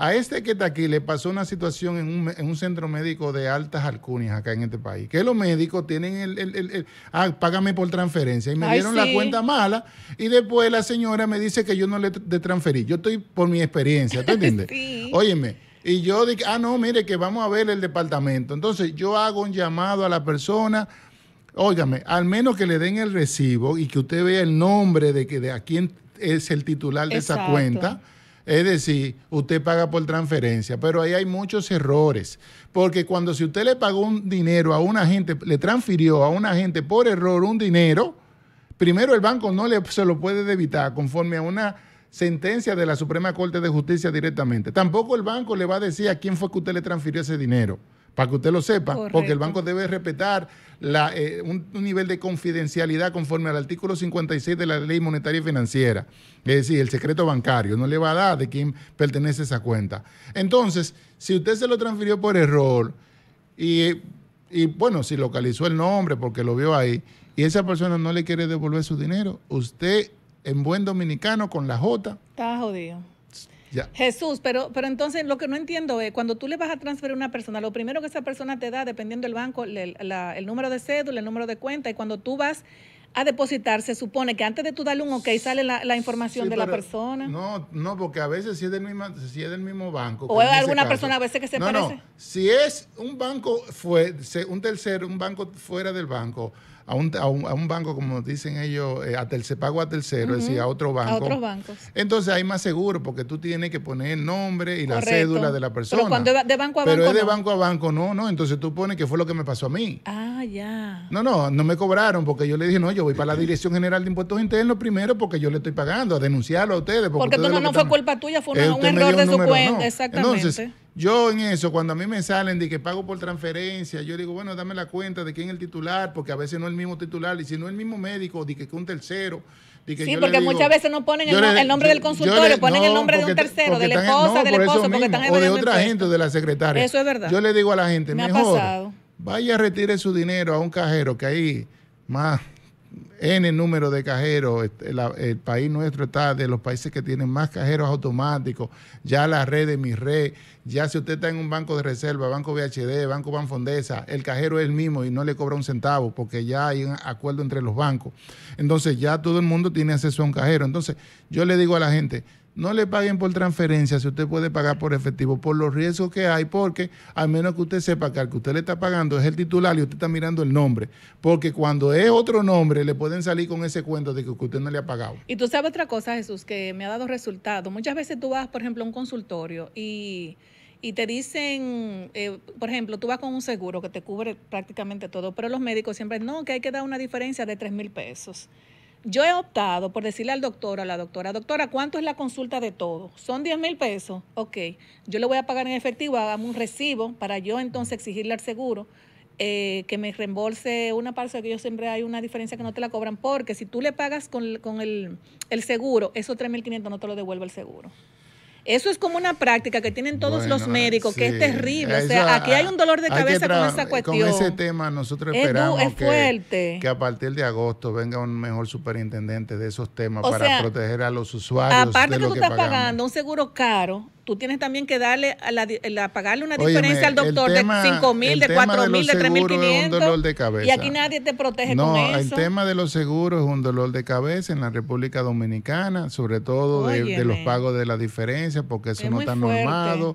A este que está aquí le pasó una situación en un, centro médico de altas alcunias acá en este país, que los médicos tienen el, ah, págame por transferencia y me dieron la cuenta mala y después la señora me dice que yo no le de transferí. Yo estoy por mi experiencia, ¿tú [laughs] entiendes? Óyeme y yo dije, ah, no, mire que vamos a ver el departamento. Entonces yo hago un llamado a la persona, óigame, al menos que le den el recibo y que usted vea el nombre de, que, de a quién es el titular de esa cuenta. Es decir, usted paga por transferencia, pero ahí hay muchos errores, porque cuando si usted le pagó un dinero a una gente, le transfirió a una gente por error un dinero, primero el banco no le, se lo puede debitar conforme a una sentencia de la Suprema Corte de Justicia directamente. Tampoco el banco le va a decir a quién fue que usted le transfirió ese dinero, para que usted lo sepa, porque el banco debe respetar eh, un, nivel de confidencialidad conforme al artículo 56 de la Ley Monetaria y Financiera, es decir, el secreto bancario, no le va a dar de quién pertenece esa cuenta. Entonces, si usted se lo transfirió por error y, y bueno, si localizó el nombre porque lo vio ahí, y esa persona no le quiere devolver su dinero, usted en buen dominicano con la J. Está jodido. Jesús, pero, pero entonces lo que no entiendo es, cuando tú le vas a transferir a una persona, lo primero que esa persona te da, dependiendo del banco, el número de cédula, el número de cuenta, y cuando tú vas a depositar, se supone que antes de tú darle un ok sale la, información de la persona. No, no, porque a veces si es del mismo, si es del mismo banco. O es alguna persona a veces que se parece. No, si es un banco, fue, un tercero, un banco fuera del banco, a un, a un, banco, como dicen ellos, eh, a tercer, pago a tercero, es decir, a otro banco. A otros bancos. Entonces hay más seguro porque tú tienes que poner el nombre y la cédula de la persona. Pero cuando de banco a banco. es de no. banco a banco, no, no. Entonces tú pones que fue lo que me pasó a mí. Ah, ya. No, no, no me cobraron porque yo le dije, no, yo voy para la Dirección General de Impuestos Internos primero porque yo le estoy pagando, a denunciarlo a ustedes. Porque, no, fue culpa tuya, fue eh, un, error de su cuenta. Exactamente. Yo en eso, cuando a mí me salen de que pago por transferencia, yo digo, bueno, dame la cuenta de quién es el titular, porque a veces no es el mismo titular, y si no es el mismo médico, de que es un tercero. sí, porque muchas veces no ponen el, nombre del consultorio, ponen el nombre de un tercero, de la esposa, del esposo, porque están O de otra gente, de la secretaria. Eso es verdad. Yo le digo a la gente, mejor, vaya a retirar su dinero a un cajero, que ahí más N número de cajeros. Este, el, país nuestro está de los países que tienen más cajeros automáticos. Ya la red de mi red, ya si usted está en un banco de reserva, Banco VHD, Banco Banfondesa, el cajero es el mismo y no le cobra un centavo porque ya hay un acuerdo entre los bancos. Entonces ya todo el mundo tiene acceso a un cajero. Entonces yo le digo a la gente, no le paguen por transferencia si usted puede pagar por efectivo, por los riesgos que hay, porque al menos que usted sepa que al que usted le está pagando es el titular y usted está mirando el nombre. Porque cuando es otro nombre, le pueden salir con ese cuento de que usted no le ha pagado. Y tú sabes otra cosa, Jesús, que me ha dado resultado. Muchas veces tú vas, por ejemplo, a un consultorio y te dicen, eh, por ejemplo, tú vas con un seguro que te cubre prácticamente todo, pero los médicos siempre, no, que hay que dar una diferencia de 3 mil pesos yo he optado por decirle al doctor, a la doctora, doctora, ¿cuánto es la consulta de todo? ¿Son 10 mil pesos? Ok, yo le voy a pagar en efectivo, hagamos un recibo para yo entonces exigirle al seguro eh, que me reembolse una parte, que yo siempre hay una diferencia que no te la cobran, porque si tú le pagas con, con el, el seguro, esos 3.500 no te lo devuelve el seguro. Eso es como una práctica que tienen todos los médicos, que es terrible. o sea, aquí hay un dolor de cabeza con esa cuestión. Eh, con ese tema nosotros esperamos que, a partir de agosto venga un mejor superintendente de esos temas para proteger a los usuarios. Aparte de que lo tú que estás pagando un seguro caro, tú tienes también que darle a la, eh, pagarle una diferencia al doctor de 5 mil, de 4 mil, de 3 mil 500. Y aquí nadie te protege no, con eso. el tema de los seguros es un dolor de cabeza en la República Dominicana, sobre todo de, los pagos de la diferencia, porque eso no está normado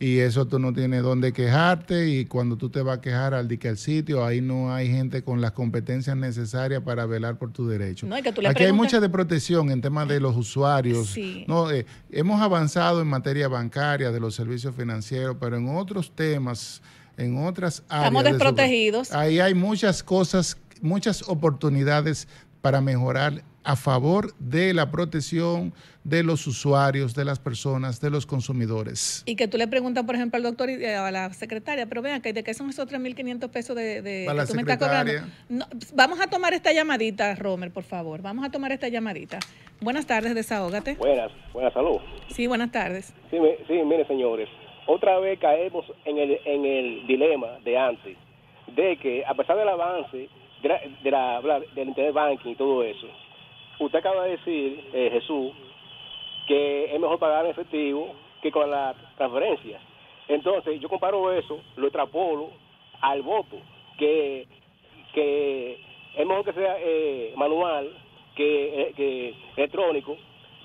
y eso tú no tienes dónde quejarte y cuando tú te vas a quejar al dique al sitio, ahí no hay gente con las competencias necesarias para velar por tu derecho. Aquí hay mucha de protección en temas de los usuarios. No, eh, hemos avanzado en materia bancaria, de los servicios financieros, pero en otros temas, en otras áreas... Estamos desprotegidos. Ahí hay muchas cosas, muchas oportunidades para mejorar a favor de la protección de los usuarios, de las personas, de los consumidores. Y que tú le preguntas, por ejemplo, al doctor y eh, a la secretaria, pero vean, que ¿de qué son esos 3.500 pesos de, que vamos a tomar esta llamadita, Romer, por favor. Vamos a tomar esta llamadita. Buenas tardes, desahógate. Buenas, buenas, salud. Sí, buenas tardes. Sí, sí mire, señores, otra vez caemos en el, en el dilema de antes, de que a pesar del avance de la, del internet banking y todo eso, usted acaba de decir, eh, Jesús, que es mejor pagar en efectivo que con la transferencia. Entonces, yo comparo eso, lo extrapolo al voto, que, que es mejor que sea eh, manual que, eh, que, electrónico,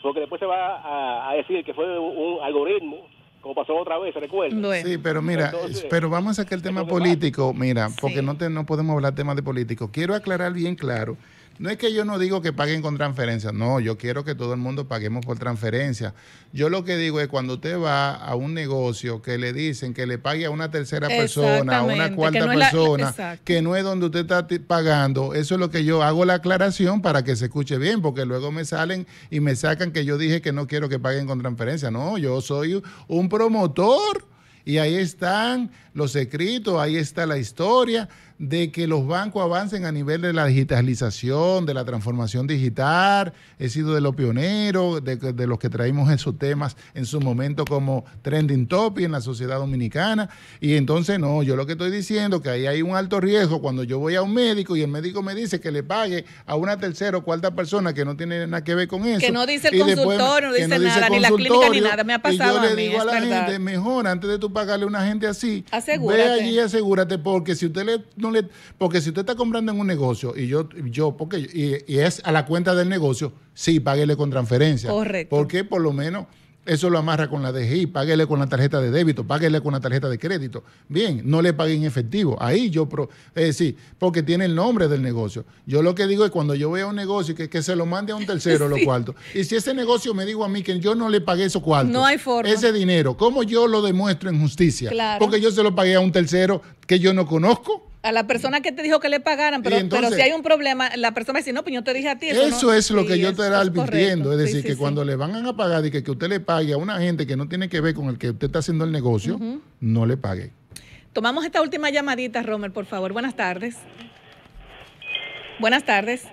porque después se va a, decir que fue un, algoritmo como pasó otra vez, recuerda. Sí, pero mira, pero vamos a sacar el tema político, mira, porque no no podemos hablar temas de político. Quiero aclarar bien claro no es que yo no digo que paguen con transferencia, no, yo quiero que todo el mundo paguemos por transferencia. Yo lo que digo es cuando usted va a un negocio que le dicen que le pague a una tercera persona, a una cuarta persona, que no es donde usted está pagando, eso es lo que yo hago la aclaración para que se escuche bien, porque luego me salen y me sacan que yo dije que no quiero que paguen con transferencia. No, yo soy un promotor y ahí están los escritos, ahí está la historia de que los bancos avancen a nivel de la digitalización, de la transformación digital. He sido de los pioneros, de, los que traímos esos temas en su momento como trending topic en la sociedad dominicana. Y entonces, no, yo lo que estoy diciendo que ahí hay un alto riesgo cuando yo voy a un médico y el médico me dice que le pague a una tercera o cuarta persona que no tiene nada que ver con eso. Que no dice el consultor, no dice nada, ni la clínica ni nada. Me ha pasado. Y yo le a digo a la gente, mejor antes de tú pagarle a una gente así, ve allí y asegúrate, porque si usted le, porque si usted está comprando en un negocio y yo, yo porque y, es a la cuenta del negocio, sí, páguele con transferencia. Correcto. Porque por lo menos eso lo amarra con la DGI, páguele con la tarjeta de débito, páguele con la tarjeta de crédito. Bien, no le pague en efectivo. Ahí yo, pro, eh, sí, porque tiene el nombre del negocio. Yo lo que digo es cuando yo veo un negocio que, que se lo mande a un tercero los [laughs] cuartos. Y si ese negocio me digo a mí que yo no le pagué esos cuartos, no hay forma. ese dinero, ¿cómo yo lo demuestro en justicia? Porque yo se lo pagué a un tercero que yo no conozco. A la persona que te dijo que le pagaran, pero, si hay un problema, la persona dice, no, pues yo te dije a ti. Eso, es lo que yo te era advirtiendo. Es decir, que cuando le van a pagar y que, usted le pague a una gente que no tiene que ver con el que usted está haciendo el negocio, no le pague. Tomamos esta última llamadita, Romer, por favor. Buenas tardes. Buenas tardes.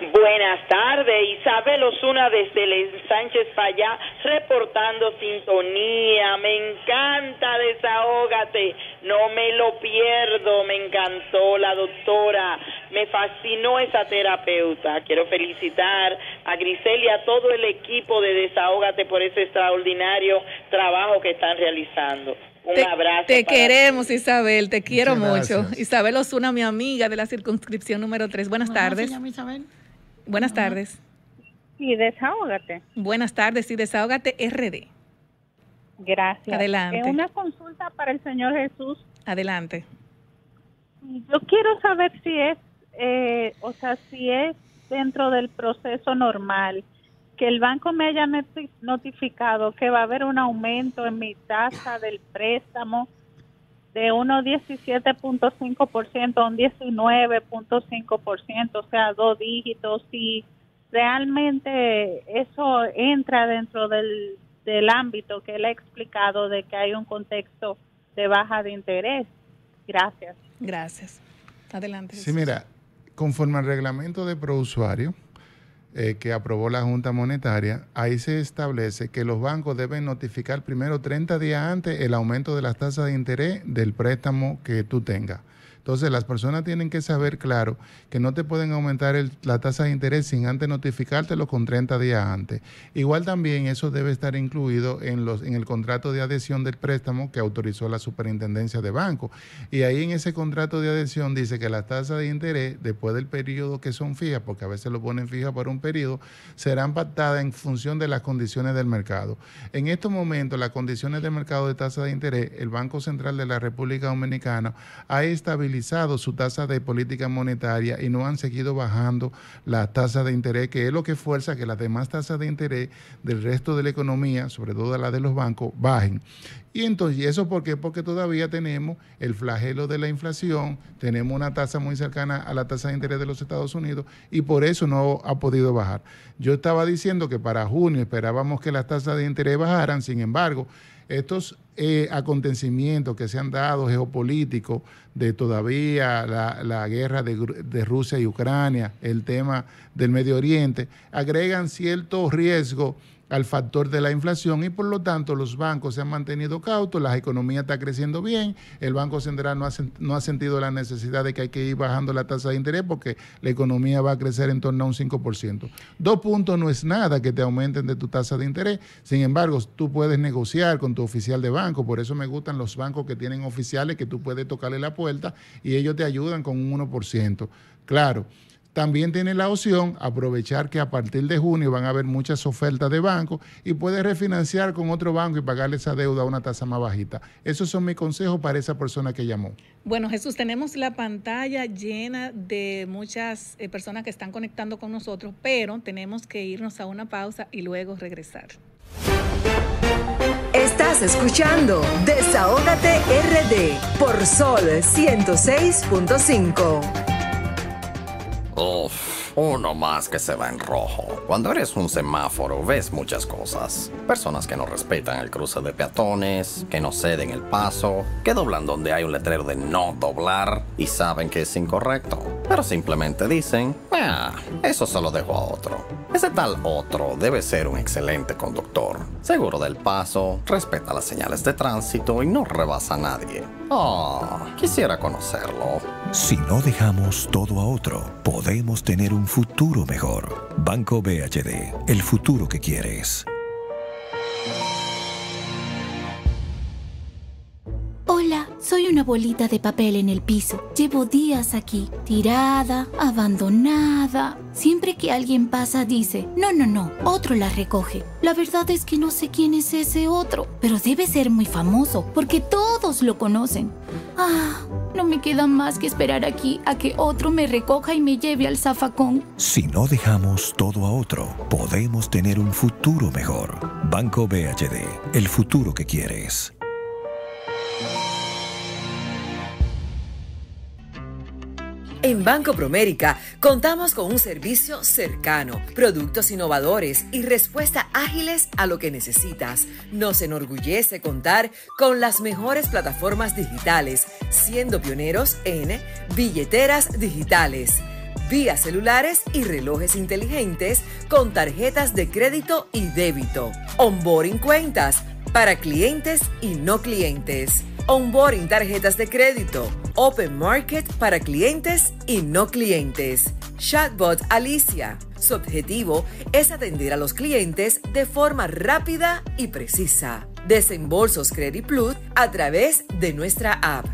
Buenas tardes, Isabel Osuna desde Sánchez Falla reportando sintonía. Me encanta, desahógate, no me lo pierdo. Me encantó la doctora, me fascinó esa terapeuta. Quiero felicitar a Grisel y a todo el equipo de Desahógate por ese extraordinario trabajo que están realizando. Un abrazo. Te queremos, Isabel, te quiero mucho. Isabel Osuna, mi amiga de la circunscripción número 3. Buenas, tardes. Isabel. Buenas tardes. Y desahógate. Buenas tardes y desahógate RD. Gracias. Adelante. Eh, una consulta para el Señor Jesús. Adelante. Yo quiero saber si es, eh, o sea, si es dentro del proceso normal que el banco me haya notificado que va a haber un aumento en mi tasa del préstamo de unos 17.5% a un 19.5%, o sea, dos dígitos. Y realmente eso entra dentro del, del ámbito que él ha explicado de que hay un contexto de baja de interés. Gracias. Gracias. Adelante. Sí, mira, conforme al reglamento de pro usuario eh, que aprobó la Junta Monetaria, ahí se establece que los bancos deben notificar primero 30 días antes el aumento de las tasas de interés del préstamo que tú tengas. Entonces, las personas tienen que saber, claro, que no te pueden aumentar la tasa de interés sin antes notificártelo con 30 días antes. Igual también eso debe estar incluido en, el contrato de adhesión del préstamo que autorizó la superintendencia de banco. Y ahí en ese contrato de adhesión dice que las tasas de interés, después del periodo que son fijas, porque a veces lo ponen fija por un periodo, serán pactadas en función de las condiciones del mercado. En estos momentos, las condiciones del mercado de tasa de interés, el Banco Central de la República Dominicana ha estabilizado su tasa de política monetaria y no han seguido bajando la tasa de interés, que es lo que fuerza que las demás tasas de interés del resto de la economía, sobre todo la de los bancos, bajen. Y entonces, eso por qué? Porque todavía tenemos el flagelo de la inflación, tenemos una tasa muy cercana a la tasa de interés de los Estados Unidos y por eso no ha podido bajar. Yo estaba diciendo que para junio esperábamos que las tasas de interés bajaran, sin embargo, estos eh, acontecimientos que se han dado geopolíticos, de todavía la, la guerra de, de, Rusia y Ucrania, el tema del Medio Oriente, agregan cierto riesgo al factor de la inflación y por lo tanto los bancos se han mantenido cautos, la economía está creciendo bien, el Banco Central no ha, no ha sentido la necesidad de que hay que ir bajando la tasa de interés porque la economía va a crecer en torno a un 5%. Dos puntos no es nada que te aumenten de tu tasa de interés, sin embargo tú puedes negociar con tu oficial de banco, por eso me gustan los bancos que tienen oficiales que tú puedes tocarle la puerta y ellos te ayudan con un 1%. Claro. También tiene la opción aprovechar que a partir de junio van a haber muchas ofertas de banco y puede refinanciar con otro banco y pagarle esa deuda a una tasa más bajita. Esos son mis consejos para esa persona que llamó. Bueno, Jesús, tenemos la pantalla llena de muchas eh, personas que están conectando con nosotros, pero tenemos que irnos a una pausa y luego regresar. Estás escuchando Desahógate RD por Sol 106.5. off. Uno más que se va en rojo. Cuando eres un semáforo ves muchas cosas. Personas que no respetan el cruce de peatones, que no ceden el paso, que doblan donde hay un letrero de no doblar y saben que es incorrecto. Pero simplemente dicen, ah, eso se lo dejo a otro. Ese tal otro debe ser un excelente conductor. Seguro del paso, respeta las señales de tránsito y no rebasa a nadie. Oh, quisiera conocerlo. Si no dejamos todo a otro, podemos tener un futuro mejor. Banco BHD, el futuro que quieres. Hola. Soy una bolita de papel en el piso. Llevo días aquí, tirada, abandonada. Siempre que alguien pasa dice, no, no, no, otro la recoge. La verdad es que no sé quién es ese otro, pero debe ser muy famoso, porque todos lo conocen. Ah, no me queda más que esperar aquí a que otro me recoja y me lleve al zafacón. Si no dejamos todo a otro, podemos tener un futuro mejor. Banco BHD, el futuro que quieres. En Banco Promérica contamos con un servicio cercano, productos innovadores y respuesta ágiles a lo que necesitas. Nos enorgullece contar con las mejores plataformas digitales, siendo pioneros en billeteras digitales vías celulares y relojes inteligentes con tarjetas de crédito y débito. Onboarding cuentas para clientes y no clientes onboarding tarjetas de crédito, open market para clientes y no clientes. Chatbot Alicia. Su objetivo es atender a los clientes de forma rápida y precisa. Desembolsos Credit Plus a través de nuestra app.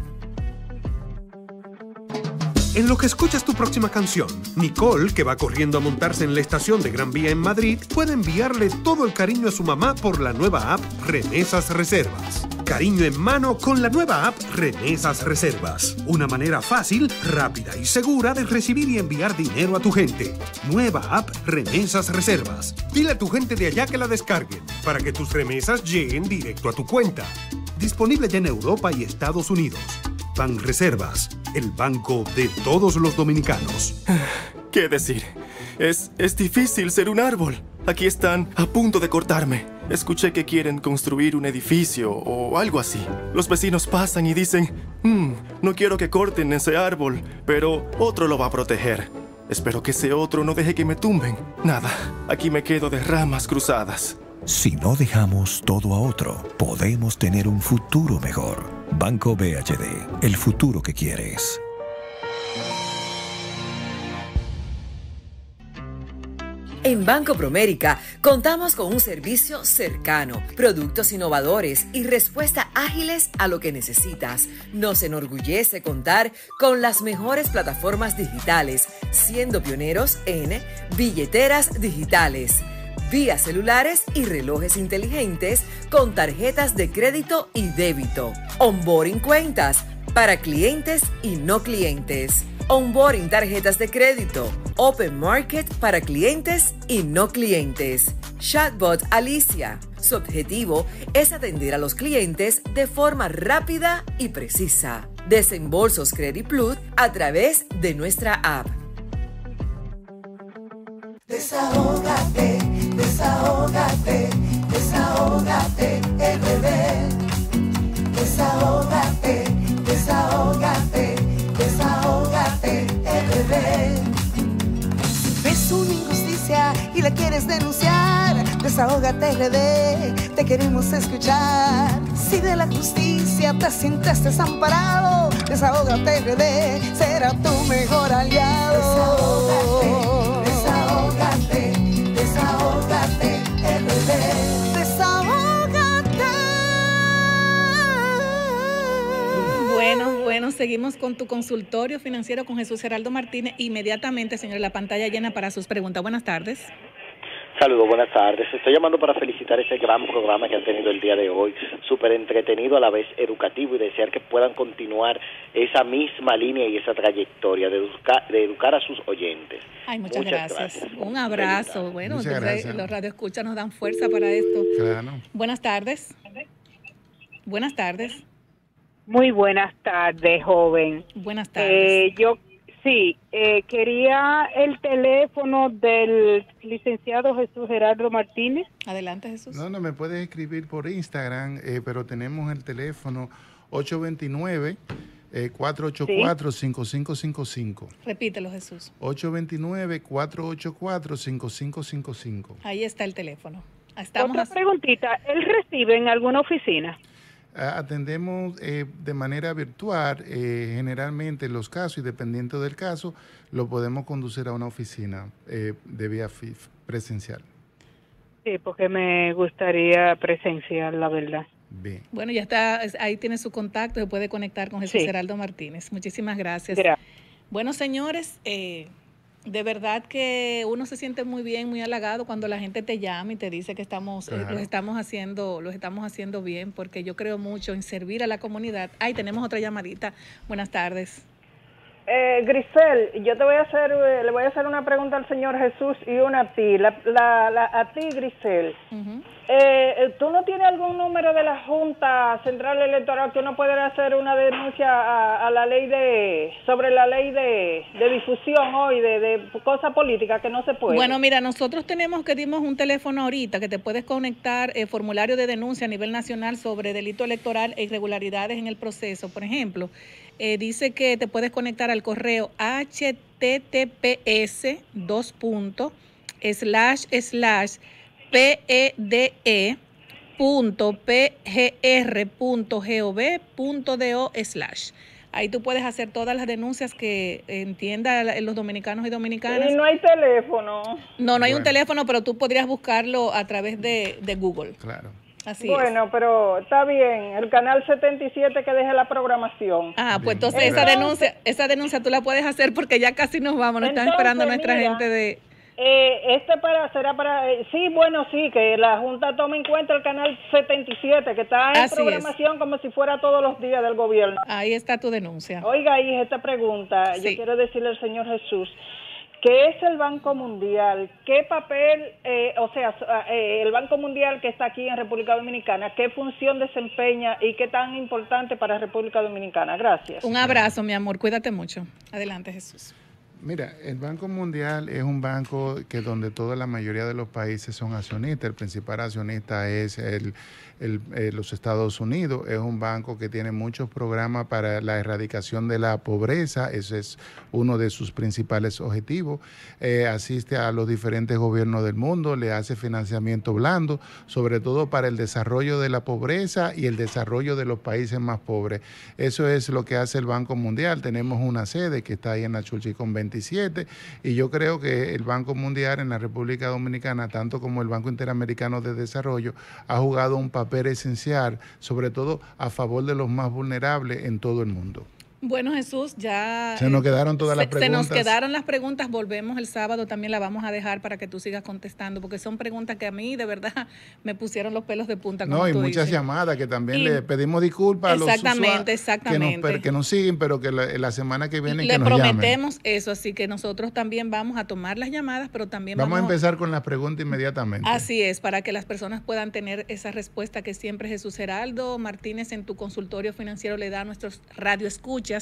En lo que escuchas tu próxima canción, Nicole, que va corriendo a montarse en la estación de Gran Vía en Madrid, puede enviarle todo el cariño a su mamá por la nueva app Remesas Reservas. Cariño en mano con la nueva app Remesas Reservas. Una manera fácil, rápida y segura de recibir y enviar dinero a tu gente. Nueva app Remesas Reservas. Dile a tu gente de allá que la descarguen para que tus remesas lleguen directo a tu cuenta. Disponible ya en Europa y Estados Unidos. Pan Reservas, el banco de todos los dominicanos. ¿Qué decir? Es, es difícil ser un árbol. Aquí están a punto de cortarme. Escuché que quieren construir un edificio o algo así. Los vecinos pasan y dicen, mm, no quiero que corten ese árbol, pero otro lo va a proteger. Espero que ese otro no deje que me tumben. Nada, aquí me quedo de ramas cruzadas. Si no dejamos todo a otro, podemos tener un futuro mejor. Banco BHD, el futuro que quieres. En Banco Promérica contamos con un servicio cercano, productos innovadores y respuesta ágiles a lo que necesitas. Nos enorgullece contar con las mejores plataformas digitales, siendo pioneros en billeteras digitales vía celulares y relojes inteligentes con tarjetas de crédito y débito. Onboarding cuentas para clientes y no clientes. Onboarding tarjetas de crédito. Open Market para clientes y no clientes. Chatbot Alicia. Su objetivo es atender a los clientes de forma rápida y precisa. Desembolsos Credit Plus a través de nuestra app. Desahógate Desahógate, desahógate, RD. Desahógate, desahógate, desahógate, RD. Si ves una injusticia y la quieres denunciar, desahógate, RD. Te queremos escuchar. Si de la justicia te sientes desamparado, desahógate, RD. Será tu mejor aliado. Desahógate. Bueno, bueno, seguimos con tu consultorio financiero con Jesús Geraldo Martínez. Inmediatamente, señor, la pantalla llena para sus preguntas. Buenas tardes. Saludos, buenas tardes. Estoy llamando para felicitar ese gran programa que han tenido el día de hoy, súper entretenido a la vez educativo y desear que puedan continuar esa misma línea y esa trayectoria de, educar a sus oyentes. Ay, muchas, gracias. Un abrazo. Bueno, entonces los radioescuchas nos dan fuerza para esto. Buenas tardes. Buenas tardes. Muy buenas tardes, joven. Buenas eh, tardes. yo sí, eh, quería el teléfono del licenciado Jesús Gerardo Martínez. Adelante, Jesús. No, no, me puedes escribir por Instagram, eh, pero tenemos el teléfono 829. 484-5555. Repítelo, Jesús. 829-484-5555. Ahí está el teléfono. Otra preguntita, ¿él recibe en alguna oficina? atendemos eh, de manera virtual, eh, generalmente los casos y dependiendo del caso, lo podemos conducir a una oficina eh, de vía FIF presencial. Sí, porque me gustaría presencial, la verdad. Bien. Bueno, ya está, ahí tiene su contacto, se puede conectar con Jesús Ceraldo Geraldo Martínez. Muchísimas gracias. gracias. Bueno, señores, eh, de verdad que uno se siente muy bien, muy halagado cuando la gente te llama y te dice que estamos, eh, los estamos haciendo, los estamos haciendo bien, porque yo creo mucho en servir a la comunidad. Ay, tenemos otra llamadita. Buenas tardes. Eh, Grisel, yo te voy a hacer, eh, le voy a hacer una pregunta al Señor Jesús y una a ti. a ti, Grisel. Eh, ¿Tú no tienes algún número de la Junta Central Electoral que uno pueda hacer una denuncia a, la ley de, sobre la ley de, de difusión hoy, de, de cosas políticas que no se puede? Bueno, mira, nosotros tenemos que dimos un teléfono ahorita que te puedes conectar eh, formulario de denuncia a nivel nacional sobre delito electoral e irregularidades en el proceso, por ejemplo. Eh, dice que te puedes conectar al correo https dos slash slash punto Ahí tú puedes hacer todas las denuncias que entienda los dominicanos y dominicanas. no hay teléfono. No, no hay un teléfono, pero tú podrías buscarlo a través de, de Google. Claro bueno, pero está bien, el canal 77 que deja la programación. Ah, pues entonces, esa denuncia, esa denuncia tú la puedes hacer porque ya casi nos vamos, nos están esperando nuestra gente de eh, este para será para eh, sí, bueno, sí, que la junta tome en cuenta el canal 77 que está en programación como si fuera todos los días del gobierno. Ahí está tu denuncia. Oiga, hija, esta pregunta, yo quiero decirle al señor Jesús ¿Qué es el Banco Mundial? ¿Qué papel, eh, o sea, ah, eh, el Banco Mundial que está aquí en República Dominicana, qué función desempeña y qué tan importante para República Dominicana? Gracias. Un abrazo, mi amor. Cuídate mucho. Adelante, Jesús. Mira, el Banco Mundial es un banco que donde toda la mayoría de los países son accionistas. El principal accionista es el, eh, los Estados Unidos. Es un banco que tiene muchos programas para la erradicación de la pobreza, ese es uno de sus principales objetivos. Eh, asiste a los diferentes gobiernos del mundo, le hace financiamiento blando, sobre todo para el desarrollo de la pobreza y el desarrollo de los países más pobres. Eso es lo que hace el Banco Mundial. Tenemos una sede que está ahí en la Chulchicón con 27 y yo creo que el Banco Mundial en la República Dominicana, tanto como el Banco Interamericano de Desarrollo, ha jugado un papel papel esencial, sobre todo a favor de los más vulnerables en todo el mundo. Bueno, Jesús, ya... Se nos eh, quedaron todas las preguntas. Se nos quedaron las preguntas, volvemos el sábado, también la vamos a dejar para que tú sigas contestando, porque son preguntas que a mí de verdad [laughs] me pusieron los pelos de punta. no, y muchas llamadas que también le pedimos disculpas a los Exactamente, exactamente. Que nos, siguen, pero que la, semana que viene... Le prometemos eso, así que nosotros también vamos a tomar las llamadas, pero también... Vamos, a empezar con las preguntas inmediatamente. Así es, para que las personas puedan tener esa respuesta que siempre Jesús Heraldo Martínez en tu consultorio financiero le da a nuestros radioescuchas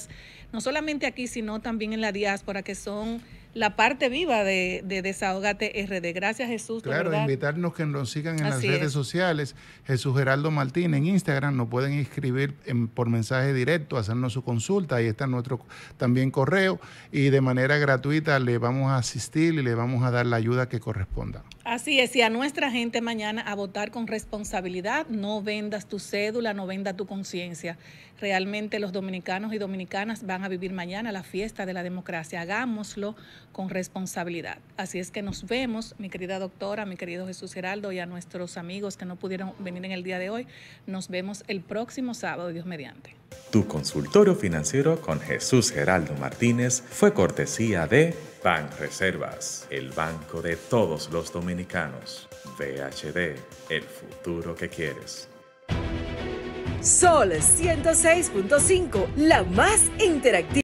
no solamente aquí, sino también en la diáspora, que son la parte viva de, de Desahogate RD. Gracias, Jesús. Claro, invitarnos que nos sigan en las redes sociales. Jesús Geraldo Martín en Instagram nos pueden escribir por mensaje directo, hacernos su consulta. Ahí está nuestro también correo. Y de manera gratuita le vamos a asistir y le vamos a dar la ayuda que corresponda. Así es, y a nuestra gente mañana a votar con responsabilidad, no vendas tu cédula, no vendas tu conciencia. Realmente los dominicanos y dominicanas van a vivir mañana la fiesta de la democracia. Hagámoslo con responsabilidad. Así es que nos vemos, mi querida doctora, mi querido Jesús Geraldo y a nuestros amigos que no pudieron venir en el día de hoy. Nos vemos el próximo sábado, Dios mediante. Tu consultorio financiero con Jesús Geraldo Martínez fue cortesía de Ban Reservas, el banco de todos los dominicanos. VHD, el futuro que quieres. Sol 106.5, la más interactiva.